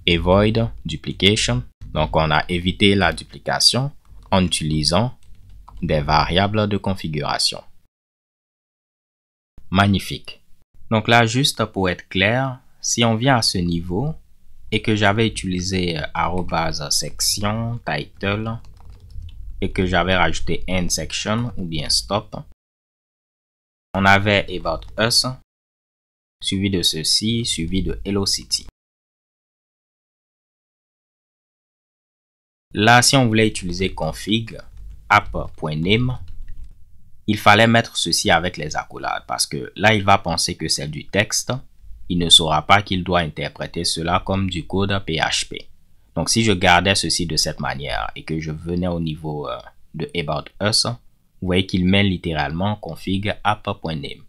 avoid duplication. Donc, on a évité la duplication en utilisant des variables de configuration. Magnifique. Donc là, juste pour être clair, si on vient à ce niveau et que j'avais utilisé euh, section, title, et que j'avais rajouté end section ou bien stop, on avait about us, suivi de ceci, suivi de hello city. Là, si on voulait utiliser config app.name, il fallait mettre ceci avec les accolades parce que là, il va penser que c'est du texte. Il ne saura pas qu'il doit interpréter cela comme du code PHP. Donc, si je gardais ceci de cette manière et que je venais au niveau euh, de About Us, vous voyez qu'il met littéralement config app.name.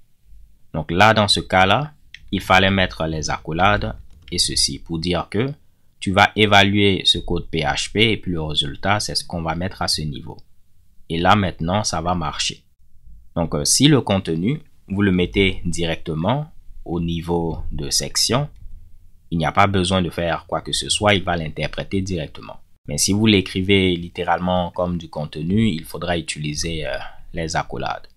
Donc là, dans ce cas-là, il fallait mettre les accolades et ceci pour dire que tu vas évaluer ce code PHP et puis le résultat, c'est ce qu'on va mettre à ce niveau. Et là, maintenant, ça va marcher. Donc, euh, si le contenu, vous le mettez directement au niveau de section, il n'y a pas besoin de faire quoi que ce soit, il va l'interpréter directement. Mais si vous l'écrivez littéralement comme du contenu, il faudra utiliser euh, les accolades.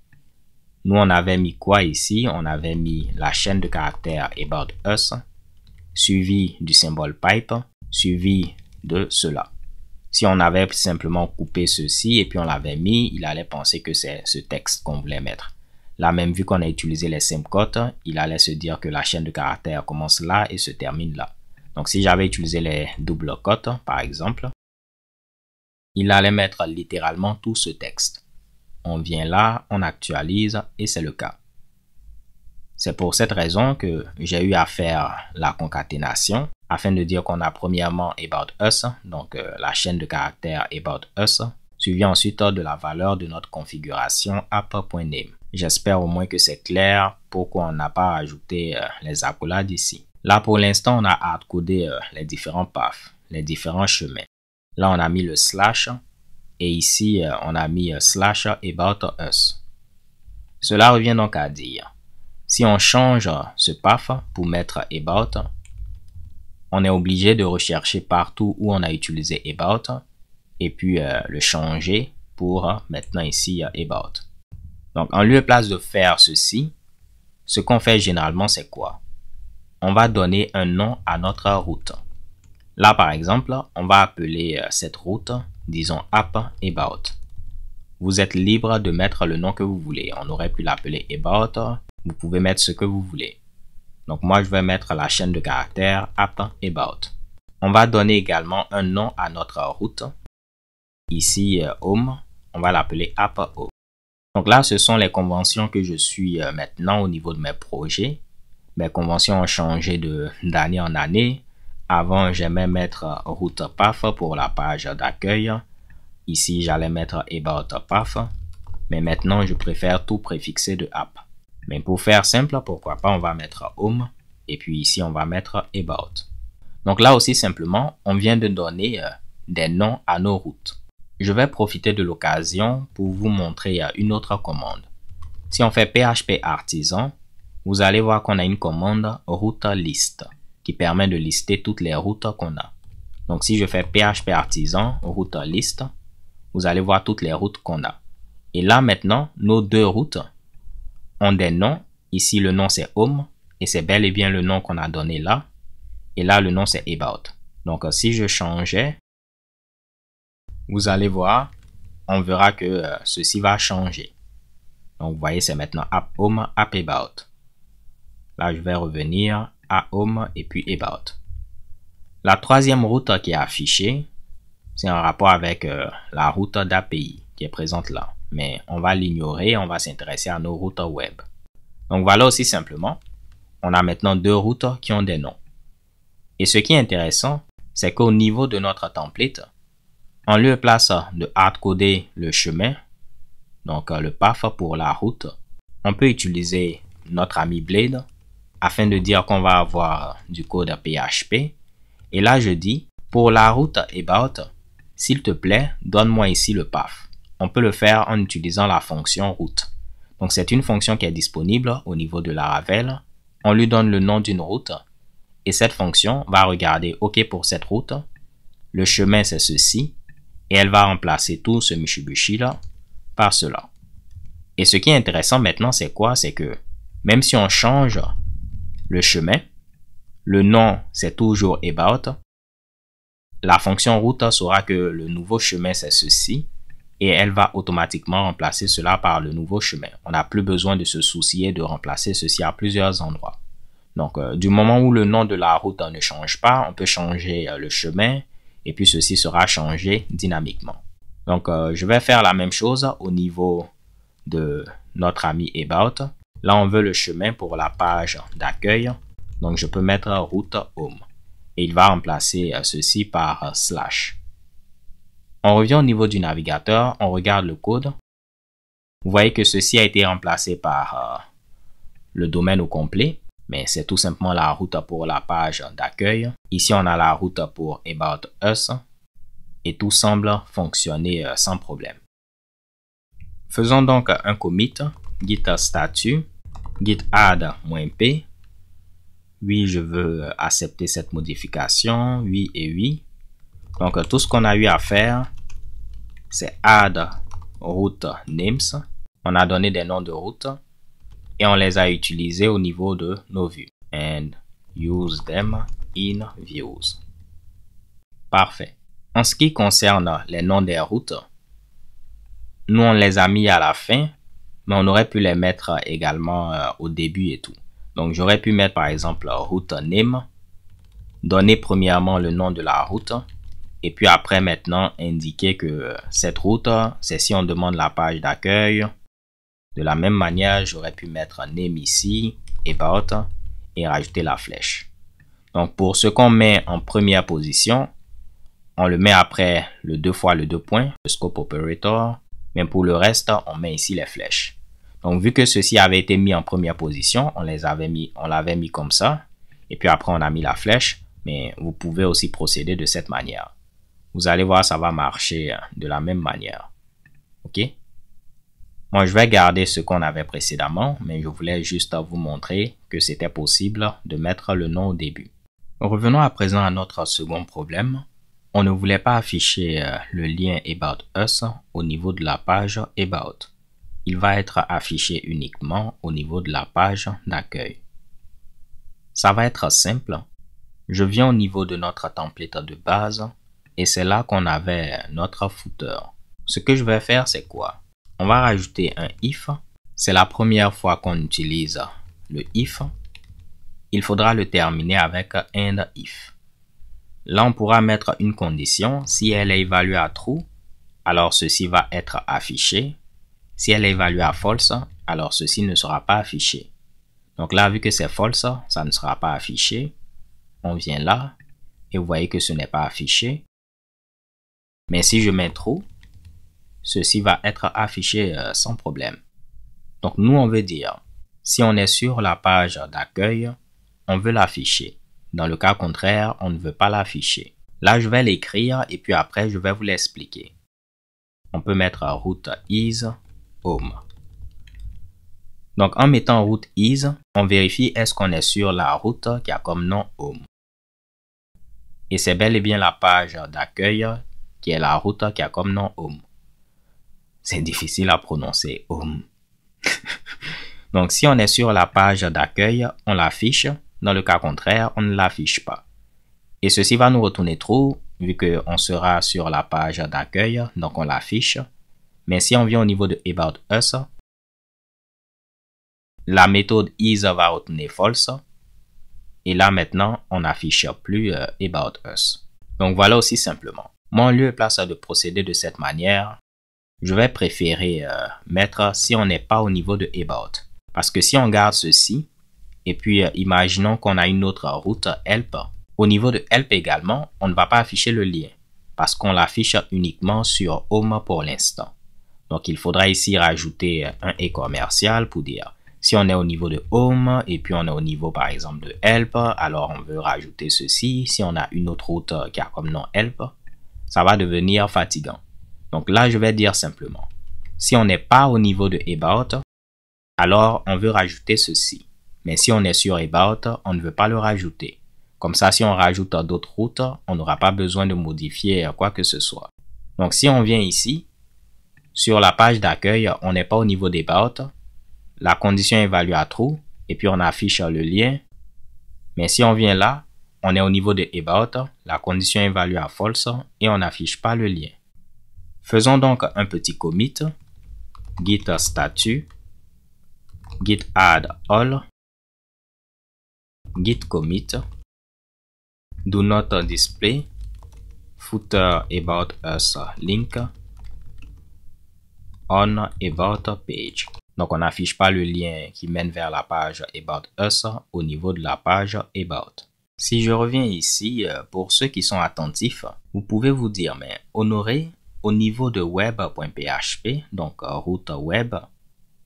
Nous, on avait mis quoi ici On avait mis la chaîne de caractères About Us, suivi du symbole pipe, suivi de cela. Si on avait simplement coupé ceci et puis on l'avait mis, il allait penser que c'est ce texte qu'on voulait mettre. Là, même vu qu'on a utilisé les semcotes, il allait se dire que la chaîne de caractères commence là et se termine là. Donc si j'avais utilisé les doubles cotes, par exemple, il allait mettre littéralement tout ce texte. On vient là, on actualise et c'est le cas. C'est pour cette raison que j'ai eu à faire la concaténation afin de dire qu'on a premièrement About Us, donc euh, la chaîne de caractères About Us, suivi ensuite de la valeur de notre configuration app.name. J'espère au moins que c'est clair pourquoi on n'a pas ajouté euh, les accolades ici. Là, pour l'instant, on a hardcodé euh, les différents paths, les différents chemins. Là, on a mis le slash et ici, on a mis slash about us. Cela revient donc à dire, si on change ce path pour mettre about, on est obligé de rechercher partout où on a utilisé about et puis euh, le changer pour euh, maintenant ici about. Donc en lieu place de faire ceci, ce qu'on fait généralement c'est quoi On va donner un nom à notre route. Là par exemple, on va appeler euh, cette route, disons app about. Vous êtes libre de mettre le nom que vous voulez. On aurait pu l'appeler about. Vous pouvez mettre ce que vous voulez. Donc moi, je vais mettre la chaîne de caractères app about. On va donner également un nom à notre route. Ici, euh, home, on va l'appeler app home. Donc là, ce sont les conventions que je suis euh, maintenant au niveau de mes projets. Mes conventions ont changé d'année en année. Avant, j'aimais mettre euh, route PAF pour la page d'accueil. Ici, j'allais mettre about PAF. Mais maintenant, je préfère tout préfixer de app. Mais pour faire simple, pourquoi pas, on va mettre Home et puis ici, on va mettre About. Donc là aussi, simplement, on vient de donner euh, des noms à nos routes. Je vais profiter de l'occasion pour vous montrer euh, une autre commande. Si on fait PHP artisan, vous allez voir qu'on a une commande route list qui permet de lister toutes les routes qu'on a. Donc si je fais PHP artisan route list, vous allez voir toutes les routes qu'on a. Et là maintenant, nos deux routes des noms. Ici, le nom c'est home et c'est bel et bien le nom qu'on a donné là. Et là, le nom c'est about. Donc, euh, si je changeais, vous allez voir, on verra que euh, ceci va changer. Donc, vous voyez, c'est maintenant app home, app about. Là, je vais revenir à home et puis about. La troisième route qui est affichée, c'est en rapport avec euh, la route d'API qui est présente là mais on va l'ignorer, on va s'intéresser à nos routes web. Donc voilà aussi simplement, on a maintenant deux routes qui ont des noms. Et ce qui est intéressant, c'est qu'au niveau de notre template, en lieu place euh, de hardcoder le chemin, donc euh, le path pour la route, on peut utiliser notre ami Blade afin de dire qu'on va avoir euh, du code PHP. Et là, je dis, pour la route about, s'il te plaît, donne-moi ici le path on peut le faire en utilisant la fonction route. Donc c'est une fonction qui est disponible au niveau de Laravel. On lui donne le nom d'une route et cette fonction va regarder OK pour cette route. Le chemin c'est ceci et elle va remplacer tout ce Mishibushi là par cela. Et ce qui est intéressant maintenant c'est quoi C'est que même si on change le chemin, le nom c'est toujours about, la fonction route saura que le nouveau chemin c'est ceci et elle va automatiquement remplacer cela par le nouveau chemin. On n'a plus besoin de se soucier de remplacer ceci à plusieurs endroits. Donc, euh, du moment où le nom de la route ne change pas, on peut changer euh, le chemin et puis ceci sera changé dynamiquement. Donc, euh, je vais faire la même chose au niveau de notre ami About. Là, on veut le chemin pour la page d'accueil. Donc, je peux mettre route home et il va remplacer ceci par slash. On revient au niveau du navigateur, on regarde le code. Vous voyez que ceci a été remplacé par euh, le domaine au complet, mais c'est tout simplement la route pour la page d'accueil. Ici, on a la route pour About Us et tout semble fonctionner euh, sans problème. Faisons donc un commit, git statut, git add-p. Oui, je veux euh, accepter cette modification, oui et oui. Donc, tout ce qu'on a eu à faire, c'est add route names. On a donné des noms de route, et on les a utilisés au niveau de nos vues. And use them in views. Parfait. En ce qui concerne les noms des routes, nous on les a mis à la fin, mais on aurait pu les mettre également euh, au début et tout. Donc j'aurais pu mettre par exemple route name, donner premièrement le nom de la route, et puis après maintenant indiquer que euh, cette route, euh, c'est si on demande la page d'accueil. De la même manière, j'aurais pu mettre un name ici, about et rajouter la flèche. Donc pour ce qu'on met en première position, on le met après le deux fois le deux points, le scope operator, mais pour le reste, on met ici les flèches. Donc vu que ceci avait été mis en première position, on les avait mis, on l'avait mis comme ça, et puis après on a mis la flèche, mais vous pouvez aussi procéder de cette manière. Vous allez voir, ça va marcher hein, de la même manière. OK Moi, je vais garder ce qu'on avait précédemment, mais je voulais juste vous montrer que c'était possible de mettre le nom au début. Revenons à présent à notre second problème. On ne voulait pas afficher euh, le lien About Us au niveau de la page About. Il va être affiché uniquement au niveau de la page d'accueil. Ça va être simple. Je viens au niveau de notre template de base et c'est là qu'on avait notre footer. Ce que je vais faire, c'est quoi On va rajouter un if. C'est la première fois qu'on utilise le if. Il faudra le terminer avec end if. Là, on pourra mettre une condition. Si elle est évaluée à true, alors ceci va être affiché. Si elle est évaluée à false, alors ceci ne sera pas affiché. Donc là, vu que c'est false, ça ne sera pas affiché. On vient là et vous voyez que ce n'est pas affiché. Mais si je mets trop, ceci va être affiché euh, sans problème. Donc nous, on veut dire, si on est sur la page d'accueil, on veut l'afficher. Dans le cas contraire, on ne veut pas l'afficher. Là, je vais l'écrire et puis après, je vais vous l'expliquer. On peut mettre route is home. Donc en mettant route is, on vérifie est-ce qu'on est sur la route qui a comme nom home. Et c'est bel et bien la page d'accueil qui est la route qui a comme nom Om. C'est difficile à prononcer, Om. Donc si on est sur la page d'accueil, on l'affiche. Dans le cas contraire, on ne l'affiche pas. Et ceci va nous retourner trop, vu qu'on sera sur la page d'accueil, donc on l'affiche. Mais si on vient au niveau de About Us, la méthode is va retourner false. Et là maintenant, on n'affiche plus euh, About Us. Donc voilà aussi simplement. Mon lieu place de procéder de cette manière, je vais préférer euh, mettre si on n'est pas au niveau de about. Parce que si on garde ceci, et puis euh, imaginons qu'on a une autre route help, au niveau de help également, on ne va pas afficher le lien parce qu'on l'affiche uniquement sur home pour l'instant. Donc il faudra ici rajouter euh, un e commercial pour dire si on est au niveau de home et puis on est au niveau par exemple de help, alors on veut rajouter ceci. Si on a une autre route qui a comme nom help, ça va devenir fatigant. Donc là, je vais dire simplement, si on n'est pas au niveau de about, alors on veut rajouter ceci. Mais si on est sur about, on ne veut pas le rajouter. Comme ça, si on rajoute d'autres routes, on n'aura pas besoin de modifier quoi que ce soit. Donc si on vient ici, sur la page d'accueil, on n'est pas au niveau d'About. La condition évalue à true et puis on affiche le lien. Mais si on vient là, on est au niveau de About, la condition est à false et on n'affiche pas le lien. Faisons donc un petit commit, git statut, git add all, git commit, do not display, footer uh, about us link, on about page. Donc on n'affiche pas le lien qui mène vers la page About Us au niveau de la page About. Si je reviens ici, euh, pour ceux qui sont attentifs, vous pouvez vous dire, mais Honoré, au niveau de web.php, donc euh, route web,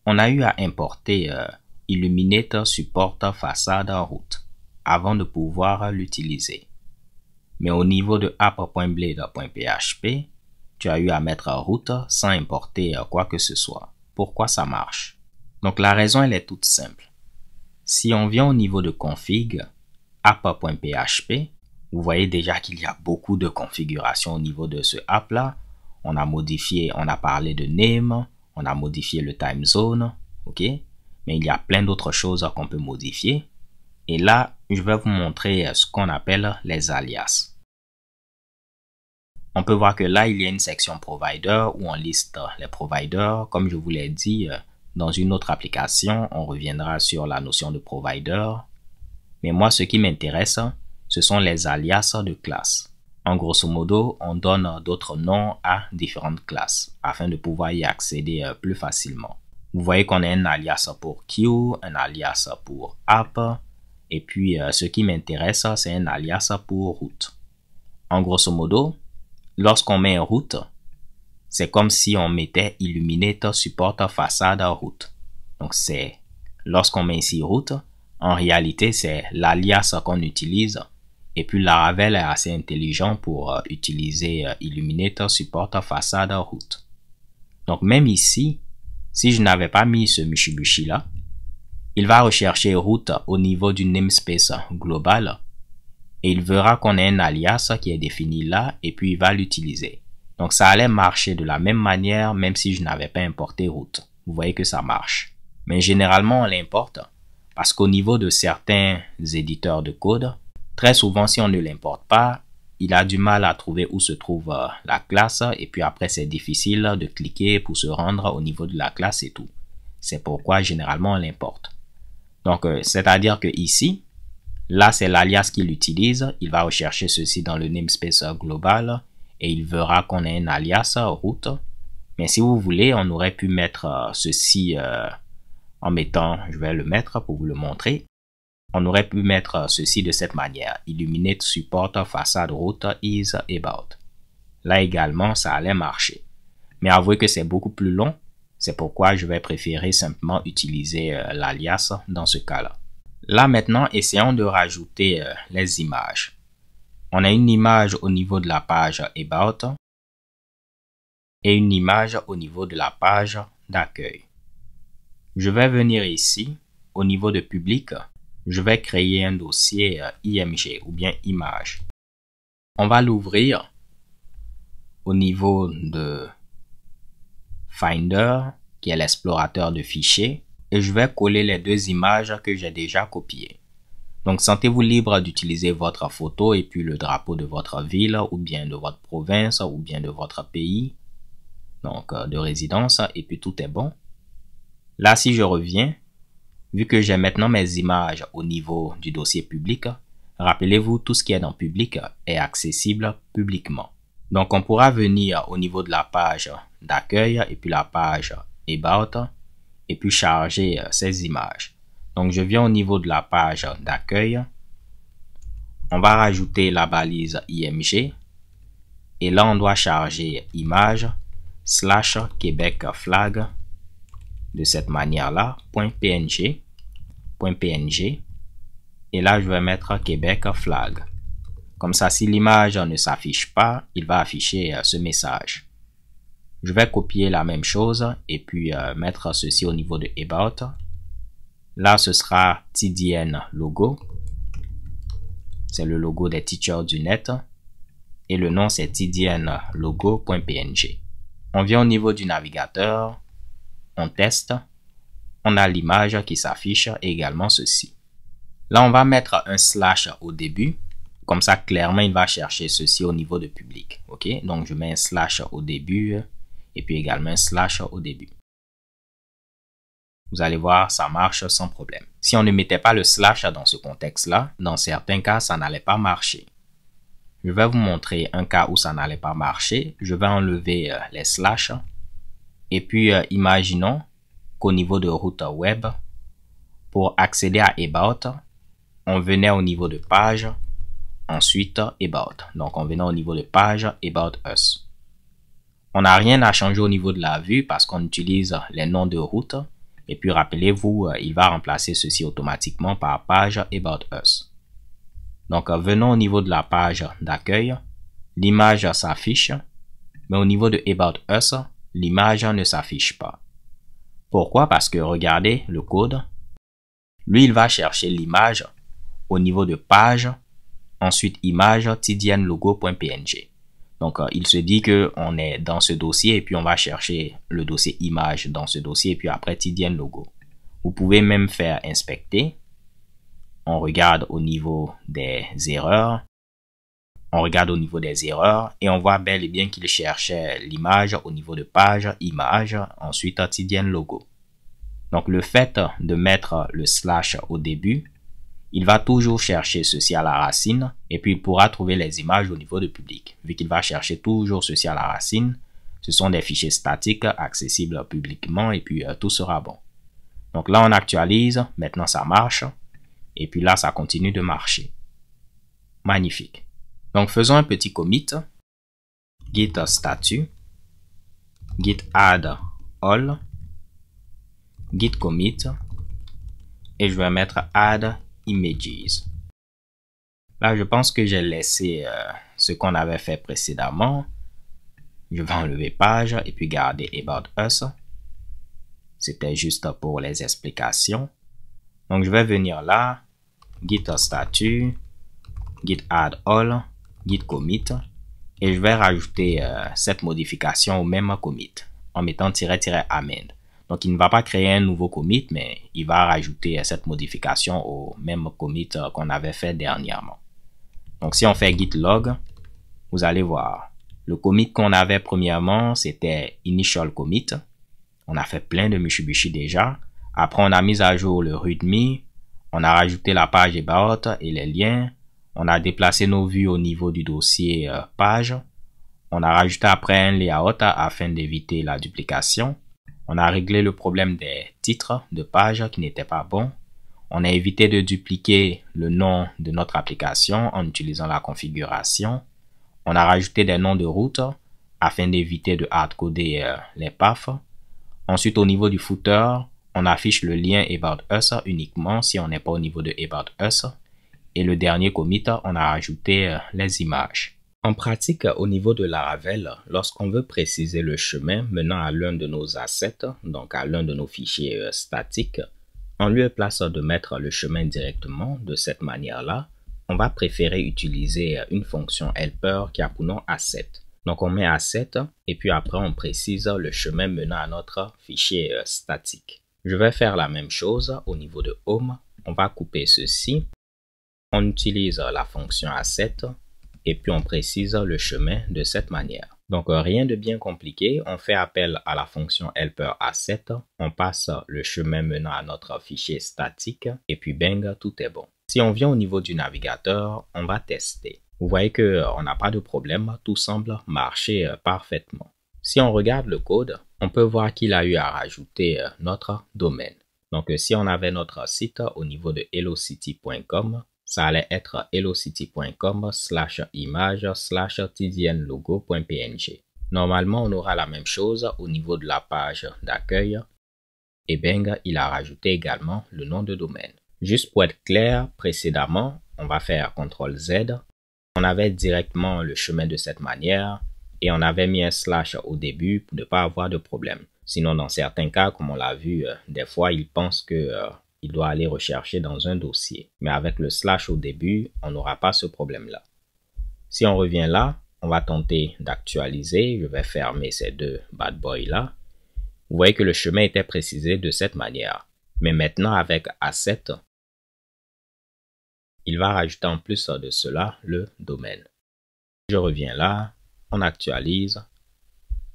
on a eu à importer euh, Illuminate Support Façade Route avant de pouvoir l'utiliser. Mais au niveau de app.blade.php, tu as eu à mettre route sans importer quoi que ce soit. Pourquoi ça marche Donc la raison elle est toute simple. Si on vient au niveau de config, app.php, vous voyez déjà qu'il y a beaucoup de configurations au niveau de ce app là. On a modifié, on a parlé de name, on a modifié le time zone, ok? Mais il y a plein d'autres choses qu'on peut modifier. Et là, je vais vous montrer euh, ce qu'on appelle les alias. On peut voir que là, il y a une section provider où on liste les providers. Comme je vous l'ai dit, euh, dans une autre application, on reviendra sur la notion de provider mais moi, ce qui m'intéresse, ce sont les alias de classe. En grosso modo, on donne d'autres noms à différentes classes afin de pouvoir y accéder euh, plus facilement. Vous voyez qu'on a un alias pour Q, un alias pour app, et puis euh, ce qui m'intéresse, c'est un alias pour route. En grosso modo, lorsqu'on met route, c'est comme si on mettait illuminate support façade route. Donc c'est lorsqu'on met ici route, en réalité, c'est l'alias qu'on utilise. Et puis Laravel est assez intelligent pour euh, utiliser euh, Illuminator Support Façade Route. Donc même ici, si je n'avais pas mis ce Mishibushi là, il va rechercher route au niveau du namespace global et il verra qu'on a un alias qui est défini là et puis il va l'utiliser. Donc ça allait marcher de la même manière même si je n'avais pas importé route. Vous voyez que ça marche. Mais généralement on l'importe parce qu'au niveau de certains éditeurs de code, très souvent si on ne l'importe pas, il a du mal à trouver où se trouve euh, la classe et puis après c'est difficile de cliquer pour se rendre au niveau de la classe et tout. C'est pourquoi généralement on l'importe. Donc euh, c'est-à-dire que ici, là c'est l'alias qu'il utilise, il va rechercher ceci dans le namespace global et il verra qu'on a un alias route. Mais si vous voulez, on aurait pu mettre euh, ceci en mettant, je vais le mettre pour vous le montrer. On aurait pu mettre ceci de cette manière, Illuminate Support Façade Route is about. Là également, ça allait marcher. Mais avouez que c'est beaucoup plus long, c'est pourquoi je vais préférer simplement utiliser euh, l'alias dans ce cas-là. Là maintenant, essayons de rajouter euh, les images. On a une image au niveau de la page About et une image au niveau de la page d'accueil. Je vais venir ici, au niveau de public, je vais créer un dossier euh, IMG ou bien image. On va l'ouvrir au niveau de Finder, qui est l'explorateur de fichiers, et je vais coller les deux images que j'ai déjà copiées. Donc sentez-vous libre d'utiliser votre photo et puis le drapeau de votre ville ou bien de votre province ou bien de votre pays, donc euh, de résidence, et puis tout est bon. Là, si je reviens, vu que j'ai maintenant mes images au niveau du dossier public, rappelez-vous, tout ce qui est dans public est accessible publiquement. Donc, on pourra venir au niveau de la page d'accueil et puis la page About et puis charger euh, ces images. Donc, je viens au niveau de la page d'accueil. On va rajouter la balise IMG. Et là, on doit charger image slash Québec flag de cette manière-là, .png, .png, et là je vais mettre Québec flag. Comme ça, si l'image ne s'affiche pas, il va afficher euh, ce message. Je vais copier la même chose et puis euh, mettre ceci au niveau de About. Là, ce sera TDN logo. C'est le logo des teachers du net. Et le nom, c'est logo.png. On vient au niveau du navigateur on teste, on a l'image qui s'affiche également ceci. Là, on va mettre un slash au début. Comme ça, clairement, il va chercher ceci au niveau de public. OK? Donc, je mets un slash au début et puis également un slash au début. Vous allez voir, ça marche sans problème. Si on ne mettait pas le slash dans ce contexte-là, dans certains cas, ça n'allait pas marcher. Je vais vous montrer un cas où ça n'allait pas marcher. Je vais enlever euh, les slash et puis, euh, imaginons qu'au niveau de route web, pour accéder à About, on venait au niveau de page, ensuite About. Donc, on venait au niveau de page About Us. On n'a rien à changer au niveau de la vue parce qu'on utilise les noms de route. Et puis, rappelez-vous, euh, il va remplacer ceci automatiquement par page About Us. Donc, euh, venons au niveau de la page d'accueil. L'image s'affiche, mais au niveau de About Us, l'image ne s'affiche pas. Pourquoi Parce que regardez le code. Lui, il va chercher l'image au niveau de page, ensuite image tdnlogo.png. Donc, euh, il se dit qu'on est dans ce dossier et puis on va chercher le dossier image dans ce dossier et puis après tidienlogo. Vous pouvez même faire inspecter. On regarde au niveau des erreurs. On regarde au niveau des erreurs et on voit bel et bien qu'il cherchait l'image au niveau de page, image, ensuite Tidian logo. Donc le fait de mettre le slash au début, il va toujours chercher ceci à la racine et puis il pourra trouver les images au niveau de public. Vu qu'il va chercher toujours ceci à la racine, ce sont des fichiers statiques accessibles publiquement et puis euh, tout sera bon. Donc là on actualise, maintenant ça marche et puis là ça continue de marcher. Magnifique. Donc faisons un petit commit. Git status, git add all, git commit, et je vais mettre add images. Là, je pense que j'ai laissé euh, ce qu'on avait fait précédemment. Je vais enlever page et puis garder about us. C'était juste pour les explications. Donc, je vais venir là, git statue, git add all, git commit et je vais rajouter euh, cette modification au même commit en mettant "-amend". Donc il ne va pas créer un nouveau commit, mais il va rajouter euh, cette modification au même commit euh, qu'on avait fait dernièrement. Donc si on fait git log, vous allez voir. Le commit qu'on avait premièrement, c'était initial commit. On a fait plein de Mishibishi. déjà. Après, on a mis à jour le readme. On a rajouté la page about et les liens. On a déplacé nos vues au niveau du dossier euh, page. On a rajouté après un layout afin d'éviter la duplication. On a réglé le problème des titres de page qui n'étaient pas bons. On a évité de dupliquer le nom de notre application en utilisant la configuration. On a rajouté des noms de route afin d'éviter de hardcoder euh, les PAF. Ensuite, au niveau du footer, on affiche le lien About Us uniquement si on n'est pas au niveau de About Us et le dernier commit, on a ajouté euh, les images. En pratique, euh, au niveau de Laravel, lorsqu'on veut préciser le chemin menant à l'un de nos assets, donc à l'un de nos fichiers euh, statiques, en lieu de mettre le chemin directement de cette manière-là, on va préférer utiliser une fonction helper qui a pour nom asset. Donc on met asset et puis après on précise le chemin menant à notre fichier statique. Je vais faire la même chose au niveau de home. On va couper ceci on utilise euh, la fonction asset et puis on précise le chemin de cette manière. Donc euh, rien de bien compliqué, on fait appel à la fonction helper asset, on passe le chemin menant à notre fichier statique et puis bang, tout est bon. Si on vient au niveau du navigateur, on va tester. Vous voyez euh, on n'a pas de problème, tout semble marcher parfaitement. Si on regarde le code, on peut voir qu'il a eu à rajouter notre domaine. Donc si on avait notre site au niveau de hellocity.com, ça allait être hellocity.com slash image slash tdnlogo.png. Normalement, on aura la même chose au niveau de la page d'accueil. Et bing il a rajouté également le nom de domaine. Juste pour être clair, précédemment, on va faire CTRL Z. On avait directement le chemin de cette manière et on avait mis un slash au début pour ne pas avoir de problème. Sinon, dans certains cas, comme on l'a vu, euh, des fois, il pensent que euh, il doit aller rechercher dans un dossier. Mais avec le slash au début, on n'aura pas ce problème-là. Si on revient là, on va tenter d'actualiser. Je vais fermer ces deux bad boys-là. Vous voyez que le chemin était précisé de cette manière. Mais maintenant, avec a il va rajouter en plus de cela le domaine. Je reviens là, on actualise,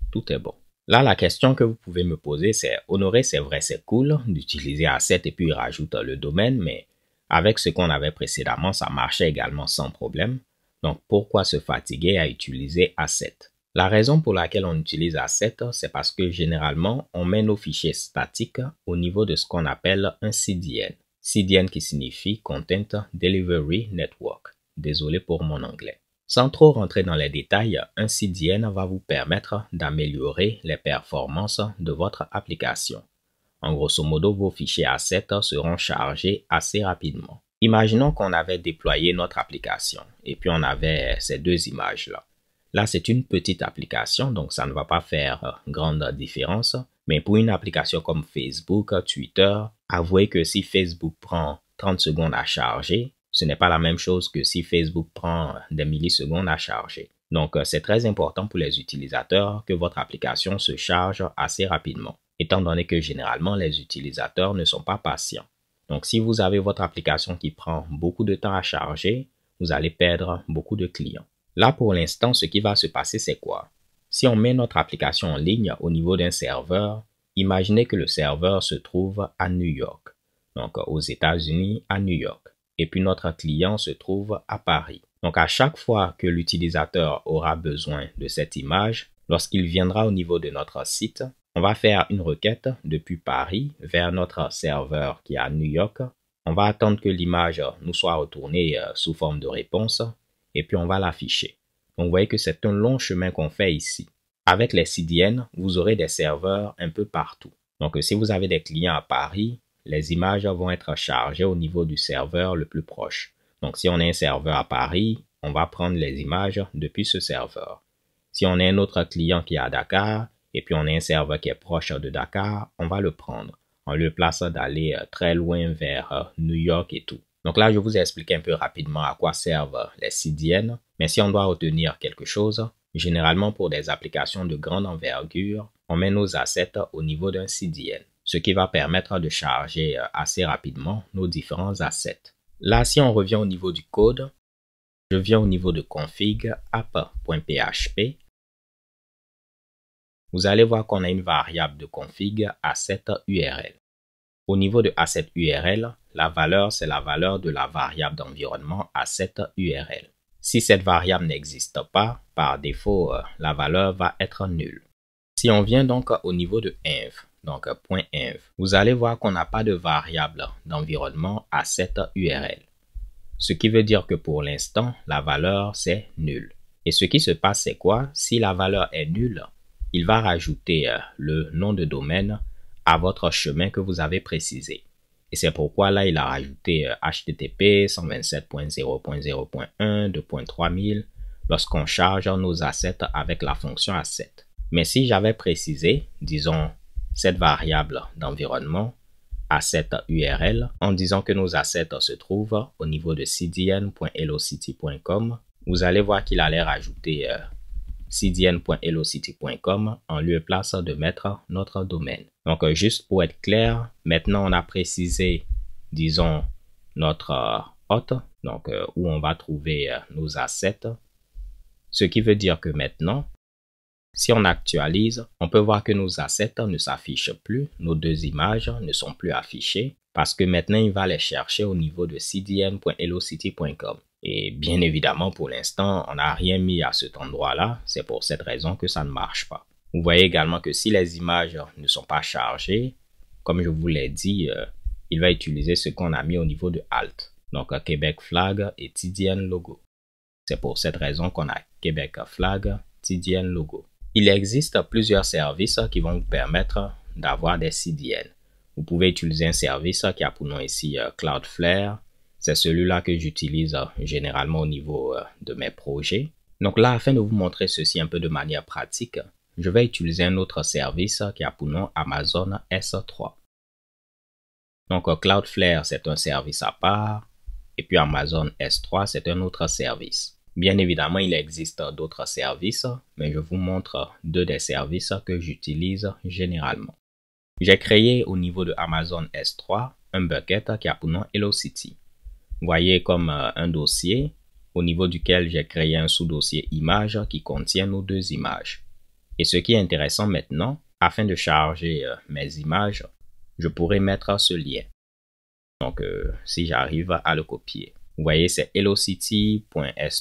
tout est bon. Là, la question que vous pouvez me poser, c'est honorer, c'est vrai, c'est cool d'utiliser asset et puis rajouter euh, le domaine, mais avec ce qu'on avait précédemment, ça marchait également sans problème. Donc pourquoi se fatiguer à utiliser asset La raison pour laquelle on utilise asset, c'est parce que généralement, on met nos fichiers statiques au niveau de ce qu'on appelle un CDN. CDN qui signifie Content Delivery Network. Désolé pour mon anglais. Sans trop rentrer dans les détails, un CDN va vous permettre d'améliorer les performances de votre application. En grosso modo, vos fichiers assets seront chargés assez rapidement. Imaginons qu'on avait déployé notre application et puis on avait ces deux images Là, Là c'est une petite application, donc ça ne va pas faire grande différence. Mais pour une application comme Facebook, Twitter, avouez que si Facebook prend 30 secondes à charger, ce n'est pas la même chose que si Facebook prend des millisecondes à charger. Donc, euh, c'est très important pour les utilisateurs que votre application se charge assez rapidement, étant donné que généralement les utilisateurs ne sont pas patients. Donc, si vous avez votre application qui prend beaucoup de temps à charger, vous allez perdre beaucoup de clients. Là, pour l'instant, ce qui va se passer, c'est quoi Si on met notre application en ligne au niveau d'un serveur, imaginez que le serveur se trouve à New York, donc aux États-Unis, à New York et puis notre client se trouve à Paris. Donc à chaque fois que l'utilisateur aura besoin de cette image, lorsqu'il viendra au niveau de notre site, on va faire une requête depuis Paris vers notre serveur qui est à New York. On va attendre que l'image nous soit retournée euh, sous forme de réponse et puis on va l'afficher. Donc vous voyez que c'est un long chemin qu'on fait ici. Avec les CDN, vous aurez des serveurs un peu partout. Donc euh, si vous avez des clients à Paris, les images vont être chargées au niveau du serveur le plus proche. Donc si on a un serveur à Paris, on va prendre les images depuis ce serveur. Si on a un autre client qui est à Dakar et puis on a un serveur qui est proche de Dakar, on va le prendre On le place d'aller euh, très loin vers euh, New York et tout. Donc là, je vous ai expliqué un peu rapidement à quoi servent euh, les CDN, mais si on doit retenir quelque chose, généralement pour des applications de grande envergure, on met nos assets au niveau d'un CDN ce qui va permettre de charger euh, assez rapidement nos différents assets. Là, si on revient au niveau du code, je viens au niveau de config app.php. Vous allez voir qu'on a une variable de config asset URL. Au niveau de asset la valeur, c'est la valeur de la variable d'environnement assetURL. Si cette variable n'existe pas, par défaut, euh, la valeur va être nulle. Si on vient donc au niveau de env, donc .env. Vous allez voir qu'on n'a pas de variable d'environnement à cette URL. Ce qui veut dire que pour l'instant, la valeur, c'est nulle. Et ce qui se passe, c'est quoi Si la valeur est nulle, il va rajouter euh, le nom de domaine à votre chemin que vous avez précisé. Et c'est pourquoi là, il a rajouté HTTP 127.0.0.1, 2.3000, lorsqu'on charge nos assets avec la fonction asset. Mais si j'avais précisé, disons cette variable d'environnement à cette URL en disant que nos assets se trouvent au niveau de cdn.hellocity.com, Vous allez voir qu'il allait rajouter euh, cdn.hellocity.com en lieu place de mettre notre domaine. Donc, euh, juste pour être clair, maintenant on a précisé, disons, notre euh, hôte, donc euh, où on va trouver nos assets. Ce qui veut dire que maintenant, si on actualise, on peut voir que nos assets ne s'affichent plus, nos deux images ne sont plus affichées parce que maintenant il va les chercher au niveau de cdn.hellocity.com. Et bien évidemment, pour l'instant, on n'a rien mis à cet endroit-là. C'est pour cette raison que ça ne marche pas. Vous voyez également que si les images ne sont pas chargées, comme je vous l'ai dit, euh, il va utiliser ce qu'on a mis au niveau de Alt. Donc euh, Québec Flag et TDN Logo. C'est pour cette raison qu'on a Québec Flag, TDN Logo. Il existe plusieurs services qui vont vous permettre d'avoir des CDN. Vous pouvez utiliser un service qui a pour nom ici euh, Cloudflare. C'est celui-là que j'utilise euh, généralement au niveau euh, de mes projets. Donc là, afin de vous montrer ceci un peu de manière pratique, je vais utiliser un autre service qui a pour nom Amazon S3. Donc Cloudflare, c'est un service à part. Et puis Amazon S3, c'est un autre service. Bien évidemment, il existe d'autres services, mais je vous montre deux des services que j'utilise généralement. J'ai créé au niveau de Amazon S3 un bucket qui a pour nom Hello City. Voyez comme euh, un dossier au niveau duquel j'ai créé un sous-dossier image qui contient nos deux images. Et ce qui est intéressant maintenant, afin de charger euh, mes images, je pourrais mettre ce lien. Donc, euh, si j'arrive à le copier. Vous voyez, c'est hellocitys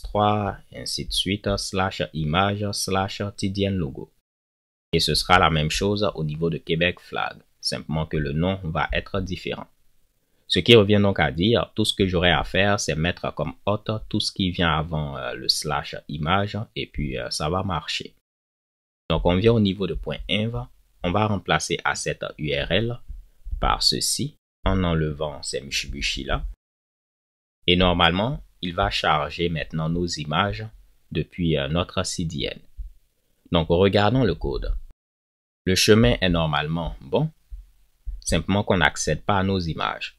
3 ainsi de suite, hein, slash image, slash tdn logo. Et ce sera la même chose au niveau de Québec flag, simplement que le nom va être différent. Ce qui revient donc à dire, tout ce que j'aurai à faire, c'est mettre comme hôte tout ce qui vient avant euh, le slash image, et puis euh, ça va marcher. Donc on vient au niveau de point .inv, on va remplacer à cette URL par ceci, en enlevant ces mishibushi là, et normalement, il va charger maintenant nos images depuis euh, notre CDN. Donc regardons le code. Le chemin est normalement bon, simplement qu'on n'accède pas à nos images.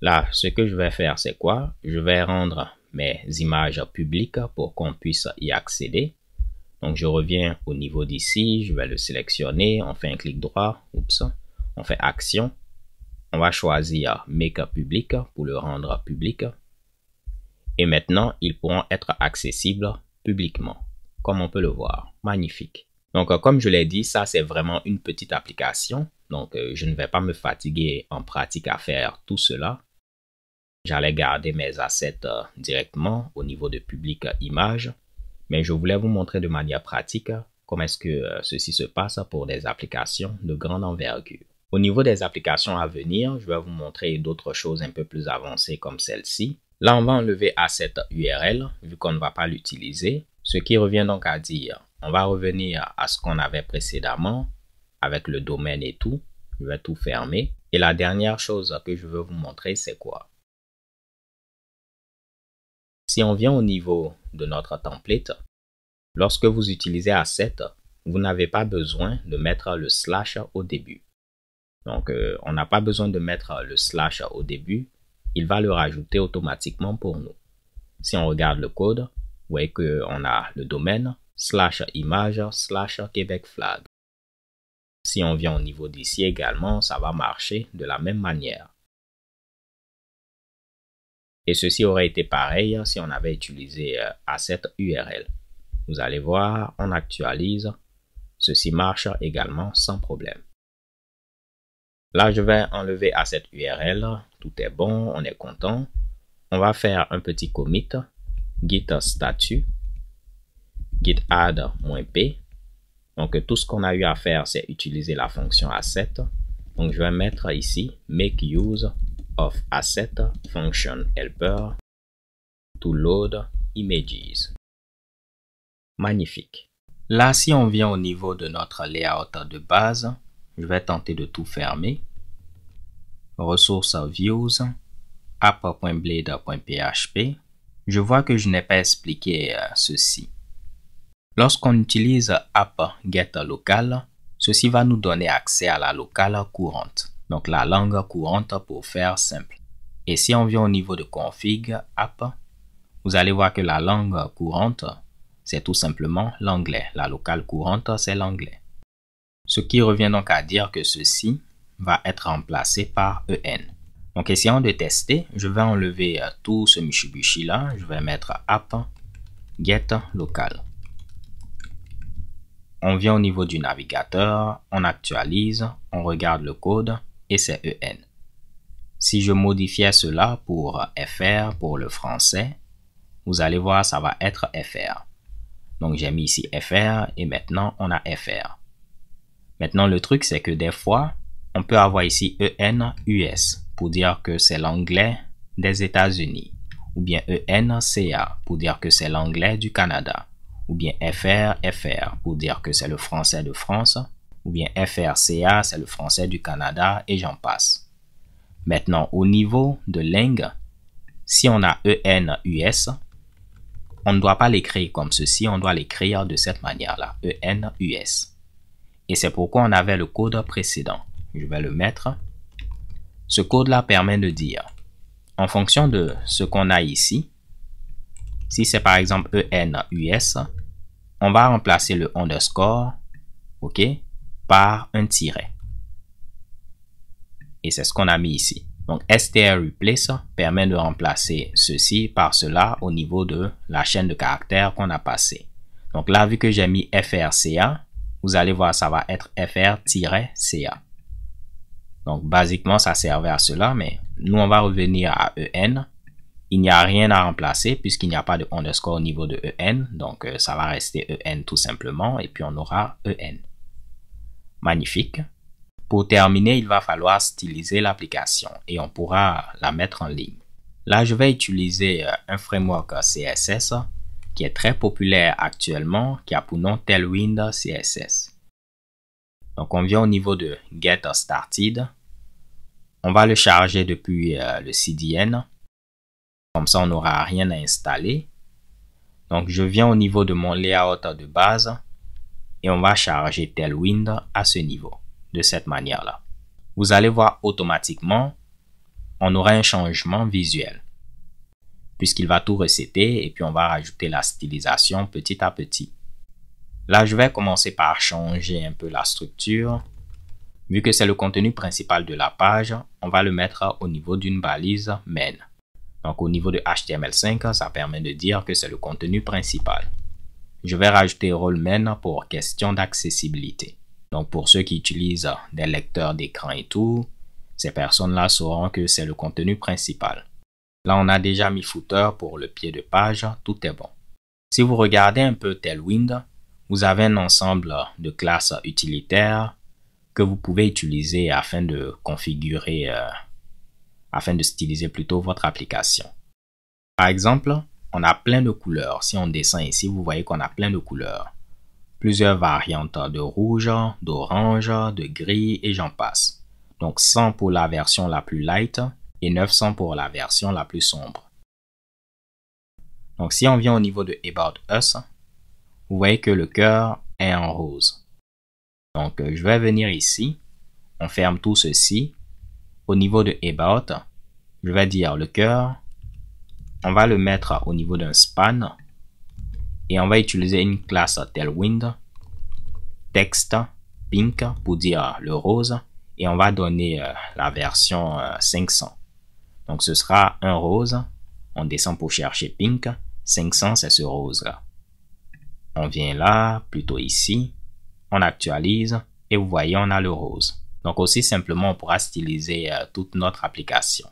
Là, ce que je vais faire, c'est quoi Je vais rendre mes images publiques pour qu'on puisse y accéder. Donc je reviens au niveau d'ici, je vais le sélectionner, on fait un clic droit, oups, on fait action. On va choisir Make public pour le rendre public. Et maintenant, ils pourront être accessibles publiquement, comme on peut le voir. Magnifique. Donc, euh, comme je l'ai dit, ça, c'est vraiment une petite application. Donc, euh, je ne vais pas me fatiguer en pratique à faire tout cela. J'allais garder mes assets euh, directement au niveau de public image, mais je voulais vous montrer de manière pratique comment est-ce que ceci se passe pour des applications de grande envergure. Au niveau des applications à venir, je vais vous montrer d'autres choses un peu plus avancées comme celle-ci, Là, on va enlever à URL vu qu'on ne va pas l'utiliser, ce qui revient donc à dire, on va revenir à ce qu'on avait précédemment avec le domaine et tout. Je vais tout fermer. Et la dernière chose que je veux vous montrer, c'est quoi Si on vient au niveau de notre template, lorsque vous utilisez Asset, vous n'avez pas besoin de mettre le slash au début. Donc, euh, on n'a pas besoin de mettre le slash au début il va le rajouter automatiquement pour nous. Si on regarde le code, vous voyez qu'on a le domaine slash image slash Québec flag. Si on vient au niveau d'ici également, ça va marcher de la même manière. Et ceci aurait été pareil si on avait utilisé à euh, cette URL. Vous allez voir, on actualise. Ceci marche également sans problème. Là, je vais enlever à URL. Tout est bon, on est content. On va faire un petit commit. Git statut. Git add-p. Donc, tout ce qu'on a eu à faire, c'est utiliser la fonction asset. Donc, je vais mettre ici make use of asset function helper to load images. Magnifique. Là, si on vient au niveau de notre layout de base, je vais tenter de tout fermer. Ressources views, app.blade.php. Je vois que je n'ai pas expliqué euh, ceci. Lorsqu'on utilise app get ceci va nous donner accès à la locale courante, donc la langue courante pour faire simple. Et si on vient au niveau de config app, vous allez voir que la langue courante, c'est tout simplement l'anglais. La locale courante, c'est l'anglais ce qui revient donc à dire que ceci va être remplacé par en. Donc essayons de tester, je vais enlever euh, tout ce mishibushi » là, je vais mettre app get local. On vient au niveau du navigateur, on actualise, on regarde le code et c'est en. Si je modifiais cela pour euh, fr, pour le français, vous allez voir ça va être fr. Donc j'ai mis ici fr et maintenant on a fr. Maintenant, le truc, c'est que des fois, on peut avoir ici ENUS pour dire que c'est l'anglais des États-Unis, ou bien ENCA pour dire que c'est l'anglais du Canada, ou bien FRFR pour dire que c'est le français de France, ou bien FRCA, c'est le français du Canada, et j'en passe. Maintenant, au niveau de langue, si on a ENUS, on ne doit pas l'écrire comme ceci, on doit l'écrire de cette manière-là, ENUS. Et c'est pourquoi on avait le code précédent. Je vais le mettre. Ce code-là permet de dire, en fonction de ce qu'on a ici, si c'est par exemple ENUS, on va remplacer le underscore, OK, par un tiret. Et c'est ce qu'on a mis ici. Donc str replace permet de remplacer ceci par cela au niveau de la chaîne de caractères qu'on a passé. Donc là, vu que j'ai mis frca, vous allez voir, ça va être fr-ca. Donc, basiquement, ça servait à cela, mais nous, on va revenir à en. Il n'y a rien à remplacer puisqu'il n'y a pas de underscore au niveau de en. Donc, euh, ça va rester en tout simplement et puis on aura en. Magnifique. Pour terminer, il va falloir styliser l'application et on pourra la mettre en ligne. Là, je vais utiliser euh, un framework CSS qui est très populaire actuellement, qui a pour nom Tailwind CSS. Donc on vient au niveau de Get Started. On va le charger depuis euh, le CDN. Comme ça, on n'aura rien à installer. Donc je viens au niveau de mon layout de base et on va charger Tailwind à ce niveau, de cette manière-là. Vous allez voir automatiquement, on aura un changement visuel puisqu'il va tout recéter et puis on va rajouter la stylisation petit à petit. Là, je vais commencer par changer un peu la structure. Vu que c'est le contenu principal de la page, on va le mettre au niveau d'une balise main. Donc au niveau de HTML5, ça permet de dire que c'est le contenu principal. Je vais rajouter role main pour question d'accessibilité. Donc pour ceux qui utilisent des lecteurs d'écran et tout, ces personnes-là sauront que c'est le contenu principal. Là, on a déjà mis footer pour le pied de page, tout est bon. Si vous regardez un peu Tailwind, vous avez un ensemble de classes utilitaires que vous pouvez utiliser afin de configurer, euh, afin de styliser plutôt votre application. Par exemple, on a plein de couleurs. Si on descend ici, vous voyez qu'on a plein de couleurs. Plusieurs variantes de rouge, d'orange, de gris et j'en passe. Donc 100 pour la version la plus light et 900 pour la version la plus sombre. Donc si on vient au niveau de About Us, vous voyez que le cœur est en rose. Donc euh, je vais venir ici, on ferme tout ceci. Au niveau de About, je vais dire le cœur, on va le mettre au niveau d'un span et on va utiliser une classe Tailwind, text pink pour dire le rose et on va donner euh, la version 500. Euh, donc ce sera un rose. On descend pour chercher pink. 500, c'est ce rose-là. On vient là, plutôt ici. On actualise et vous voyez, on a le rose. Donc aussi simplement, on pourra styliser euh, toute notre application.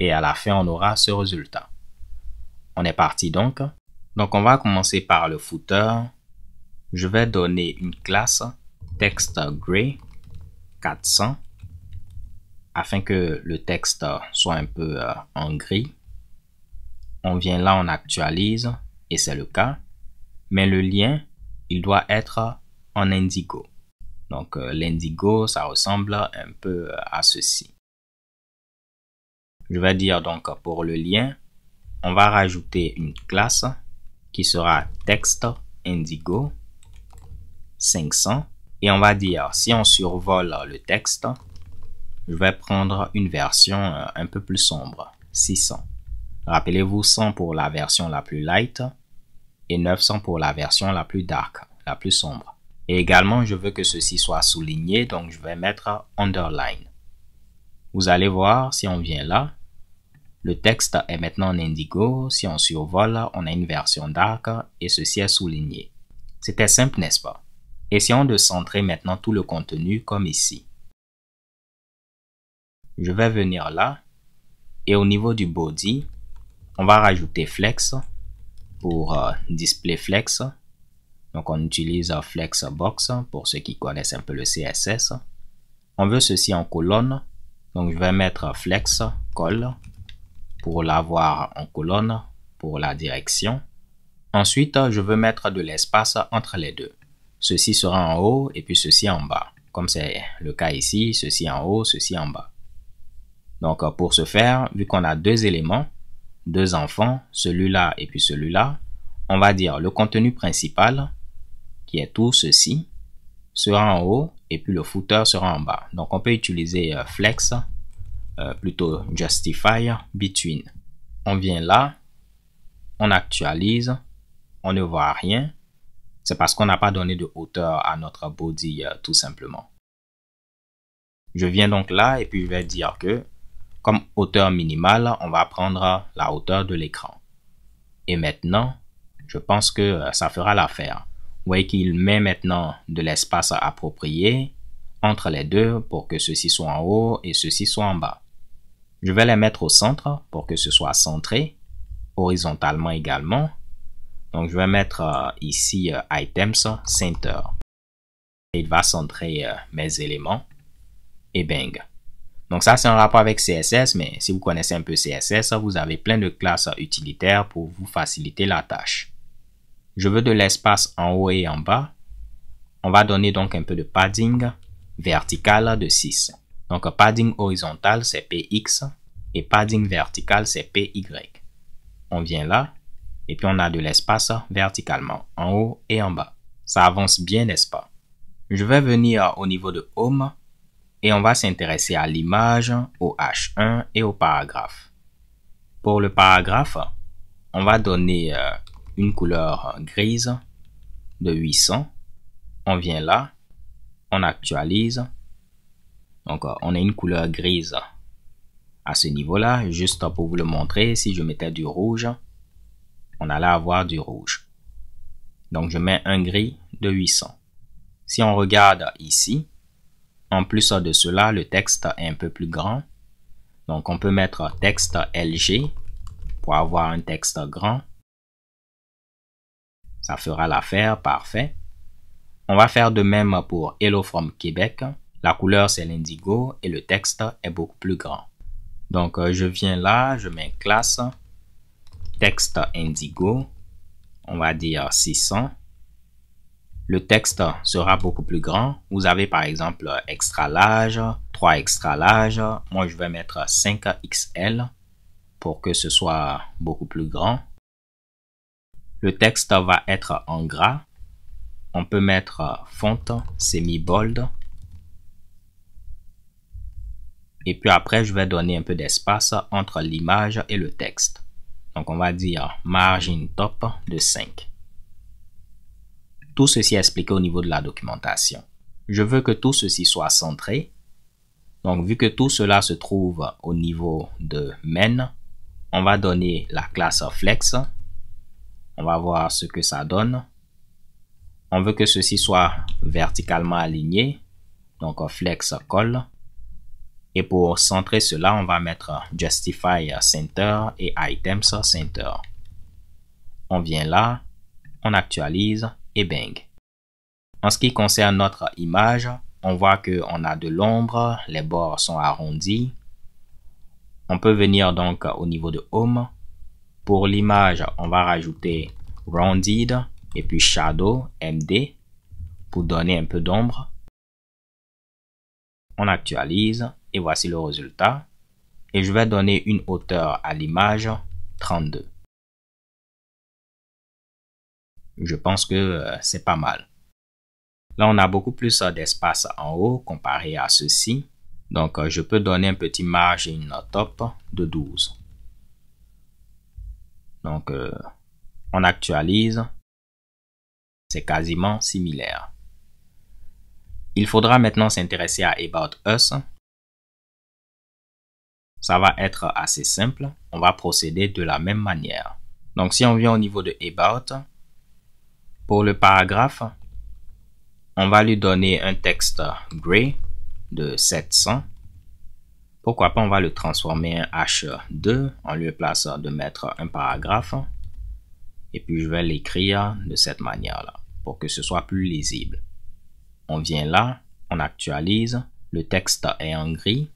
Et à la fin, on aura ce résultat. On est parti donc. Donc on va commencer par le footer. Je vais donner une classe texte gray 400 afin que le texte soit un peu euh, en gris. On vient là, on actualise, et c'est le cas. Mais le lien, il doit être en indigo. Donc euh, l'indigo, ça ressemble un peu euh, à ceci. Je vais dire donc pour le lien, on va rajouter une classe qui sera texte indigo 500 et on va dire si on survole le texte, je vais prendre une version euh, un peu plus sombre, 600. Rappelez-vous 100 pour la version la plus light et 900 pour la version la plus dark, la plus sombre. Et également, je veux que ceci soit souligné, donc je vais mettre underline. Vous allez voir, si on vient là, le texte est maintenant en indigo. Si on survole, on a une version dark et ceci est souligné. C'était simple, n'est-ce pas? Essayons de centrer maintenant tout le contenu comme ici je vais venir là et au niveau du body, on va rajouter flex pour euh, display flex. Donc on utilise euh, flexbox pour ceux qui connaissent un peu le CSS. On veut ceci en colonne. Donc je vais mettre euh, flex col pour l'avoir en colonne pour la direction. Ensuite, je veux mettre de l'espace entre les deux. Ceci sera en haut et puis ceci en bas. Comme c'est le cas ici, ceci en haut, ceci en bas. Donc euh, pour ce faire, vu qu'on a deux éléments, deux enfants, celui-là et puis celui-là, on va dire le contenu principal, qui est tout ceci, sera en haut et puis le footer sera en bas. Donc on peut utiliser euh, flex, euh, plutôt justify between. On vient là, on actualise, on ne voit rien. C'est parce qu'on n'a pas donné de hauteur à notre body tout simplement. Je viens donc là et puis je vais dire que comme hauteur minimale, on va prendre la hauteur de l'écran. Et maintenant, je pense que euh, ça fera l'affaire. Vous voyez qu'il met maintenant de l'espace approprié entre les deux pour que ceci soit en haut et ceci soit en bas. Je vais les mettre au centre pour que ce soit centré, horizontalement également. Donc je vais mettre euh, ici euh, Items Center. Il va centrer mes éléments et bang. Donc ça, c'est un rapport avec CSS, mais si vous connaissez un peu CSS, vous avez plein de classes utilitaires pour vous faciliter la tâche. Je veux de l'espace en haut et en bas. On va donner donc un peu de padding vertical de 6. Donc padding horizontal, c'est PX, et padding vertical, c'est PY. On vient là, et puis on a de l'espace verticalement, en haut et en bas. Ça avance bien, n'est-ce pas? Je vais venir au niveau de Home, et on va s'intéresser à l'image, au H1 et au paragraphe. Pour le paragraphe, on va donner euh, une couleur grise de 800. On vient là, on actualise. Donc euh, on a une couleur grise à ce niveau-là, juste pour vous le montrer, si je mettais du rouge, on allait avoir du rouge. Donc je mets un gris de 800. Si on regarde ici, en plus de cela, le texte est un peu plus grand. Donc on peut mettre texte LG pour avoir un texte grand. Ça fera l'affaire, parfait. On va faire de même pour Hello from Québec. La couleur c'est l'indigo et le texte est beaucoup plus grand. Donc euh, je viens là, je mets classe, texte indigo, on va dire 600 le texte sera beaucoup plus grand. Vous avez par exemple extra large, 3 extra large. Moi, je vais mettre 5XL pour que ce soit beaucoup plus grand. Le texte va être en gras. On peut mettre fonte, semi-bold. Et puis après, je vais donner un peu d'espace entre l'image et le texte. Donc, on va dire margin top de 5. Tout ceci est expliqué au niveau de la documentation. Je veux que tout ceci soit centré. Donc, vu que tout cela se trouve au niveau de main, on va donner la classe flex. On va voir ce que ça donne. On veut que ceci soit verticalement aligné. Donc, flex call. Et pour centrer cela, on va mettre justify center et items center. On vient là, on actualise et En ce qui concerne notre image, on voit qu'on a de l'ombre, les bords sont arrondis. On peut venir donc au niveau de Home. Pour l'image, on va rajouter Rounded et puis Shadow, MD, pour donner un peu d'ombre. On actualise et voici le résultat. Et je vais donner une hauteur à l'image 32. Je pense que euh, c'est pas mal. Là, on a beaucoup plus euh, d'espace en haut comparé à ceci. Donc, euh, je peux donner un petit marge et une top de 12. Donc, on actualise. C'est quasiment similaire. Il faudra maintenant s'intéresser à About Us. Ça va être assez simple. On va procéder de la même manière. Donc, si on vient au niveau de About, pour le paragraphe, on va lui donner un texte gris de 700. Pourquoi pas on va le transformer en H2 en lieu place de mettre un paragraphe. Et puis je vais l'écrire de cette manière-là pour que ce soit plus lisible. On vient là, on actualise, le texte est en gris.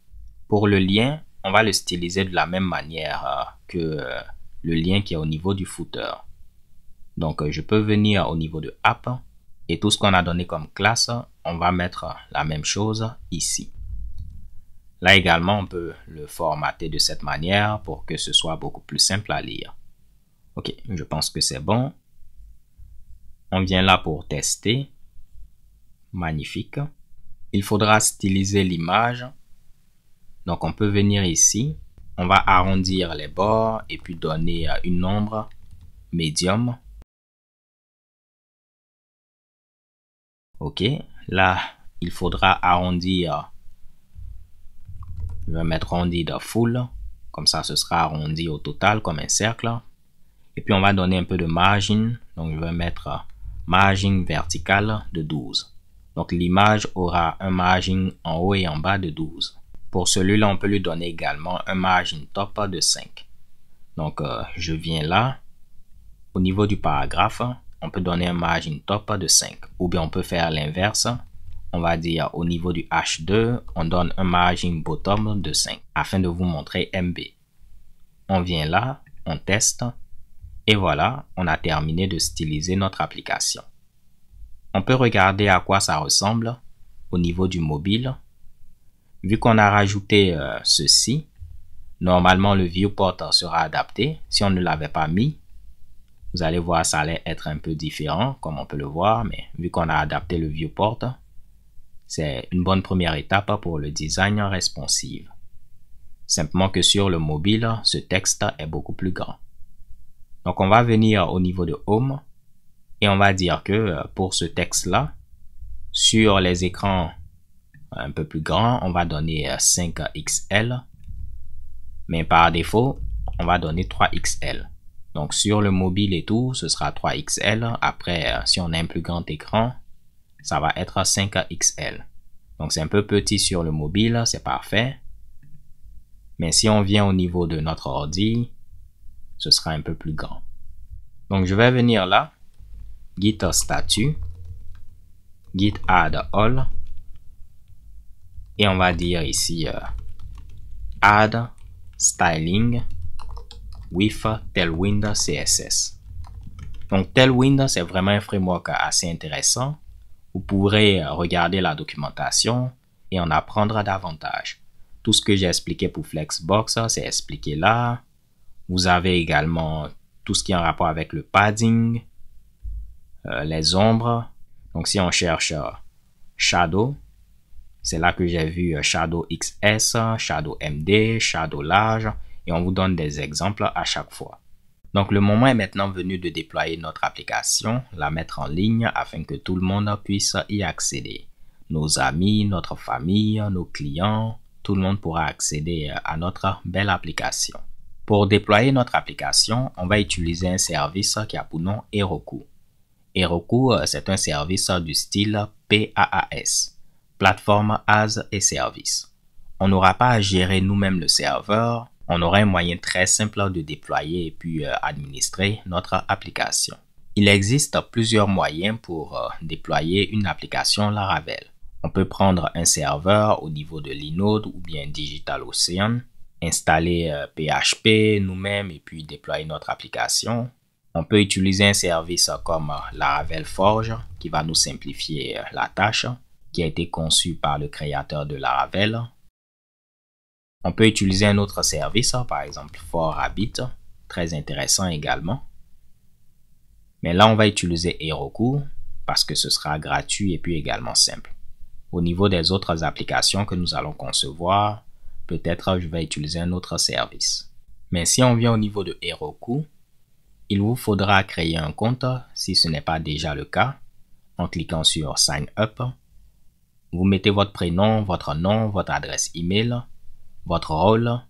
Pour le lien, on va le styliser de la même manière euh, que euh, le lien qui est au niveau du footer. Donc, euh, je peux venir au niveau de app et tout ce qu'on a donné comme classe, on va mettre la même chose ici. Là également, on peut le formater de cette manière pour que ce soit beaucoup plus simple à lire. Ok, je pense que c'est bon. On vient là pour tester. Magnifique. Il faudra styliser l'image. Donc on peut venir ici. On va arrondir les bords et puis donner une ombre médium OK. Là, il faudra arrondir. Je vais mettre arrondi de full. Comme ça, ce sera arrondi au total comme un cercle. Et puis, on va donner un peu de margin, Donc, je vais mettre margin verticale de 12. Donc, l'image aura un margin en haut et en bas de 12. Pour celui-là, on peut lui donner également un margin top de 5. Donc, euh, je viens là. Au niveau du paragraphe, on peut donner un margin top de 5. Ou bien on peut faire l'inverse. On va dire au niveau du H2, on donne un margin bottom de 5 afin de vous montrer MB. On vient là, on teste. Et voilà, on a terminé de styliser notre application. On peut regarder à quoi ça ressemble au niveau du mobile. Vu qu'on a rajouté euh, ceci, normalement le viewport sera adapté. Si on ne l'avait pas mis, vous allez voir, ça allait être un peu différent, comme on peut le voir, mais vu qu'on a adapté le viewport, c'est une bonne première étape pour le design responsive. Simplement que sur le mobile, ce texte est beaucoup plus grand. Donc on va venir au niveau de Home et on va dire que euh, pour ce texte-là, sur les écrans un peu plus grands, on va donner 5XL. Euh, mais par défaut, on va donner 3XL. Donc sur le mobile et tout, ce sera 3XL. Après, euh, si on a un plus grand écran, ça va être 5XL. Donc c'est un peu petit sur le mobile, c'est parfait. Mais si on vient au niveau de notre ordi, ce sera un peu plus grand. Donc je vais venir là, git statut, git add all, et on va dire ici euh, add styling With Tailwind, CSS. Donc Tailwind c'est vraiment un framework assez intéressant. Vous pourrez euh, regarder la documentation et en apprendre davantage. Tout ce que j'ai expliqué pour Flexbox, c'est expliqué là. Vous avez également tout ce qui est en rapport avec le padding, euh, les ombres. Donc si on cherche euh, Shadow, c'est là que j'ai vu Shadow XS, Shadow MD, Shadow Large et on vous donne des exemples à chaque fois. Donc le moment est maintenant venu de déployer notre application, la mettre en ligne afin que tout le monde puisse y accéder. Nos amis, notre famille, nos clients, tout le monde pourra accéder à notre belle application. Pour déployer notre application, on va utiliser un service qui a pour nom Heroku. Heroku, euh, c'est un service du style PaaS, plateforme as et service. On n'aura pas à gérer nous-mêmes le serveur, on aurait un moyen très simple de déployer et puis euh, administrer notre application. Il existe plusieurs moyens pour euh, déployer une application Laravel. On peut prendre un serveur au niveau de Linode ou bien DigitalOcean, installer PHP euh, nous-mêmes et puis déployer notre application. On peut utiliser un service comme Laravel Forge qui va nous simplifier la tâche, qui a été conçu par le créateur de Laravel, on peut utiliser un autre service, hein, par exemple Habit, très intéressant également. Mais là, on va utiliser Heroku parce que ce sera gratuit et puis également simple. Au niveau des autres applications que nous allons concevoir, peut-être je vais utiliser un autre service. Mais si on vient au niveau de Heroku, il vous faudra créer un compte si ce n'est pas déjà le cas en cliquant sur Sign Up. Vous mettez votre prénom, votre nom, votre adresse email votre rôle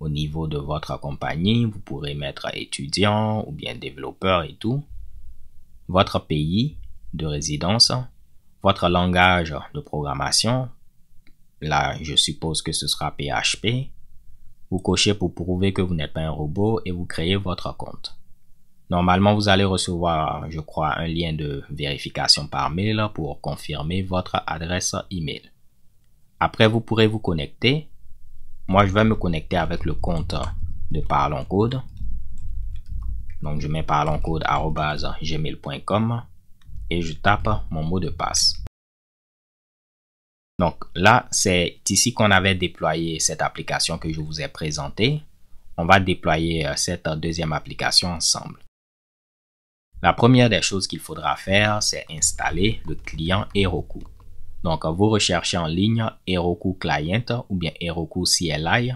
au niveau de votre compagnie, vous pourrez mettre étudiant ou bien développeur et tout, votre pays de résidence, votre langage de programmation, là je suppose que ce sera PHP, vous cochez pour prouver que vous n'êtes pas un robot et vous créez votre compte. Normalement, vous allez recevoir, je crois, un lien de vérification par mail pour confirmer votre adresse email. Après, vous pourrez vous connecter moi, je vais me connecter avec le compte de Parlons Donc, je mets Parloncode.gmail.com et je tape mon mot de passe. Donc là, c'est ici qu'on avait déployé cette application que je vous ai présentée. On va déployer euh, cette deuxième application ensemble. La première des choses qu'il faudra faire, c'est installer le client Heroku. Donc, vous recherchez en ligne Heroku Client ou bien Heroku CLI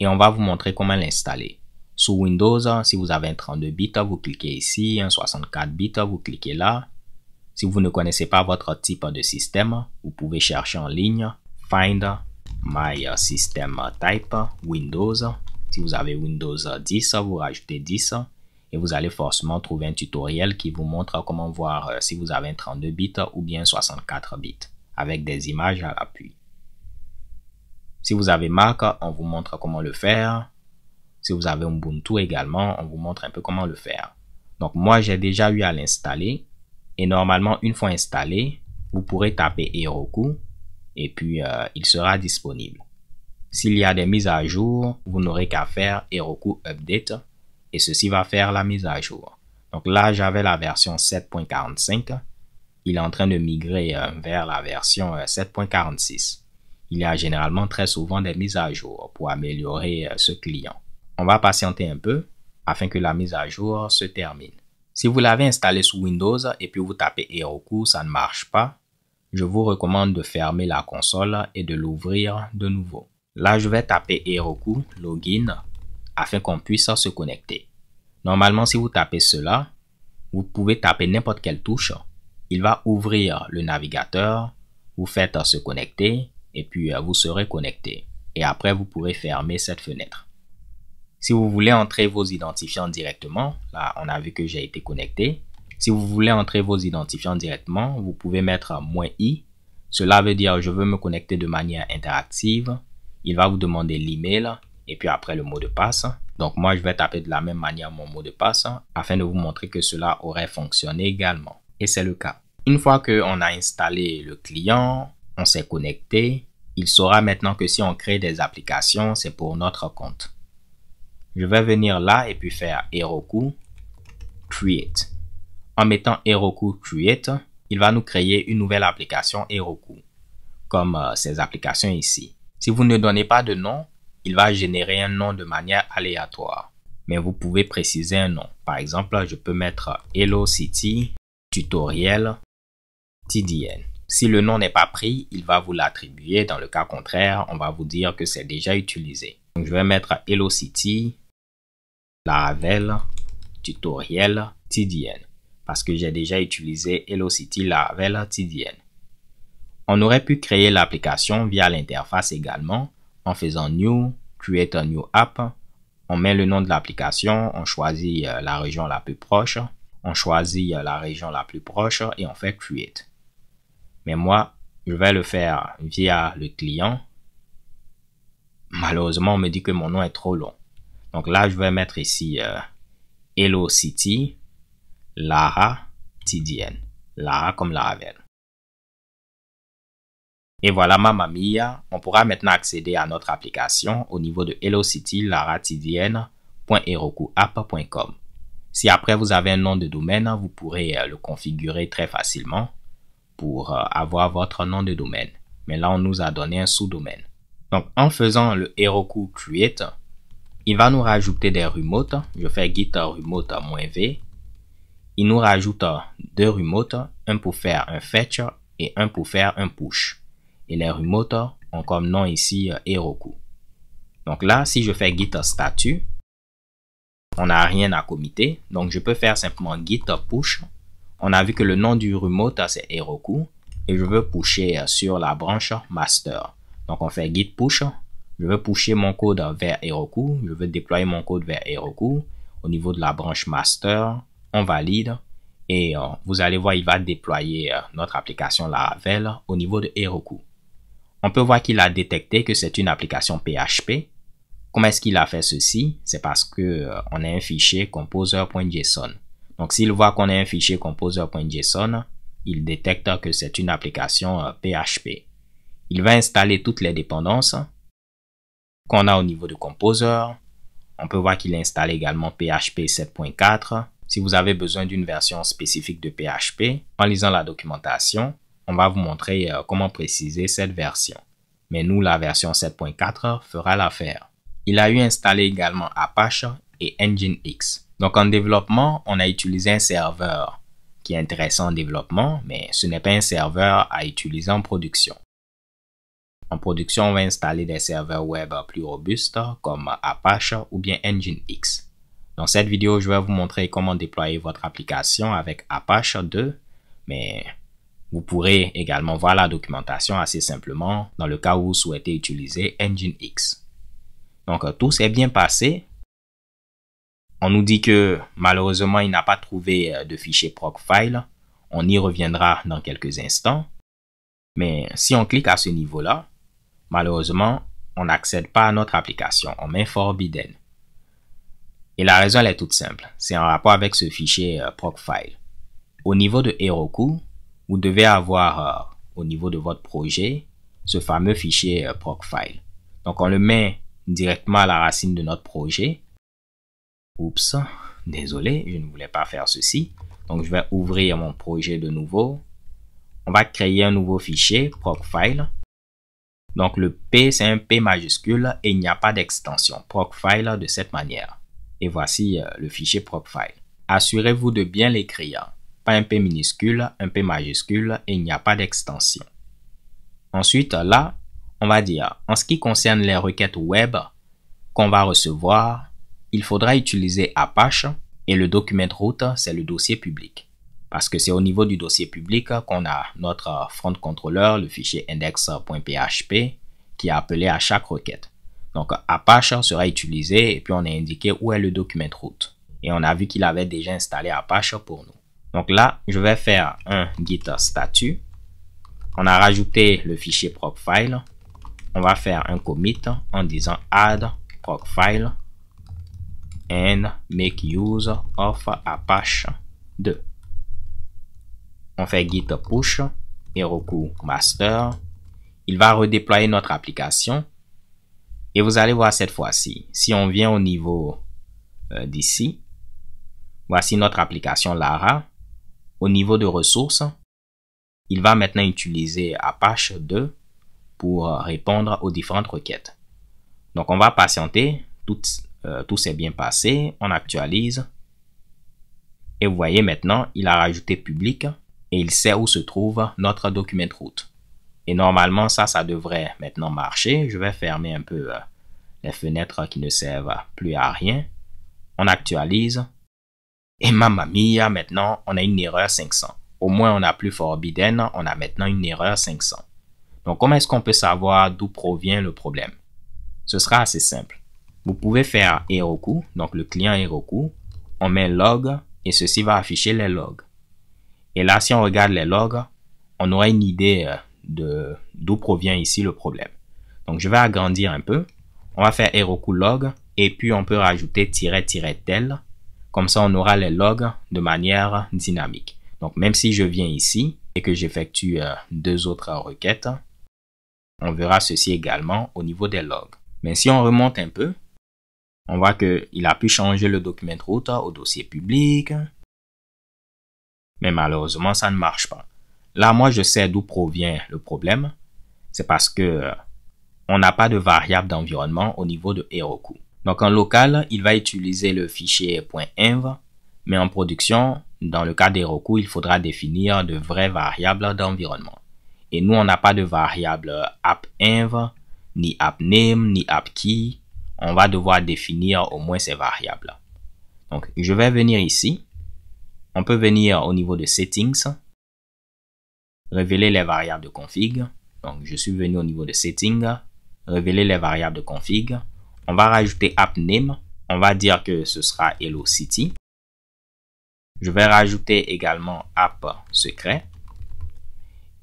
et on va vous montrer comment l'installer. Sous Windows, si vous avez un 32 bits, vous cliquez ici, un 64 bits, vous cliquez là. Si vous ne connaissez pas votre type de système, vous pouvez chercher en ligne Find My System Type Windows. Si vous avez Windows 10, vous rajoutez 10 et vous allez forcément trouver un tutoriel qui vous montre comment voir euh, si vous avez un 32 bits ou bien 64 bits avec des images à l'appui. Si vous avez Mac, on vous montre comment le faire. Si vous avez Ubuntu également, on vous montre un peu comment le faire. Donc moi, j'ai déjà eu à l'installer. Et normalement, une fois installé, vous pourrez taper Heroku et puis euh, il sera disponible. S'il y a des mises à jour, vous n'aurez qu'à faire Heroku Update et ceci va faire la mise à jour. Donc là, j'avais la version 7.45 il est en train de migrer euh, vers la version 7.46. Euh, il y a généralement très souvent des mises à jour pour améliorer euh, ce client. On va patienter un peu afin que la mise à jour se termine. Si vous l'avez installé sous Windows et puis vous tapez Heroku, ça ne marche pas, je vous recommande de fermer la console et de l'ouvrir de nouveau. Là, je vais taper Heroku Login afin qu'on puisse se connecter. Normalement, si vous tapez cela, vous pouvez taper n'importe quelle touche il va ouvrir le navigateur, vous faites se connecter et puis euh, vous serez connecté. Et après, vous pourrez fermer cette fenêtre. Si vous voulez entrer vos identifiants directement, là on a vu que j'ai été connecté. Si vous voulez entrer vos identifiants directement, vous pouvez mettre moins i. Cela veut dire je veux me connecter de manière interactive. Il va vous demander l'email et puis après le mot de passe. Donc moi je vais taper de la même manière mon mot de passe afin de vous montrer que cela aurait fonctionné également et c'est le cas. Une fois qu'on a installé le client, on s'est connecté, il saura maintenant que si on crée des applications, c'est pour notre compte. Je vais venir là et puis faire Heroku Create. En mettant Heroku Create, il va nous créer une nouvelle application Heroku, comme euh, ces applications ici. Si vous ne donnez pas de nom, il va générer un nom de manière aléatoire. Mais vous pouvez préciser un nom. Par exemple, je peux mettre Hello City tutoriel TDN. Si le nom n'est pas pris, il va vous l'attribuer. Dans le cas contraire, on va vous dire que c'est déjà utilisé. je vais mettre Hello City, Laravel, tutoriel TDN. Parce que j'ai déjà utilisé Hello City, Laravel, TDN. On aurait pu créer l'application via l'interface également en faisant New, Create a New App. On met le nom de l'application, on choisit euh, la région la plus proche, on choisit euh, la région la plus proche hein, et on fait create. Mais moi, je vais le faire via le client. Malheureusement, on me dit que mon nom est trop long. Donc là, je vais mettre ici euh, Hello City, Lara TDN. Lara comme Laravel. Et voilà ma mamia, on pourra maintenant accéder à notre application au niveau de HelloCityLaraTDN.herokuapp.com. Si après vous avez un nom de domaine, vous pourrez euh, le configurer très facilement pour euh, avoir votre nom de domaine. Mais là, on nous a donné un sous-domaine. Donc, en faisant le Heroku Create, il va nous rajouter des remotes. Je fais git remote-v. Il nous rajoute deux remotes, un pour faire un fetch et un pour faire un push. Et les remotes ont comme nom ici euh, Heroku. Donc là, si je fais git statut, on n'a rien à committer, donc je peux faire simplement git push. On a vu que le nom du remote, ah, c'est Heroku, et je veux pusher euh, sur la branche master. Donc on fait git push, je veux pusher mon code vers Heroku, je veux déployer mon code vers Heroku. Au niveau de la branche master, on valide, et euh, vous allez voir, il va déployer euh, notre application Laravel au niveau de Heroku. On peut voir qu'il a détecté que c'est une application PHP, Comment est-ce qu'il a fait ceci C'est parce que euh, on a un fichier composer.json. Donc s'il voit qu'on a un fichier composer.json, il détecte que c'est une application PHP. Euh, il va installer toutes les dépendances qu'on a au niveau de Composer. On peut voir qu'il installe également PHP 7.4. Si vous avez besoin d'une version spécifique de PHP, en lisant la documentation, on va vous montrer euh, comment préciser cette version. Mais nous, la version 7.4 fera l'affaire. Il a eu installé également Apache et Nginx. Donc en développement, on a utilisé un serveur qui est intéressant en développement, mais ce n'est pas un serveur à utiliser en production. En production, on va installer des serveurs web plus robustes comme Apache ou bien X. Dans cette vidéo, je vais vous montrer comment déployer votre application avec Apache 2, mais vous pourrez également voir la documentation assez simplement dans le cas où vous souhaitez utiliser Nginx. Donc euh, tout s'est bien passé. On nous dit que malheureusement il n'a pas trouvé euh, de fichier profile. On y reviendra dans quelques instants. Mais si on clique à ce niveau-là, malheureusement, on n'accède pas à notre application. On met Forbidden. Et la raison, elle est toute simple. C'est en rapport avec ce fichier euh, proc procfile. Au niveau de Heroku, vous devez avoir, au niveau de votre projet, ce fameux fichier proc procfile. Donc, on le met directement à la racine de notre projet. Oups, désolé, je ne voulais pas faire ceci. Donc je vais ouvrir mon projet de nouveau. On va créer un nouveau fichier, procfile. Donc le P, c'est un P majuscule et il n'y a pas d'extension procfile de cette manière. Et voici euh, le fichier procfile. Assurez-vous de bien l'écrire. Pas un P minuscule, un P majuscule et il n'y a pas d'extension. Ensuite, là, on va dire, en ce qui concerne les requêtes web qu'on va recevoir, il faudra utiliser Apache et le document route, c'est le dossier public. Parce que c'est au niveau du dossier public qu'on a notre front controller, le fichier index.php, qui est appelé à chaque requête. Donc Apache sera utilisé et puis on a indiqué où est le document route. Et on a vu qu'il avait déjà installé Apache pour nous. Donc là, je vais faire un git statut. On a rajouté le fichier prop on va faire un commit en disant add proc file and make use of Apache 2. On fait git push Heroku master. Il va redéployer notre application. Et vous allez voir cette fois-ci, si on vient au niveau euh, d'ici, voici notre application Lara. Au niveau de ressources, il va maintenant utiliser Apache 2 pour euh, répondre aux différentes requêtes. Donc on va patienter, euh, tout, s'est bien passé, on actualise. Et vous voyez maintenant, il a rajouté public et il sait où se trouve notre document route. Et normalement, ça, ça devrait maintenant marcher. Je vais fermer un peu euh, les fenêtres qui ne servent plus à rien. On actualise. Et mamma mia, maintenant, on a une erreur 500. Au moins, on n'a plus Forbidden, on a maintenant une erreur 500. Donc, comment est-ce qu'on peut savoir d'où provient le problème? Ce sera assez simple. Vous pouvez faire Heroku, donc le client Heroku, on met log et ceci va afficher les logs. Et là, si on regarde les logs, on aura une idée euh, de d'où provient ici le problème. Donc, je vais agrandir un peu. On va faire Heroku log et puis on peut rajouter "-tel". Comme ça, on aura les logs de manière dynamique. Donc, même si je viens ici et que j'effectue euh, deux autres requêtes, on verra ceci également au niveau des logs. Mais si on remonte un peu, on voit qu'il a pu changer le document route au dossier public. Mais malheureusement, ça ne marche pas. Là, moi, je sais d'où provient le problème. C'est parce que euh, on n'a pas de variable d'environnement au niveau de Heroku. Donc en local, il va utiliser le fichier .env, mais en production, dans le cas d'Heroku, il faudra définir de vraies variables d'environnement. Et nous, on n'a pas de variable euh, app ni app ni app On va devoir définir au moins ces variables. Donc, je vais venir ici. On peut venir au niveau de settings, révéler les variables de config. Donc, je suis venu au niveau de settings, révéler les variables de config. On va rajouter app On va dire que ce sera Hello Je vais rajouter également app secret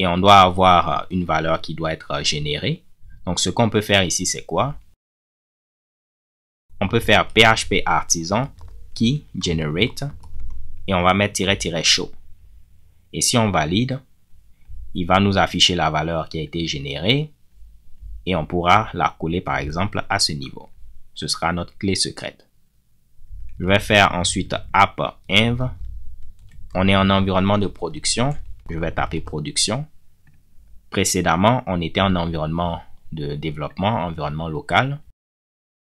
et on doit avoir euh, une valeur qui doit être euh, générée. Donc ce qu'on peut faire ici, c'est quoi On peut faire PHP artisan key generate et on va mettre "-show". Et si on valide, il va nous afficher la valeur qui a été générée et on pourra la coller par exemple à ce niveau. Ce sera notre clé secrète. Je vais faire ensuite app env On est en environnement de production. Je vais taper production. Précédemment, on était en environnement de développement, environnement local.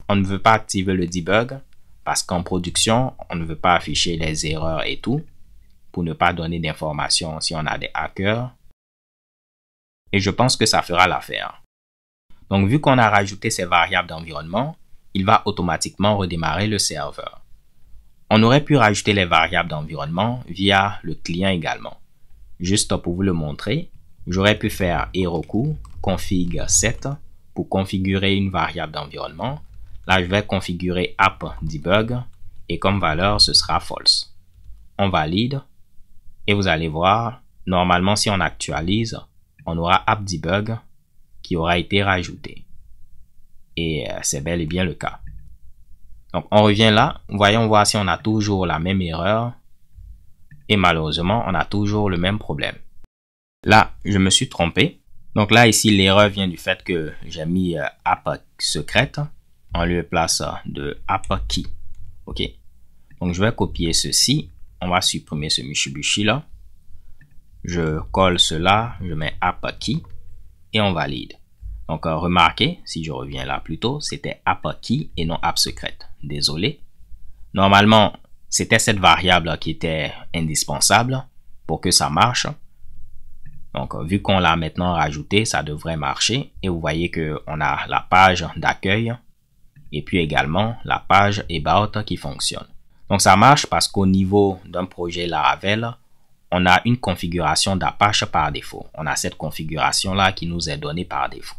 On ne veut pas activer le debug parce qu'en production, on ne veut pas afficher les erreurs et tout pour ne pas donner d'informations si on a des hackers. Et je pense que ça fera l'affaire. Donc vu qu'on a rajouté ces variables d'environnement, il va automatiquement redémarrer le serveur. On aurait pu rajouter les variables d'environnement via le client également. Juste pour vous le montrer, J'aurais pu faire Heroku config 7 pour configurer une variable d'environnement. Là, je vais configurer app debug et comme valeur, ce sera false. On valide et vous allez voir, normalement, si on actualise, on aura app debug qui aura été rajouté. Et euh, c'est bel et bien le cas. Donc, on revient là. Voyons voir si on a toujours la même erreur. Et malheureusement, on a toujours le même problème. Là, je me suis trompé. Donc là, ici, l'erreur vient du fait que j'ai mis euh, app secrète en lieu de place de app key. OK. Donc, je vais copier ceci. On va supprimer ce mishibushi là. Je colle cela. Je mets app key et on valide. Donc, euh, remarquez, si je reviens là plus tôt, c'était app key et non app secrète. Désolé. Normalement, c'était cette variable qui était indispensable pour que ça marche. Donc, euh, vu qu'on l'a maintenant rajouté, ça devrait marcher. Et vous voyez que on a la page d'accueil et puis également la page About qui fonctionne. Donc, ça marche parce qu'au niveau d'un projet Laravel, on a une configuration d'Apache par défaut. On a cette configuration-là qui nous est donnée par défaut.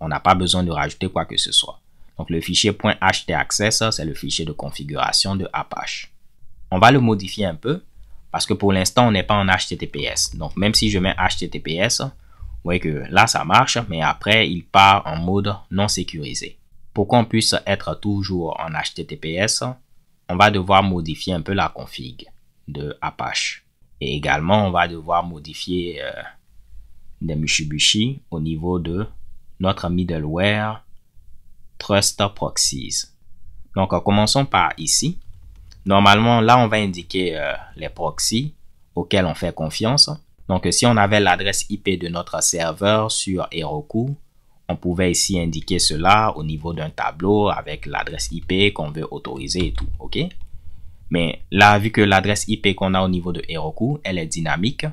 On n'a pas besoin de rajouter quoi que ce soit. Donc, le fichier .htaccess, c'est le fichier de configuration de Apache. On va le modifier un peu parce que pour l'instant, on n'est pas en HTTPS. Donc, même si je mets HTTPS, vous voyez que là, ça marche, mais après, il part en mode non sécurisé. Pour qu'on puisse être toujours en HTTPS, on va devoir modifier un peu la config de Apache. Et également, on va devoir modifier euh, des Mushibushi au niveau de notre middleware Trust Proxies. Donc, commençons par ici. Normalement, là, on va indiquer euh, les proxys auxquels on fait confiance. Donc, si on avait l'adresse IP de notre serveur sur Heroku, on pouvait ici indiquer cela au niveau d'un tableau avec l'adresse IP qu'on veut autoriser et tout, ok Mais là, vu que l'adresse IP qu'on a au niveau de Heroku, elle est dynamique,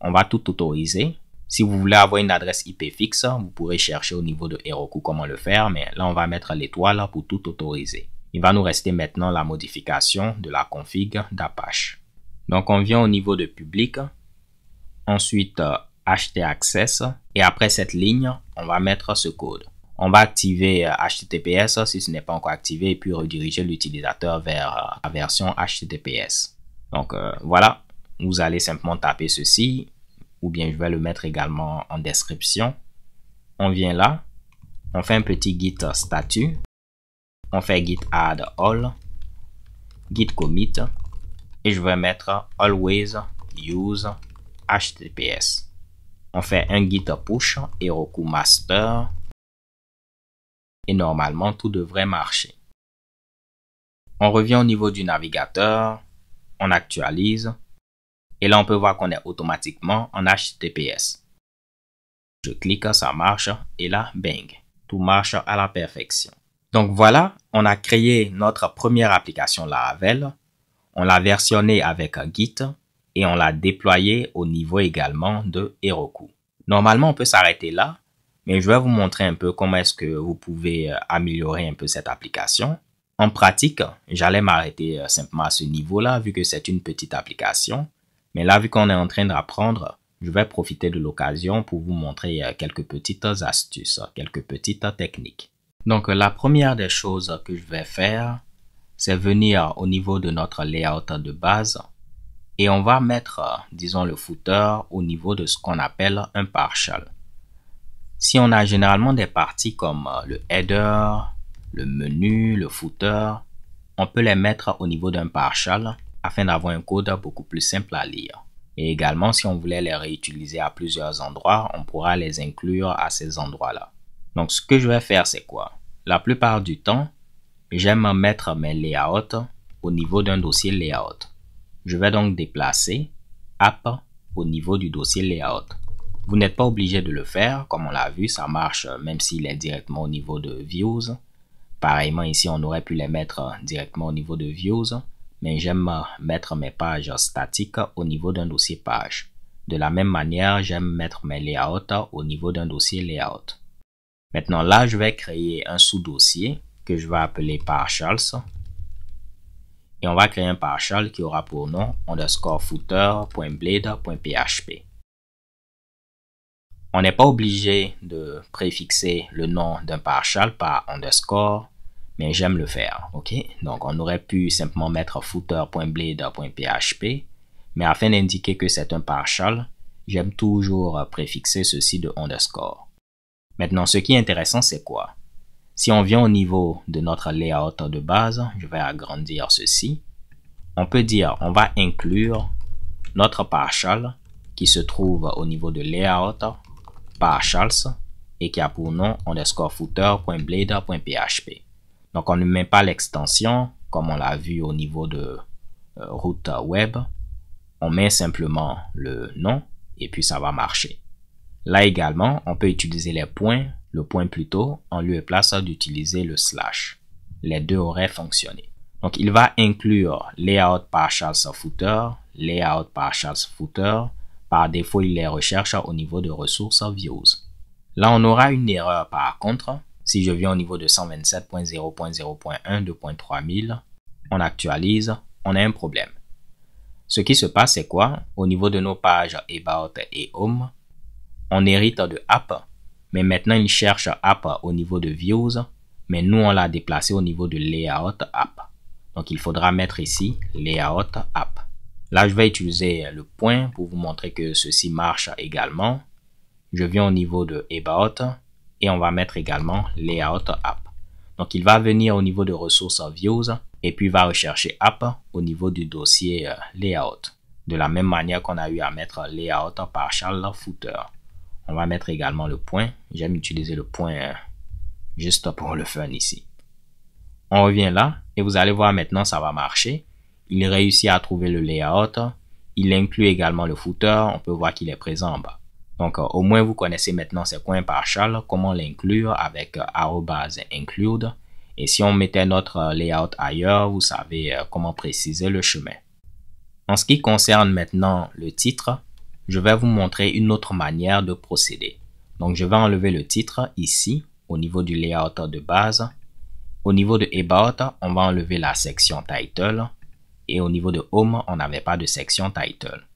on va tout autoriser. Si vous voulez avoir une adresse IP fixe, vous pourrez chercher au niveau de Heroku comment le faire, mais là, on va mettre l'étoile pour tout autoriser. Il va nous rester maintenant la modification de la config d'Apache. Donc on vient au niveau de public, ensuite euh, Access. et après cette ligne, on va mettre ce code. On va activer HTTPS euh, si ce n'est pas encore activé et puis rediriger l'utilisateur vers euh, la version HTTPS. Donc voilà, vous allez simplement taper ceci ou bien je vais le mettre également en description. On vient là, on fait un petit git statut on fait git add all, git commit, et je vais mettre always use HTTPS. On fait un git push et master, et normalement tout devrait marcher. On revient au niveau du navigateur, on actualise, et là on peut voir qu'on est automatiquement en HTTPS. Je clique, ça marche, et là, bang, tout marche à la perfection. Donc voilà, on a créé notre première application Laravel, on l'a versionnée avec Git et on l'a déployée au niveau également de Heroku. Normalement, on peut s'arrêter là, mais je vais vous montrer un peu comment est-ce que vous pouvez euh, améliorer un peu cette application. En pratique, j'allais m'arrêter euh, simplement à ce niveau-là vu que c'est une petite application, mais là vu qu'on est en train d'apprendre, je vais profiter de l'occasion pour vous montrer euh, quelques petites astuces, quelques petites techniques. Donc la première des choses que je vais faire, c'est venir au niveau de notre layout de base et on va mettre, disons, le footer au niveau de ce qu'on appelle un partial. Si on a généralement des parties comme euh, le header, le menu, le footer, on peut les mettre au niveau d'un partial afin d'avoir un code beaucoup plus simple à lire. Et également, si on voulait les réutiliser à plusieurs endroits, on pourra les inclure à ces endroits-là. Donc, ce que je vais faire, c'est quoi La plupart du temps, j'aime mettre mes layouts au niveau d'un dossier layout. Je vais donc déplacer app au niveau du dossier layout. Vous n'êtes pas obligé de le faire, comme on l'a vu, ça marche même s'il est directement au niveau de views. Pareillement ici, on aurait pu les mettre directement au niveau de views, mais j'aime mettre mes pages statiques au niveau d'un dossier page. De la même manière, j'aime mettre mes layouts au niveau d'un dossier layout. Maintenant, là, je vais créer un sous-dossier que je vais appeler partials. Et on va créer un partial qui aura pour nom underscore footer.blade.php. On n'est pas obligé de préfixer le nom d'un partial par underscore, mais j'aime le faire. ok Donc, on aurait pu simplement mettre footer.blade.php, mais afin d'indiquer que c'est un partial, j'aime toujours préfixer ceci de underscore. Maintenant, ce qui est intéressant, c'est quoi Si on vient au niveau de notre layout de base, je vais agrandir ceci. On peut dire, on va inclure notre partial qui se trouve au niveau de layout partials et qui a pour nom underscore footer.blader.php. Donc, on ne met pas l'extension comme on l'a vu au niveau de euh, route web. On met simplement le nom et puis ça va marcher. Là également, on peut utiliser les points, le point plutôt, en lieu et place d'utiliser le slash. Les deux auraient fonctionné. Donc il va inclure layout par Charles Footer, layout par Charles Footer. Par défaut, il les recherche au niveau de ressources views. Là, on aura une erreur par contre. Si je viens au niveau de 127.0.0.1 on actualise, on a un problème. Ce qui se passe, c'est quoi Au niveau de nos pages About et Home, on hérite de app, mais maintenant il cherche app au niveau de views, mais nous on l'a déplacé au niveau de layout app. Donc il faudra mettre ici layout app. Là je vais utiliser le point pour vous montrer que ceci marche également. Je viens au niveau de about et on va mettre également layout app. Donc il va venir au niveau de ressources views et puis va rechercher app au niveau du dossier euh, layout. De la même manière qu'on a eu à mettre layout Charles footer. On va mettre également le point. J'aime utiliser le point euh, juste pour le fun ici. On revient là et vous allez voir maintenant ça va marcher. Il réussit à trouver le layout. Il inclut également le footer. On peut voir qu'il est présent en bas. Donc euh, au moins vous connaissez maintenant ces coins partials, comment l'inclure avec euh, base include. Et si on mettait notre layout ailleurs, vous savez comment préciser le chemin. En ce qui concerne maintenant le titre, je vais vous montrer une autre manière de procéder. Donc je vais enlever le titre ici au niveau du layout de base. Au niveau de About, on va enlever la section Title. Et au niveau de Home, on n'avait pas de section Title.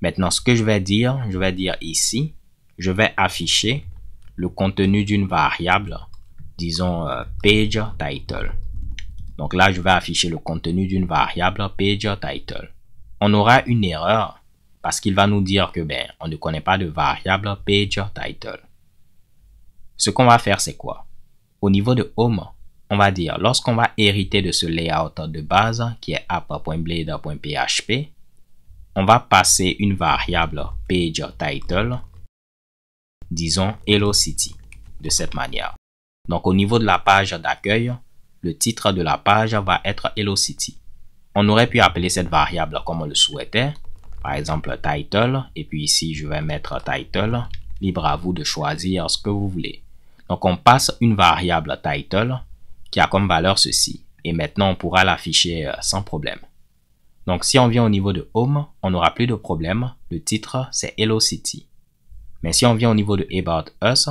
Maintenant, ce que je vais dire, je vais dire ici, je vais afficher le contenu d'une variable, disons euh, page title. Donc là, je vais afficher le contenu d'une variable page title. On aura une erreur parce qu'il va nous dire que ben, on ne connaît pas de variable page title. Ce qu'on va faire, c'est quoi Au niveau de home, on va dire lorsqu'on va hériter de ce layout de base qui est app.blade.php, on va passer une variable page title, disons Hello City, de cette manière. Donc au niveau de la page d'accueil, le titre de la page va être Hello City. On aurait pu appeler cette variable comme on le souhaitait, par exemple title, et puis ici je vais mettre title, libre à vous de choisir ce que vous voulez. Donc on passe une variable title qui a comme valeur ceci, et maintenant on pourra l'afficher euh, sans problème. Donc si on vient au niveau de Home, on n'aura plus de problème, le titre c'est Hello City. Mais si on vient au niveau de About Us,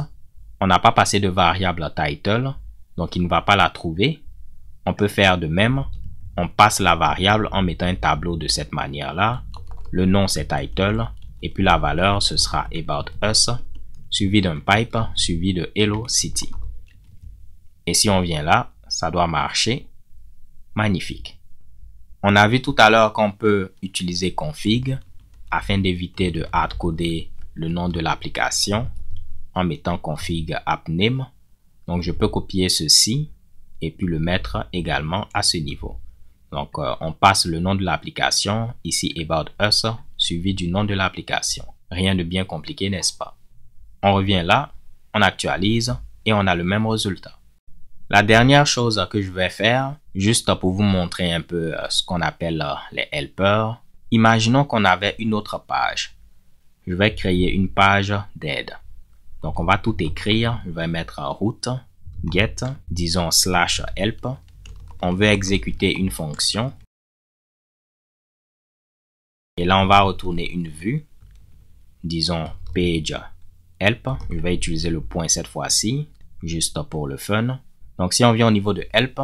on n'a pas passé de variable title, donc il ne va pas la trouver. On peut faire de même, on passe la variable en mettant un tableau de cette manière-là, le nom c'est title et puis la valeur ce sera about us suivi d'un pipe suivi de hello city. Et si on vient là, ça doit marcher. Magnifique. On a vu tout à l'heure qu'on peut utiliser config afin d'éviter de hardcoder le nom de l'application en mettant config app name Donc je peux copier ceci et puis le mettre également à ce niveau. Donc, euh, on passe le nom de l'application, ici About Us, suivi du nom de l'application. Rien de bien compliqué, n'est-ce pas On revient là, on actualise et on a le même résultat. La dernière chose que je vais faire, juste pour vous montrer un peu euh, ce qu'on appelle euh, les helpers, imaginons qu'on avait une autre page. Je vais créer une page d'aide. Donc on va tout écrire, je vais mettre route, get, disons slash help, on veut exécuter une fonction. Et là, on va retourner une vue. Disons page help. Je vais utiliser le point cette fois-ci, juste pour le fun. Donc, si on vient au niveau de help,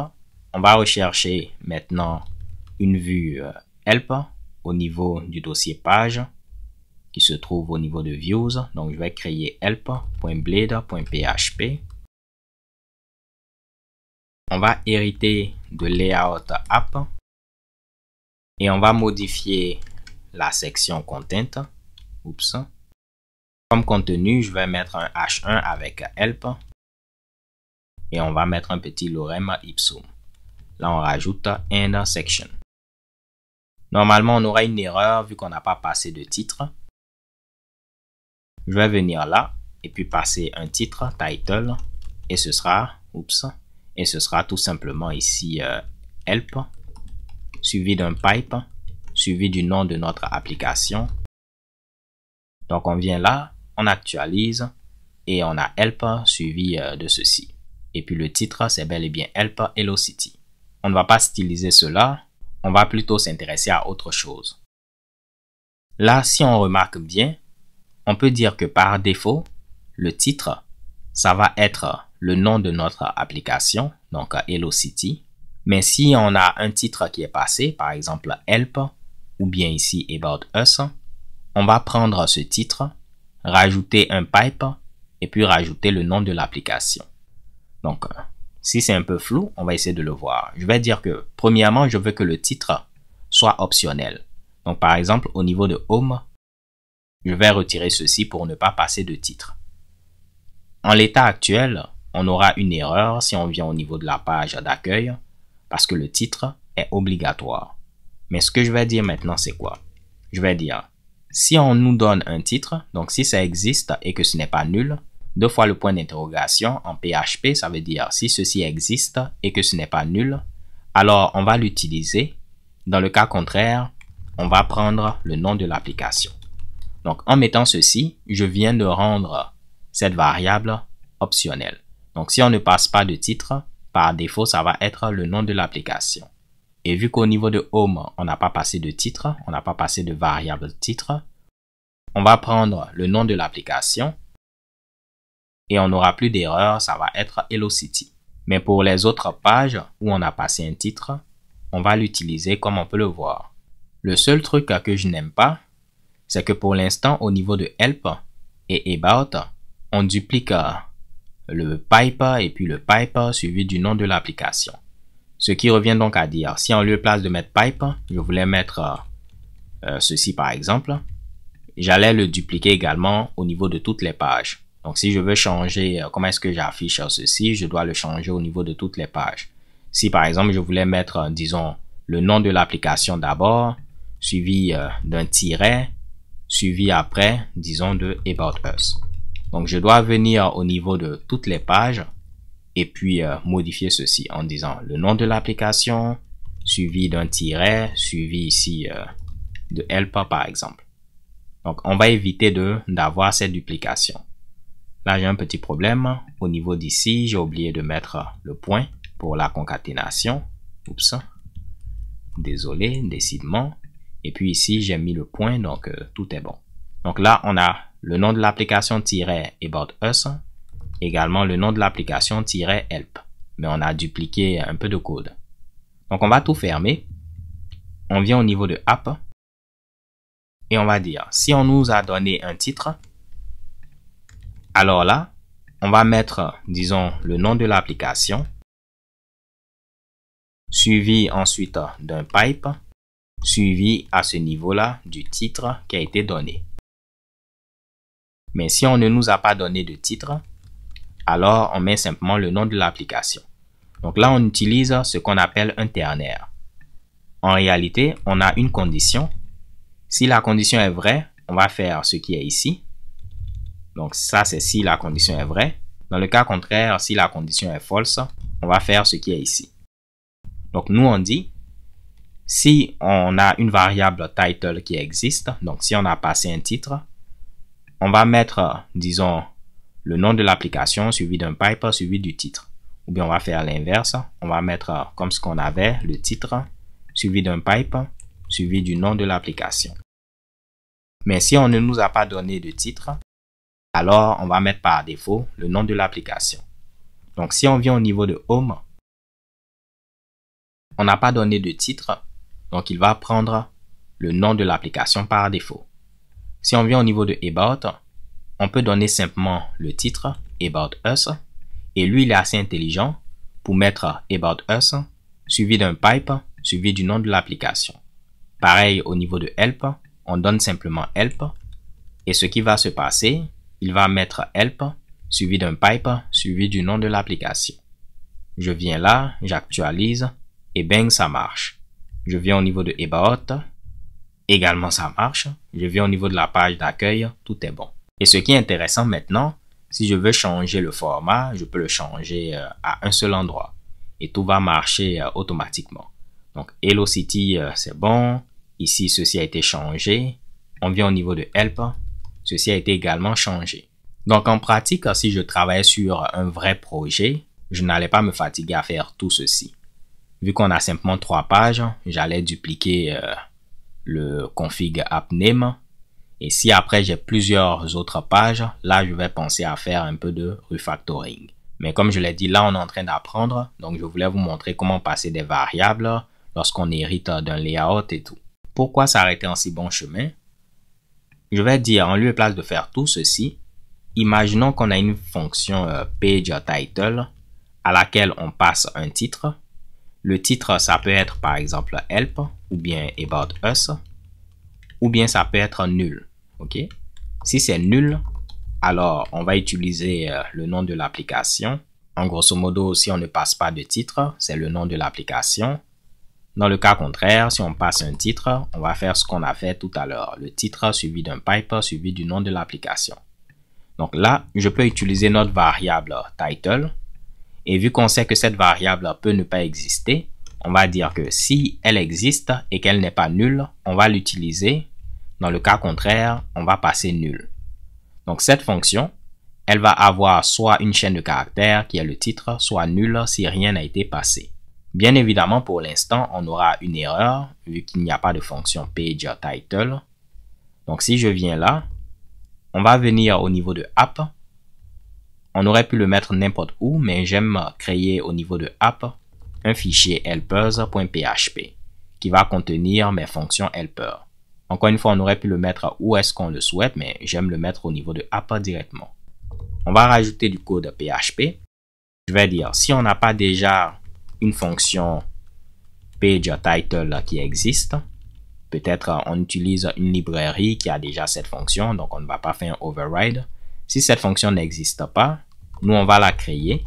on va rechercher maintenant une vue euh, help au niveau du dossier page qui se trouve au niveau de views. Donc, je vais créer help.blade.php. On va hériter de Layout App et on va modifier la section Content. Oups. Comme contenu, je vais mettre un H1 avec Help et on va mettre un petit lorem ipsum. Là, on rajoute End Section. Normalement, on aura une erreur vu qu'on n'a pas passé de titre. Je vais venir là et puis passer un titre, title, et ce sera, oups, et ce sera tout simplement ici euh, help, suivi d'un pipe, suivi du nom de notre application. Donc on vient là, on actualise et on a help suivi euh, de ceci. Et puis le titre, c'est bel et bien help Hello City. On ne va pas styliser cela, on va plutôt s'intéresser à autre chose. Là, si on remarque bien, on peut dire que par défaut, le titre, ça va être le nom de notre application, donc Hello City. Mais si on a un titre qui est passé, par exemple Help, ou bien ici About Us, on va prendre ce titre, rajouter un pipe, et puis rajouter le nom de l'application. Donc, si c'est un peu flou, on va essayer de le voir. Je vais dire que, premièrement, je veux que le titre soit optionnel. Donc, par exemple, au niveau de Home, je vais retirer ceci pour ne pas passer de titre. En l'état actuel, on aura une erreur si on vient au niveau de la page d'accueil parce que le titre est obligatoire. Mais ce que je vais dire maintenant, c'est quoi Je vais dire, si on nous donne un titre, donc si ça existe et que ce n'est pas nul, deux fois le point d'interrogation en PHP, ça veut dire si ceci existe et que ce n'est pas nul, alors on va l'utiliser. Dans le cas contraire, on va prendre le nom de l'application. Donc en mettant ceci, je viens de rendre cette variable optionnelle. Donc si on ne passe pas de titre, par défaut, ça va être le nom de l'application. Et vu qu'au niveau de Home, on n'a pas passé de titre, on n'a pas passé de variable titre, on va prendre le nom de l'application et on n'aura plus d'erreur, ça va être Hello City. Mais pour les autres pages où on a passé un titre, on va l'utiliser comme on peut le voir. Le seul truc que je n'aime pas, c'est que pour l'instant au niveau de Help et About, on duplique euh, le pipe et puis le pipe suivi du nom de l'application. Ce qui revient donc à dire, si en lieu de place de mettre pipe, je voulais mettre euh, euh, ceci par exemple, j'allais le dupliquer également au niveau de toutes les pages. Donc si je veux changer euh, comment est-ce que j'affiche ceci, je dois le changer au niveau de toutes les pages. Si par exemple je voulais mettre, disons, le nom de l'application d'abord, suivi d'un tiret, suivi après, disons, de About Us. Donc je dois venir au niveau de toutes les pages et puis euh, modifier ceci en disant le nom de l'application suivi d'un tiret, suivi ici euh, de help par exemple. Donc on va éviter de d'avoir cette duplication. Là j'ai un petit problème. Au niveau d'ici, j'ai oublié de mettre le point pour la concaténation. Oups. Désolé, décidément. Et puis ici, j'ai mis le point, donc euh, tout est bon. Donc là, on a le nom de l'application-about us, également le nom de l'application-help. Mais on a dupliqué un peu de code. Donc on va tout fermer. On vient au niveau de app. Et on va dire, si on nous a donné un titre, alors là, on va mettre, disons, le nom de l'application, suivi ensuite d'un pipe, suivi à ce niveau-là du titre qui a été donné. Mais si on ne nous a pas donné de titre, alors on met simplement le nom de l'application. Donc là, on utilise ce qu'on appelle un ternaire. En réalité, on a une condition. Si la condition est vraie, on va faire ce qui est ici. Donc ça, c'est si la condition est vraie. Dans le cas contraire, si la condition est false, on va faire ce qui est ici. Donc nous, on dit, si on a une variable title qui existe, donc si on a passé un titre, on va mettre, disons, le nom de l'application suivi d'un pipe suivi du titre. Ou bien on va faire l'inverse, on va mettre euh, comme ce qu'on avait, le titre suivi d'un pipe suivi du nom de l'application. Mais si on ne nous a pas donné de titre, alors on va mettre par défaut le nom de l'application. Donc si on vient au niveau de Home, on n'a pas donné de titre, donc il va prendre le nom de l'application par défaut. Si on vient au niveau de About, on peut donner simplement le titre About Us. Et lui, il est assez intelligent pour mettre About Us suivi d'un pipe suivi du nom de l'application. Pareil au niveau de Help, on donne simplement Help. Et ce qui va se passer, il va mettre Help suivi d'un pipe suivi du nom de l'application. Je viens là, j'actualise et bang, ça marche. Je viens au niveau de About, Également, ça marche. Je viens au niveau de la page d'accueil, tout est bon. Et ce qui est intéressant maintenant, si je veux changer le format, je peux le changer euh, à un seul endroit et tout va marcher euh, automatiquement. Donc Hello City, euh, c'est bon. Ici, ceci a été changé. On vient au niveau de Help. Ceci a été également changé. Donc en pratique, si je travaillais sur un vrai projet, je n'allais pas me fatiguer à faire tout ceci. Vu qu'on a simplement trois pages, j'allais dupliquer le config app name. Et si après j'ai plusieurs autres pages, là je vais penser à faire un peu de refactoring. Mais comme je l'ai dit, là on est en train d'apprendre, donc je voulais vous montrer comment passer des variables lorsqu'on hérite d'un layout et tout. Pourquoi s'arrêter en si bon chemin Je vais dire, en lieu et place de faire tout ceci, imaginons qu'on a une fonction euh, page title à laquelle on passe un titre. Le titre, ça peut être par exemple help, ou bien about us, ou bien ça peut être nul. OK Si c'est nul, alors on va utiliser euh, le nom de l'application. En grosso modo, si on ne passe pas de titre, c'est le nom de l'application. Dans le cas contraire, si on passe un titre, on va faire ce qu'on a fait tout à l'heure, le titre suivi d'un pipe suivi du nom de l'application. Donc là, je peux utiliser notre variable title. Et vu qu'on sait que cette variable peut ne pas exister, on va dire que si elle existe et qu'elle n'est pas nulle, on va l'utiliser. Dans le cas contraire, on va passer nul. Donc cette fonction, elle va avoir soit une chaîne de caractères qui est le titre, soit nulle si rien n'a été passé. Bien évidemment, pour l'instant, on aura une erreur vu qu'il n'y a pas de fonction page title. Donc si je viens là, on va venir au niveau de app. On aurait pu le mettre n'importe où, mais j'aime créer au niveau de app un fichier helpers.php qui va contenir mes fonctions helper. Encore une fois, on aurait pu le mettre où est-ce qu'on le souhaite, mais j'aime le mettre au niveau de app directement. On va rajouter du code PHP. Je vais dire, si on n'a pas déjà une fonction page title qui existe, peut-être euh, on utilise une librairie qui a déjà cette fonction, donc on ne va pas faire un override. Si cette fonction n'existe pas, nous on va la créer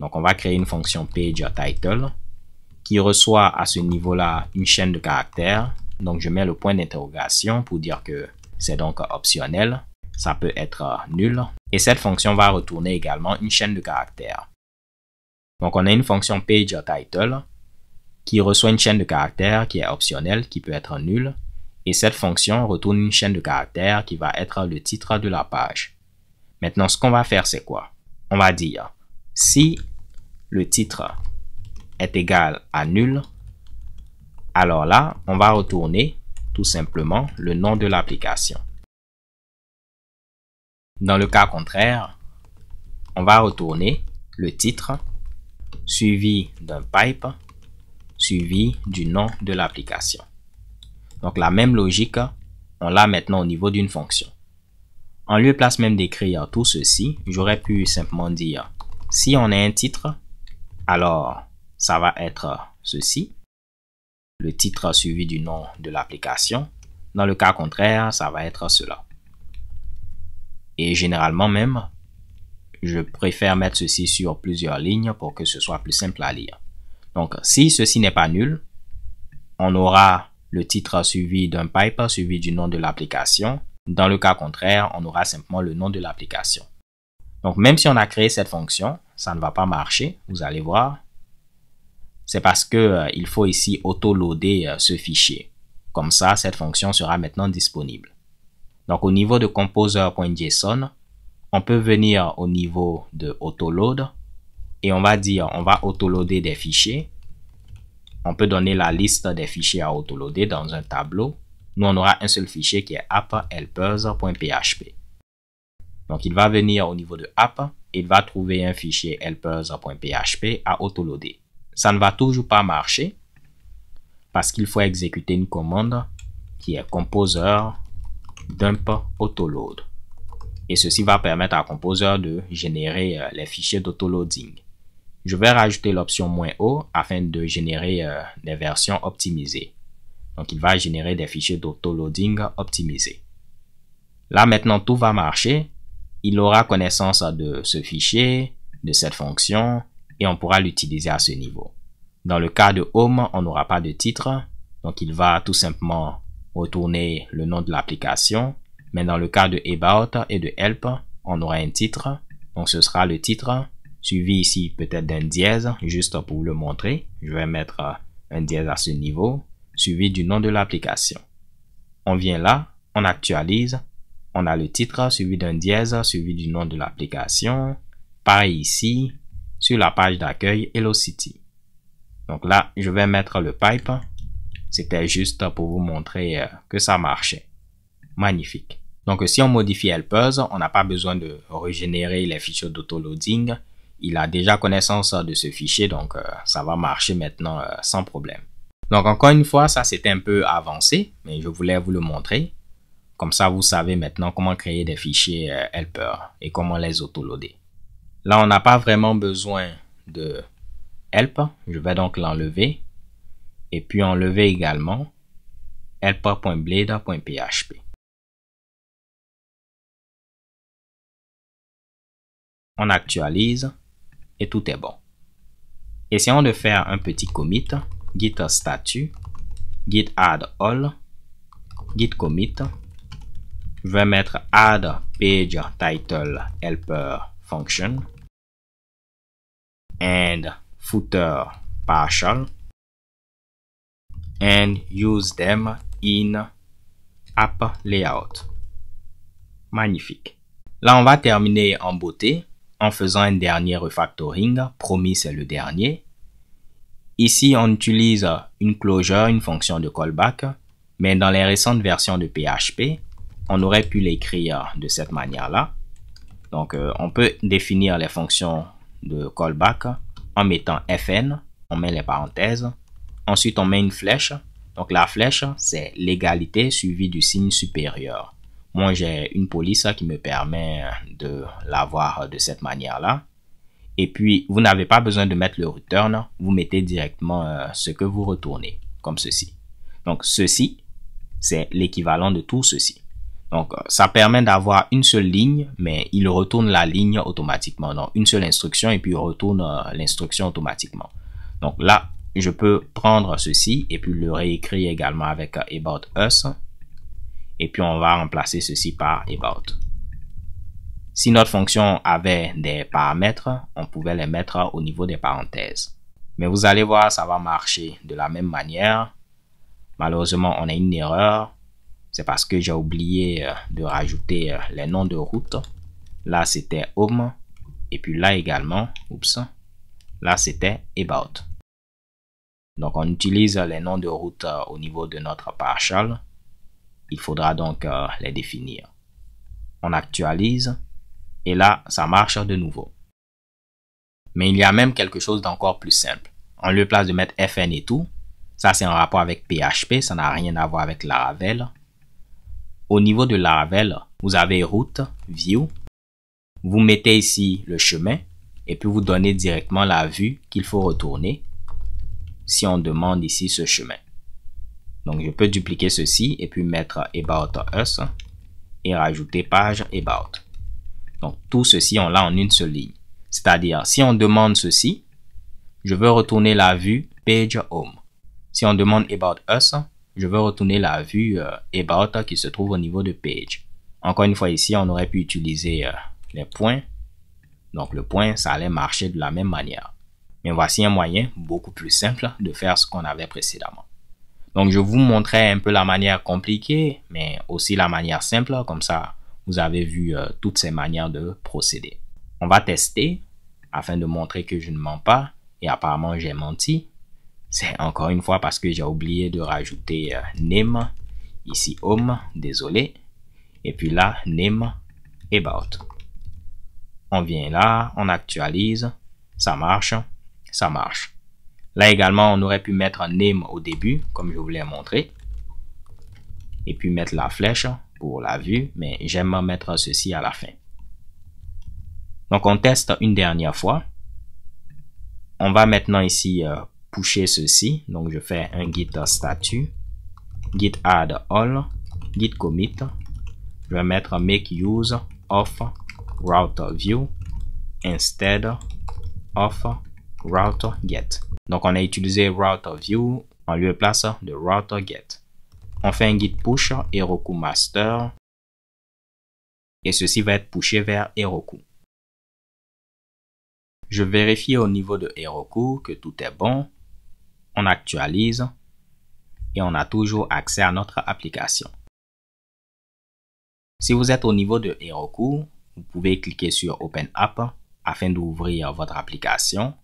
donc, on va créer une fonction PageTitle qui reçoit à ce niveau-là une chaîne de caractères. Donc, je mets le point d'interrogation pour dire que c'est donc optionnel. Ça peut être nul. Et cette fonction va retourner également une chaîne de caractères. Donc, on a une fonction PageTitle qui reçoit une chaîne de caractères qui est optionnelle, qui peut être nulle. Et cette fonction retourne une chaîne de caractères qui va être le titre de la page. Maintenant, ce qu'on va faire, c'est quoi On va dire si le titre est égal à nul, alors là, on va retourner tout simplement le nom de l'application. Dans le cas contraire, on va retourner le titre suivi d'un pipe suivi du nom de l'application. Donc la même logique, on l'a maintenant au niveau d'une fonction. En lieu place même d'écrire tout ceci, j'aurais pu simplement dire si on a un titre, alors, ça va être ceci. Le titre suivi du nom de l'application. Dans le cas contraire, ça va être cela. Et généralement même, je préfère mettre ceci sur plusieurs lignes pour que ce soit plus simple à lire. Donc, si ceci n'est pas nul, on aura le titre suivi d'un pipe suivi du nom de l'application. Dans le cas contraire, on aura simplement le nom de l'application. Donc, même si on a créé cette fonction, ça ne va pas marcher, vous allez voir. C'est parce qu'il euh, faut ici autoloader euh, ce fichier. Comme ça, cette fonction sera maintenant disponible. Donc au niveau de composer.json, on peut venir au niveau de autoload et on va dire on va autoloader des fichiers. On peut donner la liste des fichiers à autoloader dans un tableau. Nous, on aura un seul fichier qui est app helpers.php. Donc il va venir au niveau de app il va trouver un fichier helpers.php à autoloader. Ça ne va toujours pas marcher parce qu'il faut exécuter une commande qui est composer dump autoload. Et ceci va permettre à Composer de générer euh, les fichiers d'autoloading. Je vais rajouter l'option "-o", afin de générer euh, des versions optimisées. Donc il va générer des fichiers d'autoloading optimisés. Là maintenant tout va marcher il aura connaissance de ce fichier, de cette fonction, et on pourra l'utiliser à ce niveau. Dans le cas de Home, on n'aura pas de titre, donc il va tout simplement retourner le nom de l'application. Mais dans le cas de About et de Help, on aura un titre, donc ce sera le titre, suivi ici peut-être d'un dièse, juste pour vous le montrer. Je vais mettre un dièse à ce niveau, suivi du nom de l'application. On vient là, on actualise, on a le titre suivi d'un dièse suivi du nom de l'application. Pareil ici, sur la page d'accueil Hello City. Donc là, je vais mettre le pipe. C'était juste pour vous montrer euh, que ça marchait. Magnifique. Donc si on modifie Helpers, on n'a pas besoin de régénérer les fichiers d'autoloading. Il a déjà connaissance de ce fichier, donc euh, ça va marcher maintenant euh, sans problème. Donc encore une fois, ça c'est un peu avancé, mais je voulais vous le montrer. Comme ça, vous savez maintenant comment créer des fichiers euh, helper et comment les autoloader. Là, on n'a pas vraiment besoin de help. Je vais donc l'enlever et puis enlever également helper.blade.php. On actualise et tout est bon. Essayons de faire un petit commit, git statut, git add all, git commit, vais mettre add page title helper function and footer partial and use them in app layout. Magnifique. Là, on va terminer en beauté en faisant un dernier refactoring. Promis, c'est le dernier. Ici, on utilise une closure, une fonction de callback, mais dans les récentes versions de PHP, on aurait pu l'écrire de cette manière-là. Donc, euh, on peut définir les fonctions de callback en mettant fn, on met les parenthèses. Ensuite, on met une flèche. Donc, la flèche, c'est l'égalité suivie du signe supérieur. Moi, j'ai une police qui me permet de l'avoir de cette manière-là. Et puis, vous n'avez pas besoin de mettre le return. Vous mettez directement euh, ce que vous retournez, comme ceci. Donc, ceci, c'est l'équivalent de tout ceci. Donc, euh, ça permet d'avoir une seule ligne, mais il retourne la ligne automatiquement. Donc, une seule instruction et puis il retourne euh, l'instruction automatiquement. Donc là, je peux prendre ceci et puis le réécrire également avec euh, About Us. Et puis, on va remplacer ceci par About. Si notre fonction avait des paramètres, on pouvait les mettre au niveau des parenthèses. Mais vous allez voir, ça va marcher de la même manière. Malheureusement, on a une erreur c'est parce que j'ai oublié euh, de rajouter euh, les noms de route. Là, c'était Home. Et puis là également, oups, là, c'était About. Donc, on utilise les noms de route euh, au niveau de notre partial. Il faudra donc les définir. On actualise. Et là, ça marche de nouveau. Mais il y a même quelque chose d'encore plus simple. En lieu place de mettre FN et tout, ça c'est en rapport avec PHP, ça n'a rien à voir avec Laravel. Au niveau de Laravel, vous avez route, view. Vous mettez ici le chemin et puis vous donnez directement la vue qu'il faut retourner si on demande ici ce chemin. Donc je peux dupliquer ceci et puis mettre about us et rajouter page about. Donc tout ceci on l'a en une seule ligne. C'est-à-dire si on demande ceci, je veux retourner la vue page home. Si on demande about us, je vais retourner la vue euh, About qui se trouve au niveau de Page. Encore une fois ici, on aurait pu utiliser euh, les points. Donc le point, ça allait marcher de la même manière. Mais voici un moyen beaucoup plus simple de faire ce qu'on avait précédemment. Donc je vous montrais un peu la manière compliquée, mais aussi la manière simple. Comme ça, vous avez vu euh, toutes ces manières de procéder. On va tester afin de montrer que je ne mens pas. Et apparemment, j'ai menti. C'est encore une fois parce que j'ai oublié de rajouter euh, name, ici home, désolé. Et puis là, name, about. On vient là, on actualise, ça marche, ça marche. Là également, on aurait pu mettre name au début, comme je vous l'ai montré. Et puis mettre la flèche pour la vue, mais j'aime mettre ceci à la fin. Donc on teste une dernière fois. On va maintenant ici euh, pusher ceci. Donc, je fais un git statut, git add all, git commit. Je vais mettre make use of router view instead of router get. Donc, on a utilisé router view en lieu place de router get. On fait un git push Heroku master et ceci va être pushé vers Heroku. Je vérifie au niveau de Heroku que tout est bon on actualise et on a toujours accès à notre application. Si vous êtes au niveau de Heroku, vous pouvez cliquer sur Open App afin d'ouvrir votre application,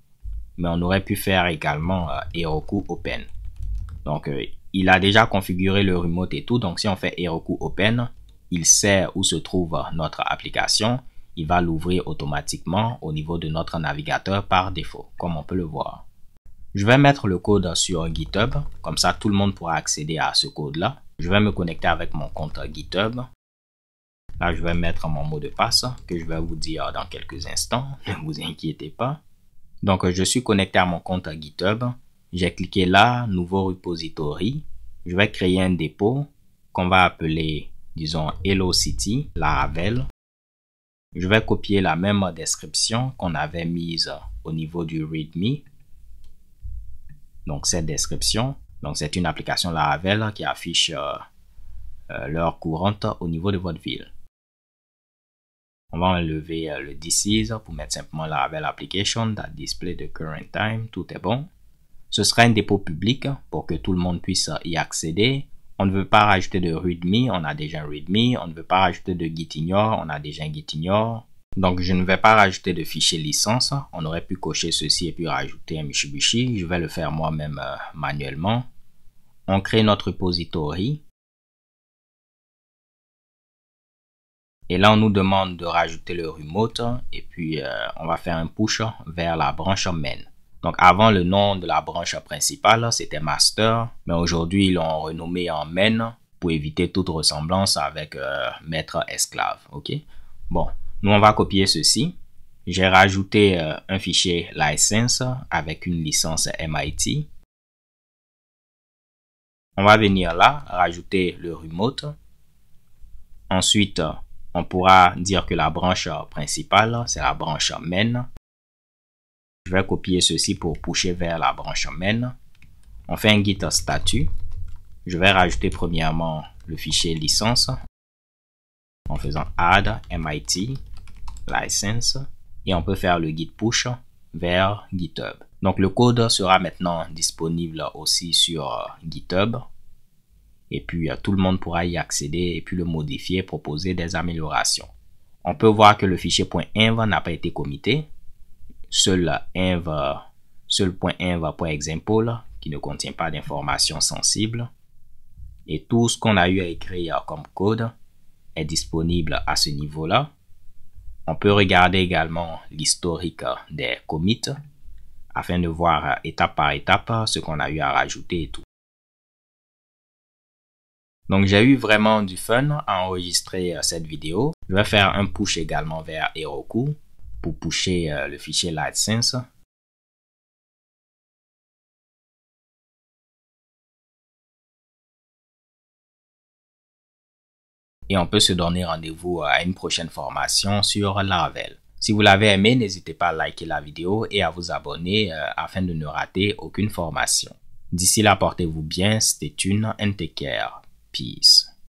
mais on aurait pu faire également euh, Heroku Open. Donc, euh, il a déjà configuré le remote et tout, donc si on fait Heroku Open, il sait où se trouve notre application, il va l'ouvrir automatiquement au niveau de notre navigateur par défaut, comme on peut le voir. Je vais mettre le code sur GitHub, comme ça tout le monde pourra accéder à ce code-là. Je vais me connecter avec mon compte GitHub. Là, je vais mettre mon mot de passe que je vais vous dire dans quelques instants. Ne vous inquiétez pas. Donc, je suis connecté à mon compte GitHub. J'ai cliqué là, nouveau repository. Je vais créer un dépôt qu'on va appeler, disons, Hello City, Laravel. Je vais copier la même description qu'on avait mise au niveau du README donc cette description. Donc c'est une application Laravel qui affiche euh, euh, l'heure courante au niveau de votre ville. On va enlever euh, le DCIS pour mettre simplement Laravel Application, Display de Current Time, tout est bon. Ce sera un dépôt public pour que tout le monde puisse y accéder. On ne veut pas rajouter de README, on a déjà un README. On ne veut pas rajouter de Gitignore, on a déjà un Gitignore. Donc, je ne vais pas rajouter de fichier licence. On aurait pu cocher ceci et puis rajouter un Mitsubishi. Je vais le faire moi-même euh, manuellement. On crée notre repository. Et là, on nous demande de rajouter le remote. Et puis, euh, on va faire un push vers la branche main. Donc, avant, le nom de la branche principale, c'était master. Mais aujourd'hui, ils l'ont renommé en main pour éviter toute ressemblance avec euh, maître esclave. OK Bon, nous, on va copier ceci. J'ai rajouté euh, un fichier license avec une licence MIT. On va venir là, rajouter le remote. Ensuite, on pourra dire que la branche principale, c'est la branche main. Je vais copier ceci pour pousser vers la branche main. On fait un git statut. Je vais rajouter premièrement le fichier licence en faisant add MIT license et on peut faire le git push vers GitHub. Donc le code sera maintenant disponible aussi sur euh, GitHub et puis euh, tout le monde pourra y accéder et puis le modifier, proposer des améliorations. On peut voir que le fichier .env n'a pas été commité. Seul env, euh, seul qui ne contient pas d'informations sensibles. Et tout ce qu'on a eu à écrire comme code est disponible à ce niveau-là. On peut regarder également l'historique des commits afin de voir étape par étape ce qu'on a eu à rajouter et tout. Donc j'ai eu vraiment du fun à enregistrer euh, cette vidéo. Je vais faire un push également vers Heroku pour pusher euh, le fichier LightSense et on peut se donner rendez-vous euh, à une prochaine formation sur Laravel. Si vous l'avez aimé, n'hésitez pas à liker la vidéo et à vous abonner euh, afin de ne rater aucune formation. D'ici là, portez-vous bien, c'était une and take care. Peace.